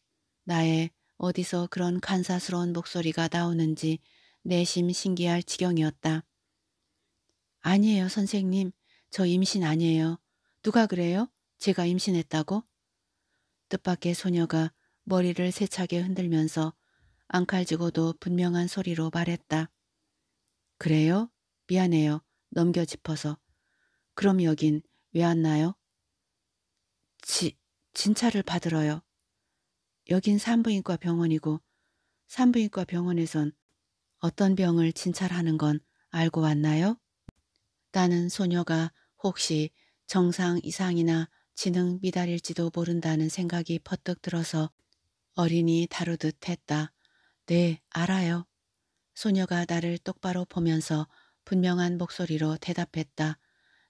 나의 어디서 그런 간사스러운 목소리가 나오는지 내심 신기할 지경이었다. 아니에요, 선생님. 저 임신 아니에요. 누가 그래요? 제가 임신했다고? 뜻밖의 소녀가 머리를 세차게 흔들면서 앙칼지고도 분명한 소리로 말했다. 그래요? 미안해요. 넘겨 짚어서. 그럼 여긴 왜 왔나요? 지, 진찰을 받으러요. 여긴 산부인과 병원이고 산부인과 병원에선 어떤 병을 진찰하는 건 알고 왔나요? 나는 소녀가 혹시 정상 이상이나 지능 미달일지도 모른다는 생각이 퍼뜩 들어서 어린이 다루듯 했다. 네, 알아요. 소녀가 나를 똑바로 보면서 분명한 목소리로 대답했다.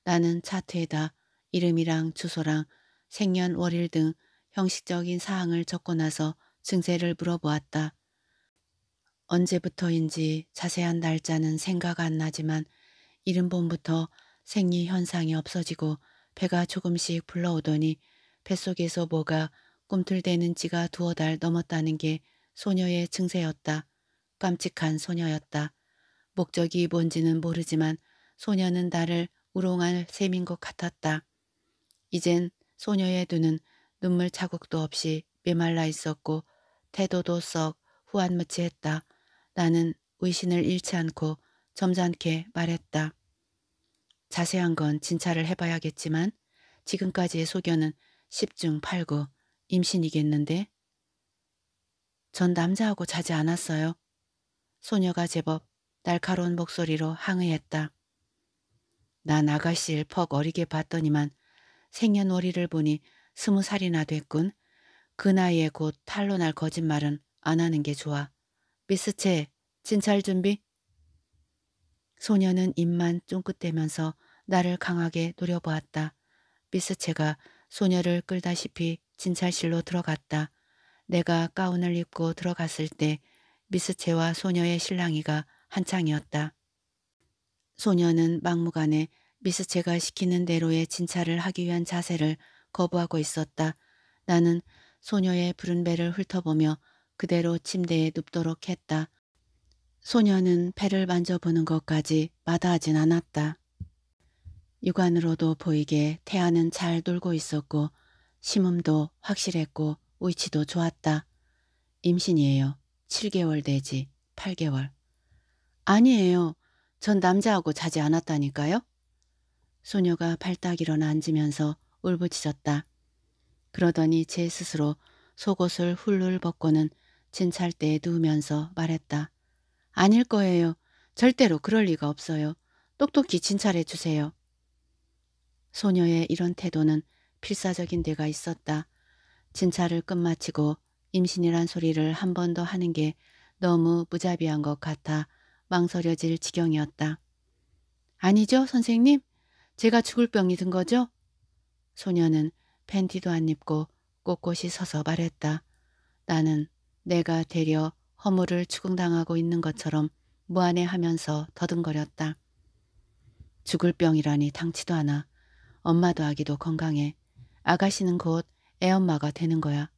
나는 차트에다 이름이랑 주소랑 생년월일 등 형식적인 사항을 적고 나서 증세를 물어보았다. 언제부터인지 자세한 날짜는 생각 안 나지만 이른 봄부터 생리 현상이 없어지고 배가 조금씩 불러오더니 뱃속에서 뭐가 꿈틀대는 지가 두어 달 넘었다는 게 소녀의 증세였다. 깜찍한 소녀였다. 목적이 뭔지는 모르지만 소녀는 나를 우롱할 셈인 것 같았다. 이젠 소녀의 눈은 눈물 자국도 없이 메말라 있었고 태도도 썩 후안무치했다. 나는 의신을 잃지 않고 점잖게 말했다. 자세한 건 진찰을 해봐야겠지만 지금까지의 소견은 10중 8구 임신이겠는데? 전 남자하고 자지 않았어요. 소녀가 제법 날카로운 목소리로 항의했다. 난 아가씨를 퍽 어리게 봤더니만 생년월일을 보니 스무 살이나 됐군. 그 나이에 곧 탈로 날 거짓말은 안 하는 게 좋아. 미스체, 진찰 준비. 소녀는 입만 쫑긋대면서 나를 강하게 노려보았다. 미스체가 소녀를 끌다시피 진찰실로 들어갔다. 내가 가운을 입고 들어갔을 때 미스체와 소녀의 실랑이가 한창이었다. 소녀는 막무가내 미스체가 시키는 대로의 진찰을 하기 위한 자세를 거부하고 있었다. 나는 소녀의 부른 배를 훑어보며 그대로 침대에 눕도록 했다. 소녀는 배를 만져보는 것까지 마다하진 않았다. 육안으로도 보이게 태아는 잘 놀고 있었고 심음도 확실했고 위치도 좋았다. 임신이에요. 7개월 되지 8개월. 아니에요. 전 남자하고 자지 않았다니까요. 소녀가 발딱 일어나 앉으면서 울부짖었다. 그러더니 제 스스로 속옷을 훌훌 벗고는 진찰대에 누우면서 말했다. 아닐 거예요. 절대로 그럴 리가 없어요. 똑똑히 진찰해 주세요. 소녀의 이런 태도는 필사적인 데가 있었다. 진찰을 끝마치고 임신이란 소리를 한 번 더 하는 게 너무 무자비한 것 같아 망설여질 지경이었다. 아니죠, 선생님? 제가 죽을 병이 든 거죠? 소녀는 팬티도 안 입고 꼿꼿이 서서 말했다. 나는 내가 되려 허물을 추궁당하고 있는 것처럼 무안해하면서 더듬거렸다. 죽을 병이라니 당치도 않아. 엄마도 아기도 건강해. 아가씨는 곧 애엄마가 되는 거야.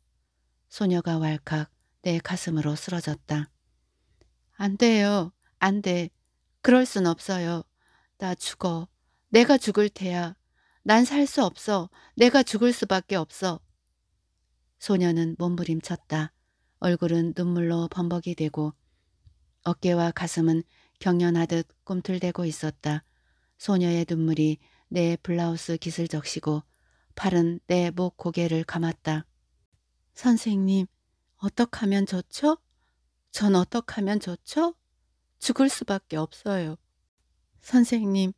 소녀가 왈칵 내 가슴으로 쓰러졌다. 안 돼요. 안 돼. 그럴 순 없어요. 나 죽어. 내가 죽을 테야. 난 살 수 없어. 내가 죽을 수밖에 없어. 소녀는 몸부림쳤다. 얼굴은 눈물로 범벅이 되고 어깨와 가슴은 경련하듯 꿈틀대고 있었다. 소녀의 눈물이 내 블라우스 깃을 적시고 팔은 내 목 고개를 감았다. 선생님, 어떡 하면 좋죠? 전 어떡 하면 좋죠? 죽을 수밖에 없어요. 선생님,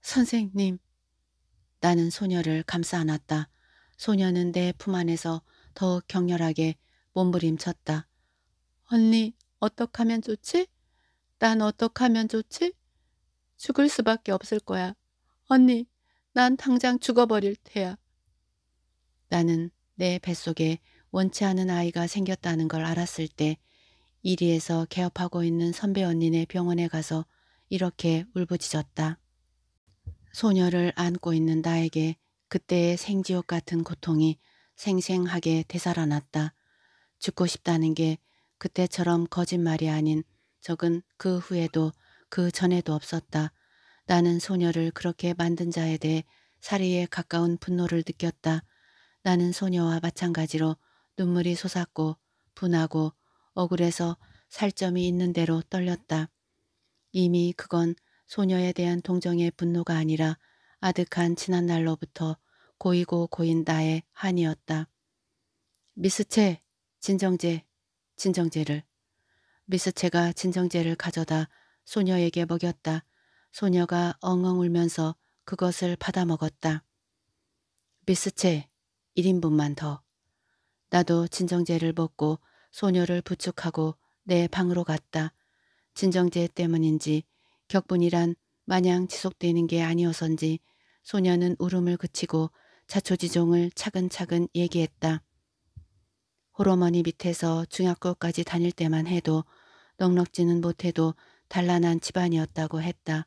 선생님. 나는 소녀를 감싸 안았다. 소녀는 내 품 안에서 더욱 격렬하게 몸부림쳤다. 언니 어떡 하면 좋지? 난 어떡 하면 좋지? 죽을 수밖에 없을 거야. 언니 난 당장 죽어버릴 테야. 나는 내 뱃속에 원치 않은 아이가 생겼다는 걸 알았을 때 이리에서 개업하고 있는 선배 언니네 병원에 가서 이렇게 울부짖었다. 소녀를 안고 있는 나에게 그때의 생지옥 같은 고통이 생생하게 되살아났다. 죽고 싶다는 게 그때처럼 거짓말이 아닌 적은 그 후에도 그 전에도 없었다. 나는 소녀를 그렇게 만든 자에 대해 사리에 가까운 분노를 느꼈다. 나는 소녀와 마찬가지로 눈물이 솟았고 분하고 억울해서 살점이 있는 대로 떨렸다. 이미 그건 소녀에 대한 동정의 분노가 아니라 아득한 지난날로부터 고이고 고인 나의 한이었다. 미스체 진정제, 진정제를. 미스체가 진정제를 가져다 소녀에게 먹였다. 소녀가 엉엉 울면서 그것을 받아 먹었다. 미스체 1인분만 더. 나도 진정제를 먹고 소녀를 부축하고 내 방으로 갔다. 진정제 때문인지 격분이란 마냥 지속되는 게 아니어서인지 소녀는 울음을 그치고 자초지종을 차근차근 얘기했다. 호러머니 밑에서 중학교까지 다닐 때만 해도 넉넉지는 못해도 단란한 집안이었다고 했다.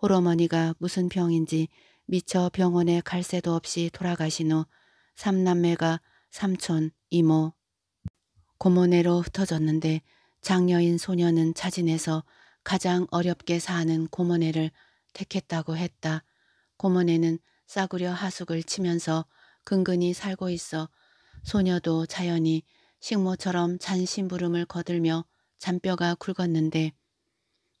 호러머니가 무슨 병인지 미처 병원에 갈 새도 없이 돌아가신 후 삼남매가 삼촌, 이모, 고모네로 흩어졌는데 장녀인 소녀는 자진해서 가장 어렵게 사는 고모네를 택했다고 했다. 고모네는 싸구려 하숙을 치면서 근근히 살고 있어 소녀도 자연히 식모처럼 잔심부름을 거들며 잔뼈가 굵었는데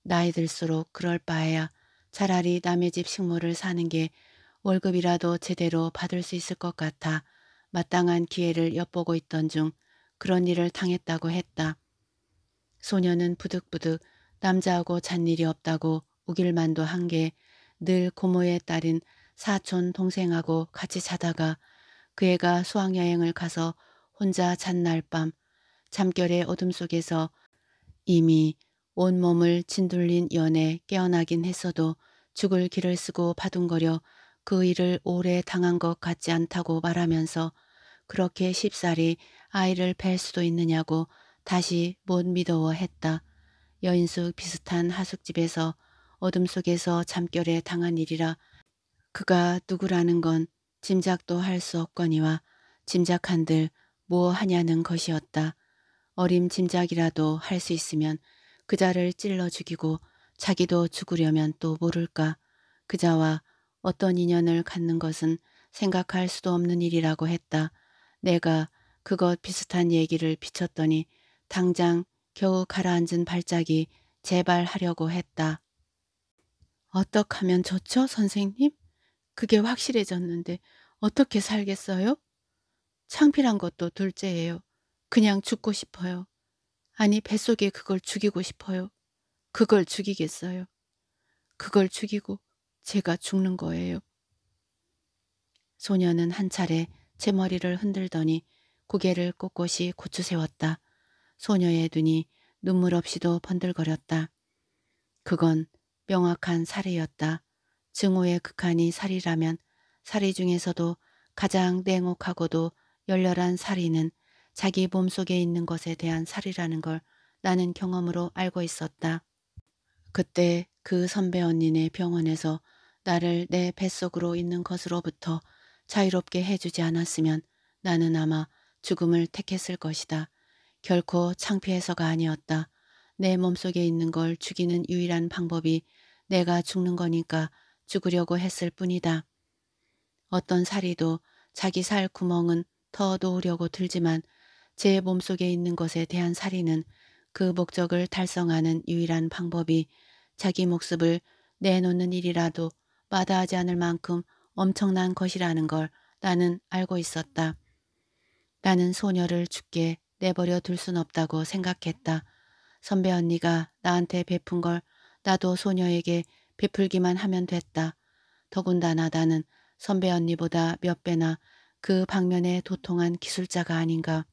나이 들수록 그럴 바에야 차라리 남의 집식모를 사는 게 월급이라도 제대로 받을 수 있을 것 같아 마땅한 기회를 엿보고 있던 중 그런 일을 당했다고 했다. 소녀는 부득부득 남자하고 잔 일이 없다고 우길만도 한 게 늘 고모의 딸인 사촌 동생하고 같이 자다가 그 애가 수학여행을 가서 혼자 잔날밤 잠결의 어둠 속에서 이미 온몸을 진둘린 연에 깨어나긴 했어도 죽을 길을 쓰고 바둥거려 그 일을 오래 당한 것 같지 않다고 말하면서 그렇게 쉽사리 아이를 뵐 수도 있느냐고 다시 못 믿어워 했다. 여인숙 비슷한 하숙집에서 어둠 속에서 잠결에 당한 일이라 그가 누구라는 건 짐작도 할 수 없거니와 짐작한들 뭐 하냐는 것이었다. 어림 짐작이라도 할 수 있으면 그자를 찔러 죽이고 자기도 죽으려면 또 모를까. 그자와 어떤 인연을 갖는 것은 생각할 수도 없는 일이라고 했다. 내가 그것 비슷한 얘기를 비쳤더니 당장 겨우 가라앉은 발작이 재발하려고 했다. 어떡 하면 좋죠, 선생님? 그게 확실해졌는데 어떻게 살겠어요? 창피한 것도 둘째예요. 그냥 죽고 싶어요. 아니, 뱃속에 그걸 죽이고 싶어요. 그걸 죽이겠어요. 그걸 죽이고 제가 죽는 거예요. 소녀는 한 차례 제 머리를 흔들더니 고개를 꼿꼿이 고추 세웠다. 소녀의 눈이 눈물 없이도 번들거렸다. 그건 명확한 사례였다. 증오의 극한이 살이라면 살이 중에서도 가장 냉혹하고도 열렬한 살이는 자기 몸속에 있는 것에 대한 살이라는 걸 나는 경험으로 알고 있었다. 그때 그 선배 언니네 병원에서 나를 내 뱃속으로 있는 것으로부터 자유롭게 해주지 않았으면 나는 아마 죽음을 택했을 것이다. 결코 창피해서가 아니었다. 내 몸속에 있는 걸 죽이는 유일한 방법이 내가 죽는 거니까 죽으려고 했을 뿐이다. 어떤 사리도 자기 살 구멍은 더 놓으려고 들지만 제 몸속에 있는 것에 대한 사리는그 목적을 달성하는 유일한 방법이 자기 목숨을 내놓는 일이라도 마다하지 않을 만큼 엄청난 것이라는 걸 나는 알고 있었다. 나는 소녀를 죽게 내버려 둘 순 없다고 생각했다. 선배 언니가 나한테 베푼 걸 나도 소녀에게 베풀기만 하면 됐다. 더군다나 나는 선배 언니보다 몇 배나 그 방면에 도통한 기술자가 아닌가.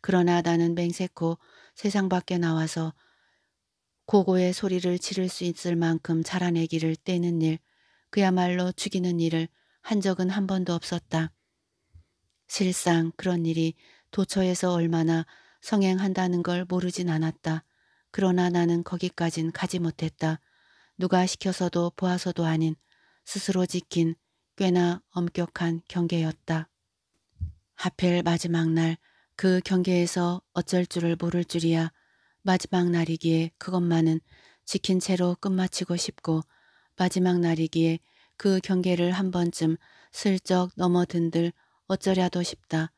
그러나 나는 맹세코 세상 밖에 나와서 고고의 소리를 지를 수 있을 만큼 자라내기를 떼는 일, 그야말로 죽이는 일을 한 적은 한 번도 없었다. 실상 그런 일이 도처에서 얼마나 성행한다는 걸 모르진 않았다. 그러나 나는 거기까진 가지 못했다. 누가 시켜서도 보아서도 아닌 스스로 지킨 꽤나 엄격한 경계였다. 하필 마지막 날 그 경계에서 어쩔 줄을 모를 줄이야 마지막 날이기에 그것만은 지킨 채로 끝마치고 싶고 마지막 날이기에 그 경계를 한 번쯤 슬쩍 넘어든들 어쩌랴도 싶다.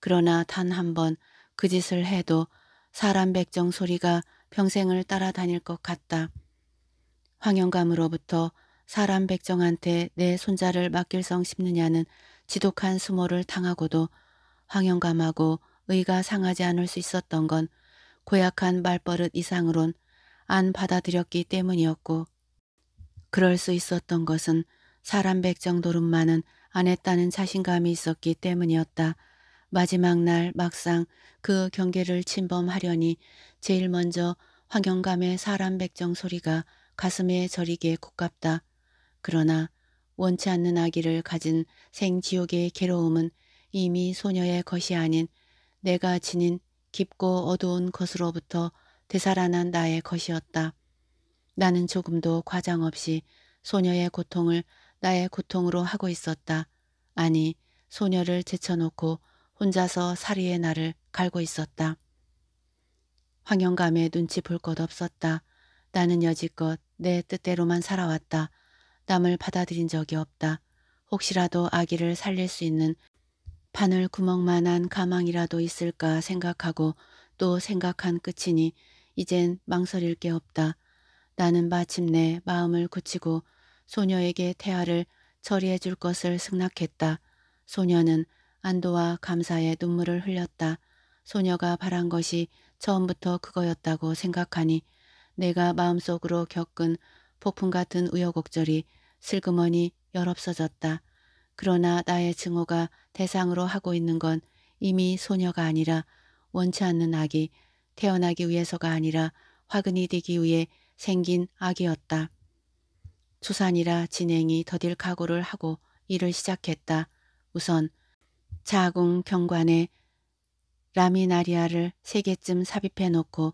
그러나 단 한 번 그 짓을 해도 사람 백정 소리가 평생을 따라다닐 것 같다. 황영감으로부터 사람 백정한테 내 손자를 맡길 성 싶느냐는 지독한 수모를 당하고도 황영감하고 의가 상하지 않을 수 있었던 건 고약한 말버릇 이상으론 안 받아들였기 때문이었고 그럴 수 있었던 것은 사람 백정 도름만은 안 했다는 자신감이 있었기 때문이었다. 마지막 날 막상 그 경계를 침범하려니 제일 먼저 황영감의 사람 백정 소리가 가슴에 저리게 고깝다. 그러나 원치 않는 아기를 가진 생지옥의 괴로움은 이미 소녀의 것이 아닌 내가 지닌 깊고 어두운 것으로부터 되살아난 나의 것이었다. 나는 조금도 과장 없이 소녀의 고통을 나의 고통으로 하고 있었다. 아니 소녀를 제쳐놓고 혼자서 사리의 나를 갈고 있었다. 황영감에 눈치 볼 것 없었다. 나는 여지껏 내 뜻대로만 살아왔다. 남을 받아들인 적이 없다. 혹시라도 아기를 살릴 수 있는 바늘 구멍만한 가망이라도 있을까 생각하고 또 생각한 끝이니 이젠 망설일 게 없다. 나는 마침내 마음을 굳히고 소녀에게 태아를 처리해 줄 것을 승낙했다. 소녀는 안도와 감사의 눈물을 흘렸다. 소녀가 바란 것이 처음부터 그거였다고 생각하니 내가 마음속으로 겪은 폭풍 같은 우여곡절이 슬그머니 열없어졌다. 그러나 나의 증오가 대상으로 하고 있는 건 이미 소녀가 아니라 원치 않는 아기, 태어나기 위해서가 아니라 화근이 되기 위해 생긴 아기였다. 초산이라 진행이 더딜 각오를 하고 일을 시작했다. 우선 자궁 경관에 라미나리아를 세 개쯤 삽입해 놓고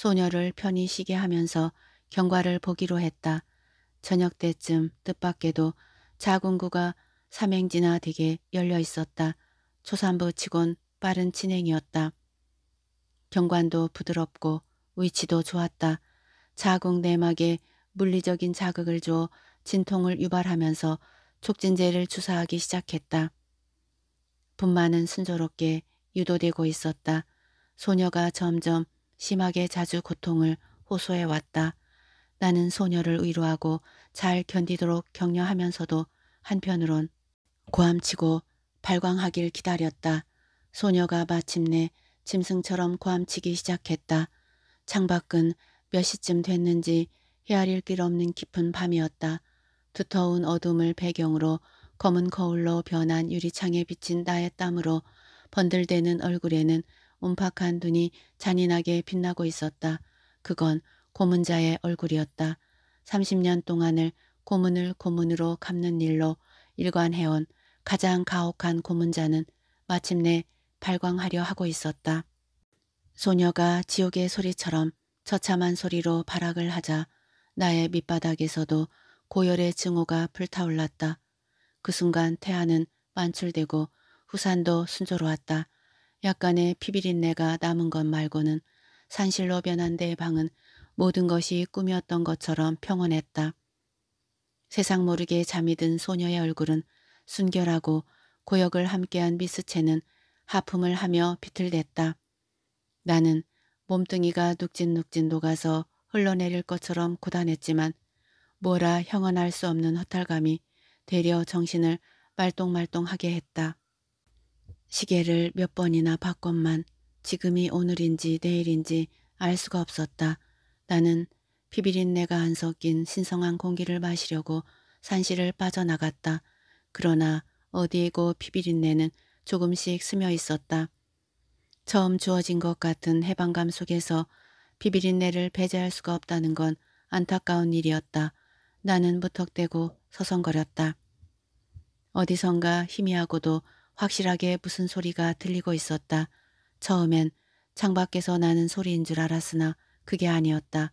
소녀를 편히 쉬게 하면서 경과를 보기로 했다. 저녁 때쯤 뜻밖에도 자궁구가 삼행지나 되게 열려 있었다. 초산부 치곤 빠른 진행이었다. 경관도 부드럽고 위치도 좋았다. 자궁 내막에 물리적인 자극을 줘 진통을 유발하면서 촉진제를 주사하기 시작했다. 분만은 순조롭게 유도되고 있었다. 소녀가 점점 심하게 자주 고통을 호소해 왔다. 나는 소녀를 위로하고 잘 견디도록 격려하면서도 한편으론 고함치고 발광하길 기다렸다. 소녀가 마침내 짐승처럼 고함치기 시작했다. 창밖은 몇 시쯤 됐는지 헤아릴 길 없는 깊은 밤이었다. 두터운 어둠을 배경으로 검은 거울로 변한 유리창에 비친 나의 땀으로 번들대는 얼굴에는 움팍한 눈이 잔인하게 빛나고 있었다. 그건 고문자의 얼굴이었다. 30년 동안을 고문을 고문으로 갚는 일로 일관해온 가장 가혹한 고문자는 마침내 발광하려 하고 있었다. 소녀가 지옥의 소리처럼 처참한 소리로 발악을 하자 나의 밑바닥에서도 고열의 증오가 불타올랐다. 그 순간 태아는 만출되고 후산도 순조로웠다. 약간의 피비린내가 남은 것 말고는 산실로 변한 내 방은 모든 것이 꿈이었던 것처럼 평온했다. 세상 모르게 잠이 든 소녀의 얼굴은 순결하고 고역을 함께한 미스체는 하품을 하며 비틀댔다. 나는 몸뚱이가 눅진눅진 녹아서 흘러내릴 것처럼 고단했지만 뭐라 형언할 수 없는 허탈감이 되려 정신을 말똥말똥하게 했다. 시계를 몇 번이나 바꿨만 지금이 오늘인지 내일인지 알 수가 없었다. 나는 피비린내가 안 섞인 신성한 공기를 마시려고 산실을 빠져나갔다. 그러나 어디에고 피비린내는 조금씩 스며 있었다. 처음 주어진 것 같은 해방감 속에서 피비린내를 배제할 수가 없다는 건 안타까운 일이었다. 나는 무턱대고 서성거렸다. 어디선가 희미하고도 확실하게 무슨 소리가 들리고 있었다. 처음엔 창밖에서 나는 소리인 줄 알았으나 그게 아니었다.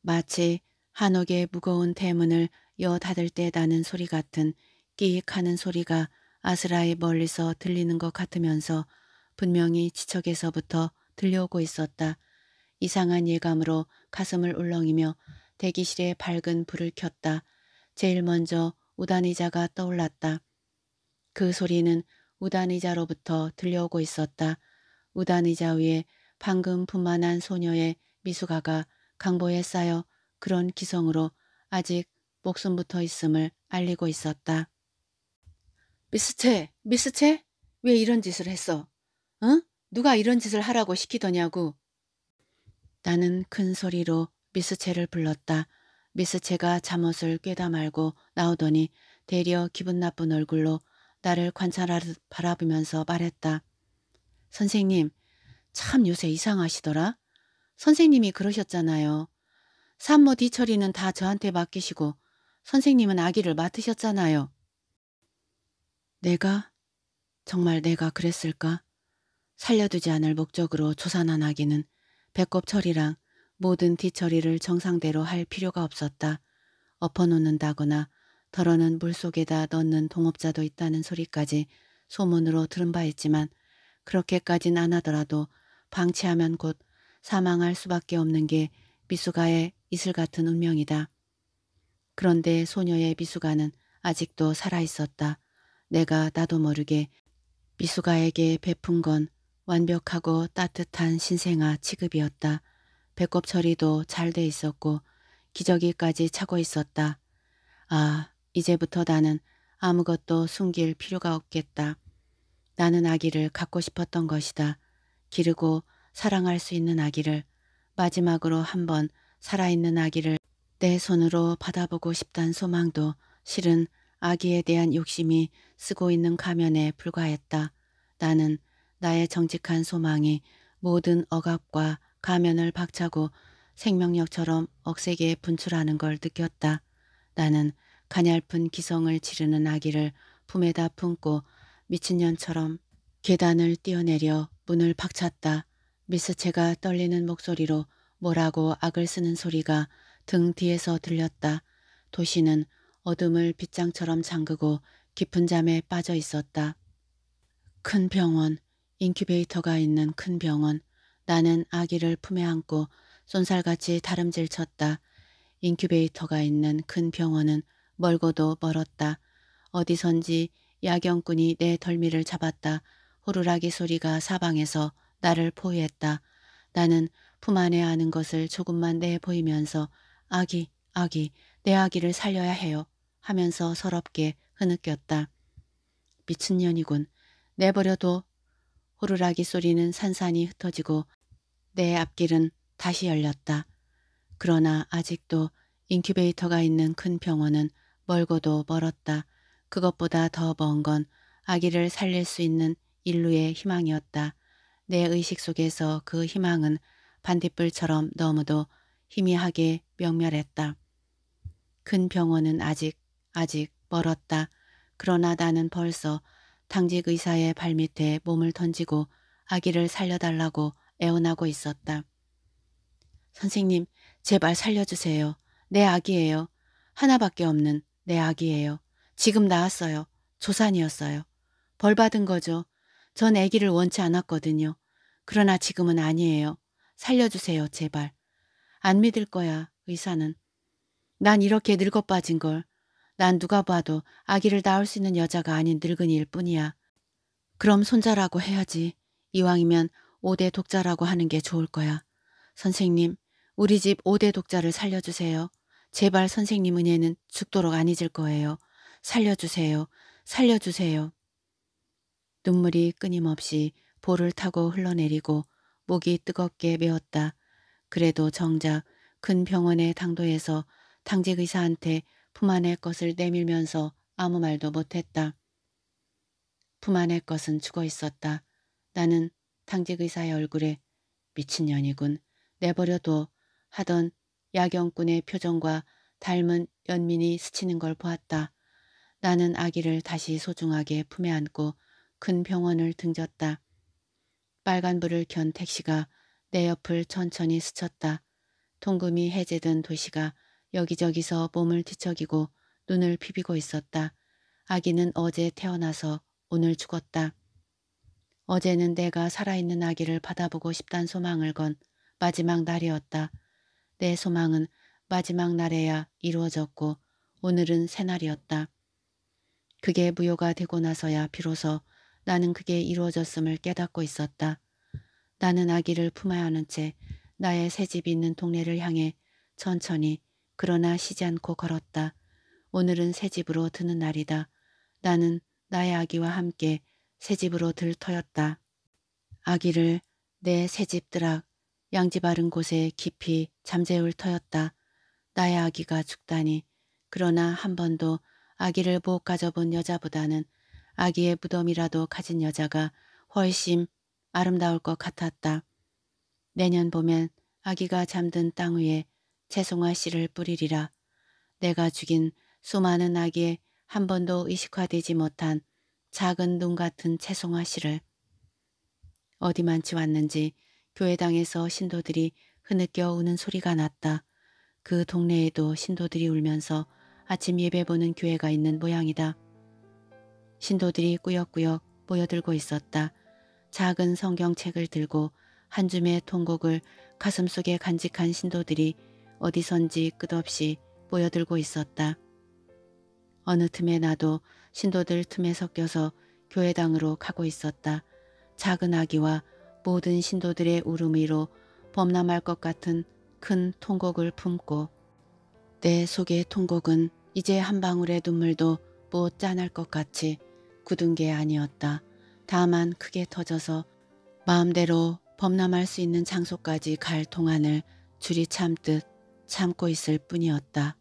마치 한옥의 무거운 대문을 여 닫을 때 나는 소리 같은 끼익하는 소리가 아스라이 멀리서 들리는 것 같으면서 분명히 지척에서부터 들려오고 있었다. 이상한 예감으로 가슴을 울렁이며 대기실에 밝은 불을 켰다. 제일 먼저 우단의자가 떠올랐다. 그 소리는 우단의자로부터 들려오고 있었다. 우단의자 위에 방금 분만한 소녀의 미숙아가 강보에 쌓여 그런 기성으로 아직 목숨부터 있음을 알리고 있었다. 미스체, 미스체? 왜 이런 짓을 했어? 응? 누가 이런 짓을 하라고 시키더냐고. 나는 큰 소리로 미스체를 불렀다. 미스체가 잠옷을 꿰다 말고 나오더니 대려 기분 나쁜 얼굴로 나를 관찰하듯 바라보면서 말했다. 선생님, 참 요새 이상하시더라. 선생님이 그러셨잖아요. 산모 뒤처리는 다 저한테 맡기시고 선생님은 아기를 맡으셨잖아요. 내가? 정말 내가 그랬을까? 살려두지 않을 목적으로 조산한 아기는 배꼽 처리랑 모든 뒤처리를 정상대로 할 필요가 없었다. 엎어놓는다거나 덜어는 물속에다 넣는 동업자도 있다는 소리까지 소문으로 들은 바 있지만 그렇게까진 안 하더라도 방치하면 곧 사망할 수밖에 없는 게 미숙아의 이슬 같은 운명이다. 그런데 소녀의 미숙아는 아직도 살아있었다. 내가 나도 모르게 미숙아에게 베푼 건 완벽하고 따뜻한 신생아 취급이었다. 배꼽 처리도 잘 돼 있었고 기저귀까지 차고 있었다. 아, 이제부터 나는 아무것도 숨길 필요가 없겠다. 나는 아기를 갖고 싶었던 것이다. 기르고 사랑할 수 있는 아기를 마지막으로 한 번 살아있는 아기를 내 손으로 받아보고 싶단 소망도 실은 아기에 대한 욕심이 쓰고 있는 가면에 불과했다. 나는 나의 정직한 소망이 모든 억압과 가면을 박차고 생명력처럼 억세게 분출하는 걸 느꼈다. 나는 가냘픈 기성을 지르는 아기를 품에다 품고 미친년처럼 계단을 뛰어내려 문을 박찼다. 미스체가 떨리는 목소리로 뭐라고 악을 쓰는 소리가 등 뒤에서 들렸다. 도시는 어둠을 빗장처럼 잠그고 깊은 잠에 빠져 있었다. 큰 병원, 인큐베이터가 있는 큰 병원. 나는 아기를 품에 안고 쏜살같이 다름질 쳤다. 인큐베이터가 있는 큰 병원은 멀고도 멀었다. 어디선지 야경꾼이 내 덜미를 잡았다. 호루라기 소리가 사방에서 나를 포위했다. 나는 품 안에 아는 것을 조금만 내 보이면서 아기, 아기, 내 아기를 살려야 해요. 하면서 서럽게 흐느꼈다. 미친년이군. 내버려둬. 호루라기 소리는 산산이 흩어지고 내 앞길은 다시 열렸다. 그러나 아직도 인큐베이터가 있는 큰 병원은 멀고도 멀었다. 그것보다 더 먼 건 아기를 살릴 수 있는 인류의 희망이었다. 내 의식 속에서 그 희망은 반딧불처럼 너무도 희미하게 명멸했다. 큰 병원은 아직 아직 멀었다. 그러나 나는 벌써 당직 의사의 발밑에 몸을 던지고 아기를 살려달라고 애원하고 있었다. 선생님, 제발 살려주세요. 내 아기예요. 하나밖에 없는 내 아기예요. 지금 나왔어요. 조산이었어요. 벌 받은 거죠. 전 아기를 원치 않았거든요. 그러나 지금은 아니에요. 살려주세요, 제발. 안 믿을 거야, 의사는. 난 이렇게 늙어 빠진 걸. 난 누가 봐도 아기를 낳을 수 있는 여자가 아닌 늙은이일 뿐이야. 그럼 손자라고 해야지. 이왕이면 5대 독자라고 하는 게 좋을 거야. 선생님, 우리 집 5대 독자를 살려주세요. 제발 선생님 은혜는 죽도록 안 잊을 거예요. 살려주세요. 살려주세요. 눈물이 끊임없이 볼을 타고 흘러내리고 목이 뜨겁게 메었다. 그래도 정작 큰 병원의 당도에서 당직 의사한테 품 안의 것을 내밀면서 아무 말도 못했다. 품 안의 것은 죽어 있었다. 나는 당직 의사의 얼굴에 미친년이군. 내버려둬 하던 야경꾼의 표정과 닮은 연민이 스치는 걸 보았다. 나는 아기를 다시 소중하게 품에 안고 큰 병원을 등졌다. 빨간불을 켠 택시가 내 옆을 천천히 스쳤다. 통금이 해제된 도시가 여기저기서 몸을 뒤척이고 눈을 비비고 있었다. 아기는 어제 태어나서 오늘 죽었다. 어제는 내가 살아있는 아기를 받아보고 싶단 소망을 건 마지막 날이었다. 내 소망은 마지막 날에야 이루어졌고 오늘은 새날이었다. 그게 무효가 되고 나서야 비로소 나는 그게 이루어졌음을 깨닫고 있었다. 나는 아기를 품어야 하는 채 나의 새 집 있는 동네를 향해 천천히 그러나 쉬지 않고 걸었다. 오늘은 새 집으로 드는 날이다. 나는 나의 아기와 함께 새 집으로 들터였다. 아기를 내새집들아 양지 바른 곳에 깊이 잠재울 터였다. 나의 아기가 죽다니. 그러나 한 번도 아기를 못 가져본 여자보다는 아기의 무덤이라도 가진 여자가 훨씬 아름다울 것 같았다. 내년 보면 아기가 잠든 땅 위에 채송아 씨를 뿌리리라. 내가 죽인 수많은 아기에 한 번도 의식화되지 못한 작은 눈 같은 채송아 씨를 어디만치 왔는지 교회당에서 신도들이 흐느껴 우는 소리가 났다. 그 동네에도 신도들이 울면서 아침 예배 보는 교회가 있는 모양이다. 신도들이 꾸역꾸역 모여들고 있었다. 작은 성경책을 들고 한 줌의 통곡을 가슴속에 간직한 신도들이 어디선지 끝없이 모여들고 있었다. 어느 틈에 나도 신도들 틈에 섞여서 교회당으로 가고 있었다. 작은 아기와 모든 신도들의 울음이로 범람할 것 같은 큰 통곡을 품고 내 속의 통곡은 이제 한 방울의 눈물도 못 짠할 것 같이 굳은 게 아니었다. 다만 크게 터져서 마음대로 범람할 수 있는 장소까지 갈 동안을 줄이 참듯 참고 있을 뿐이었다.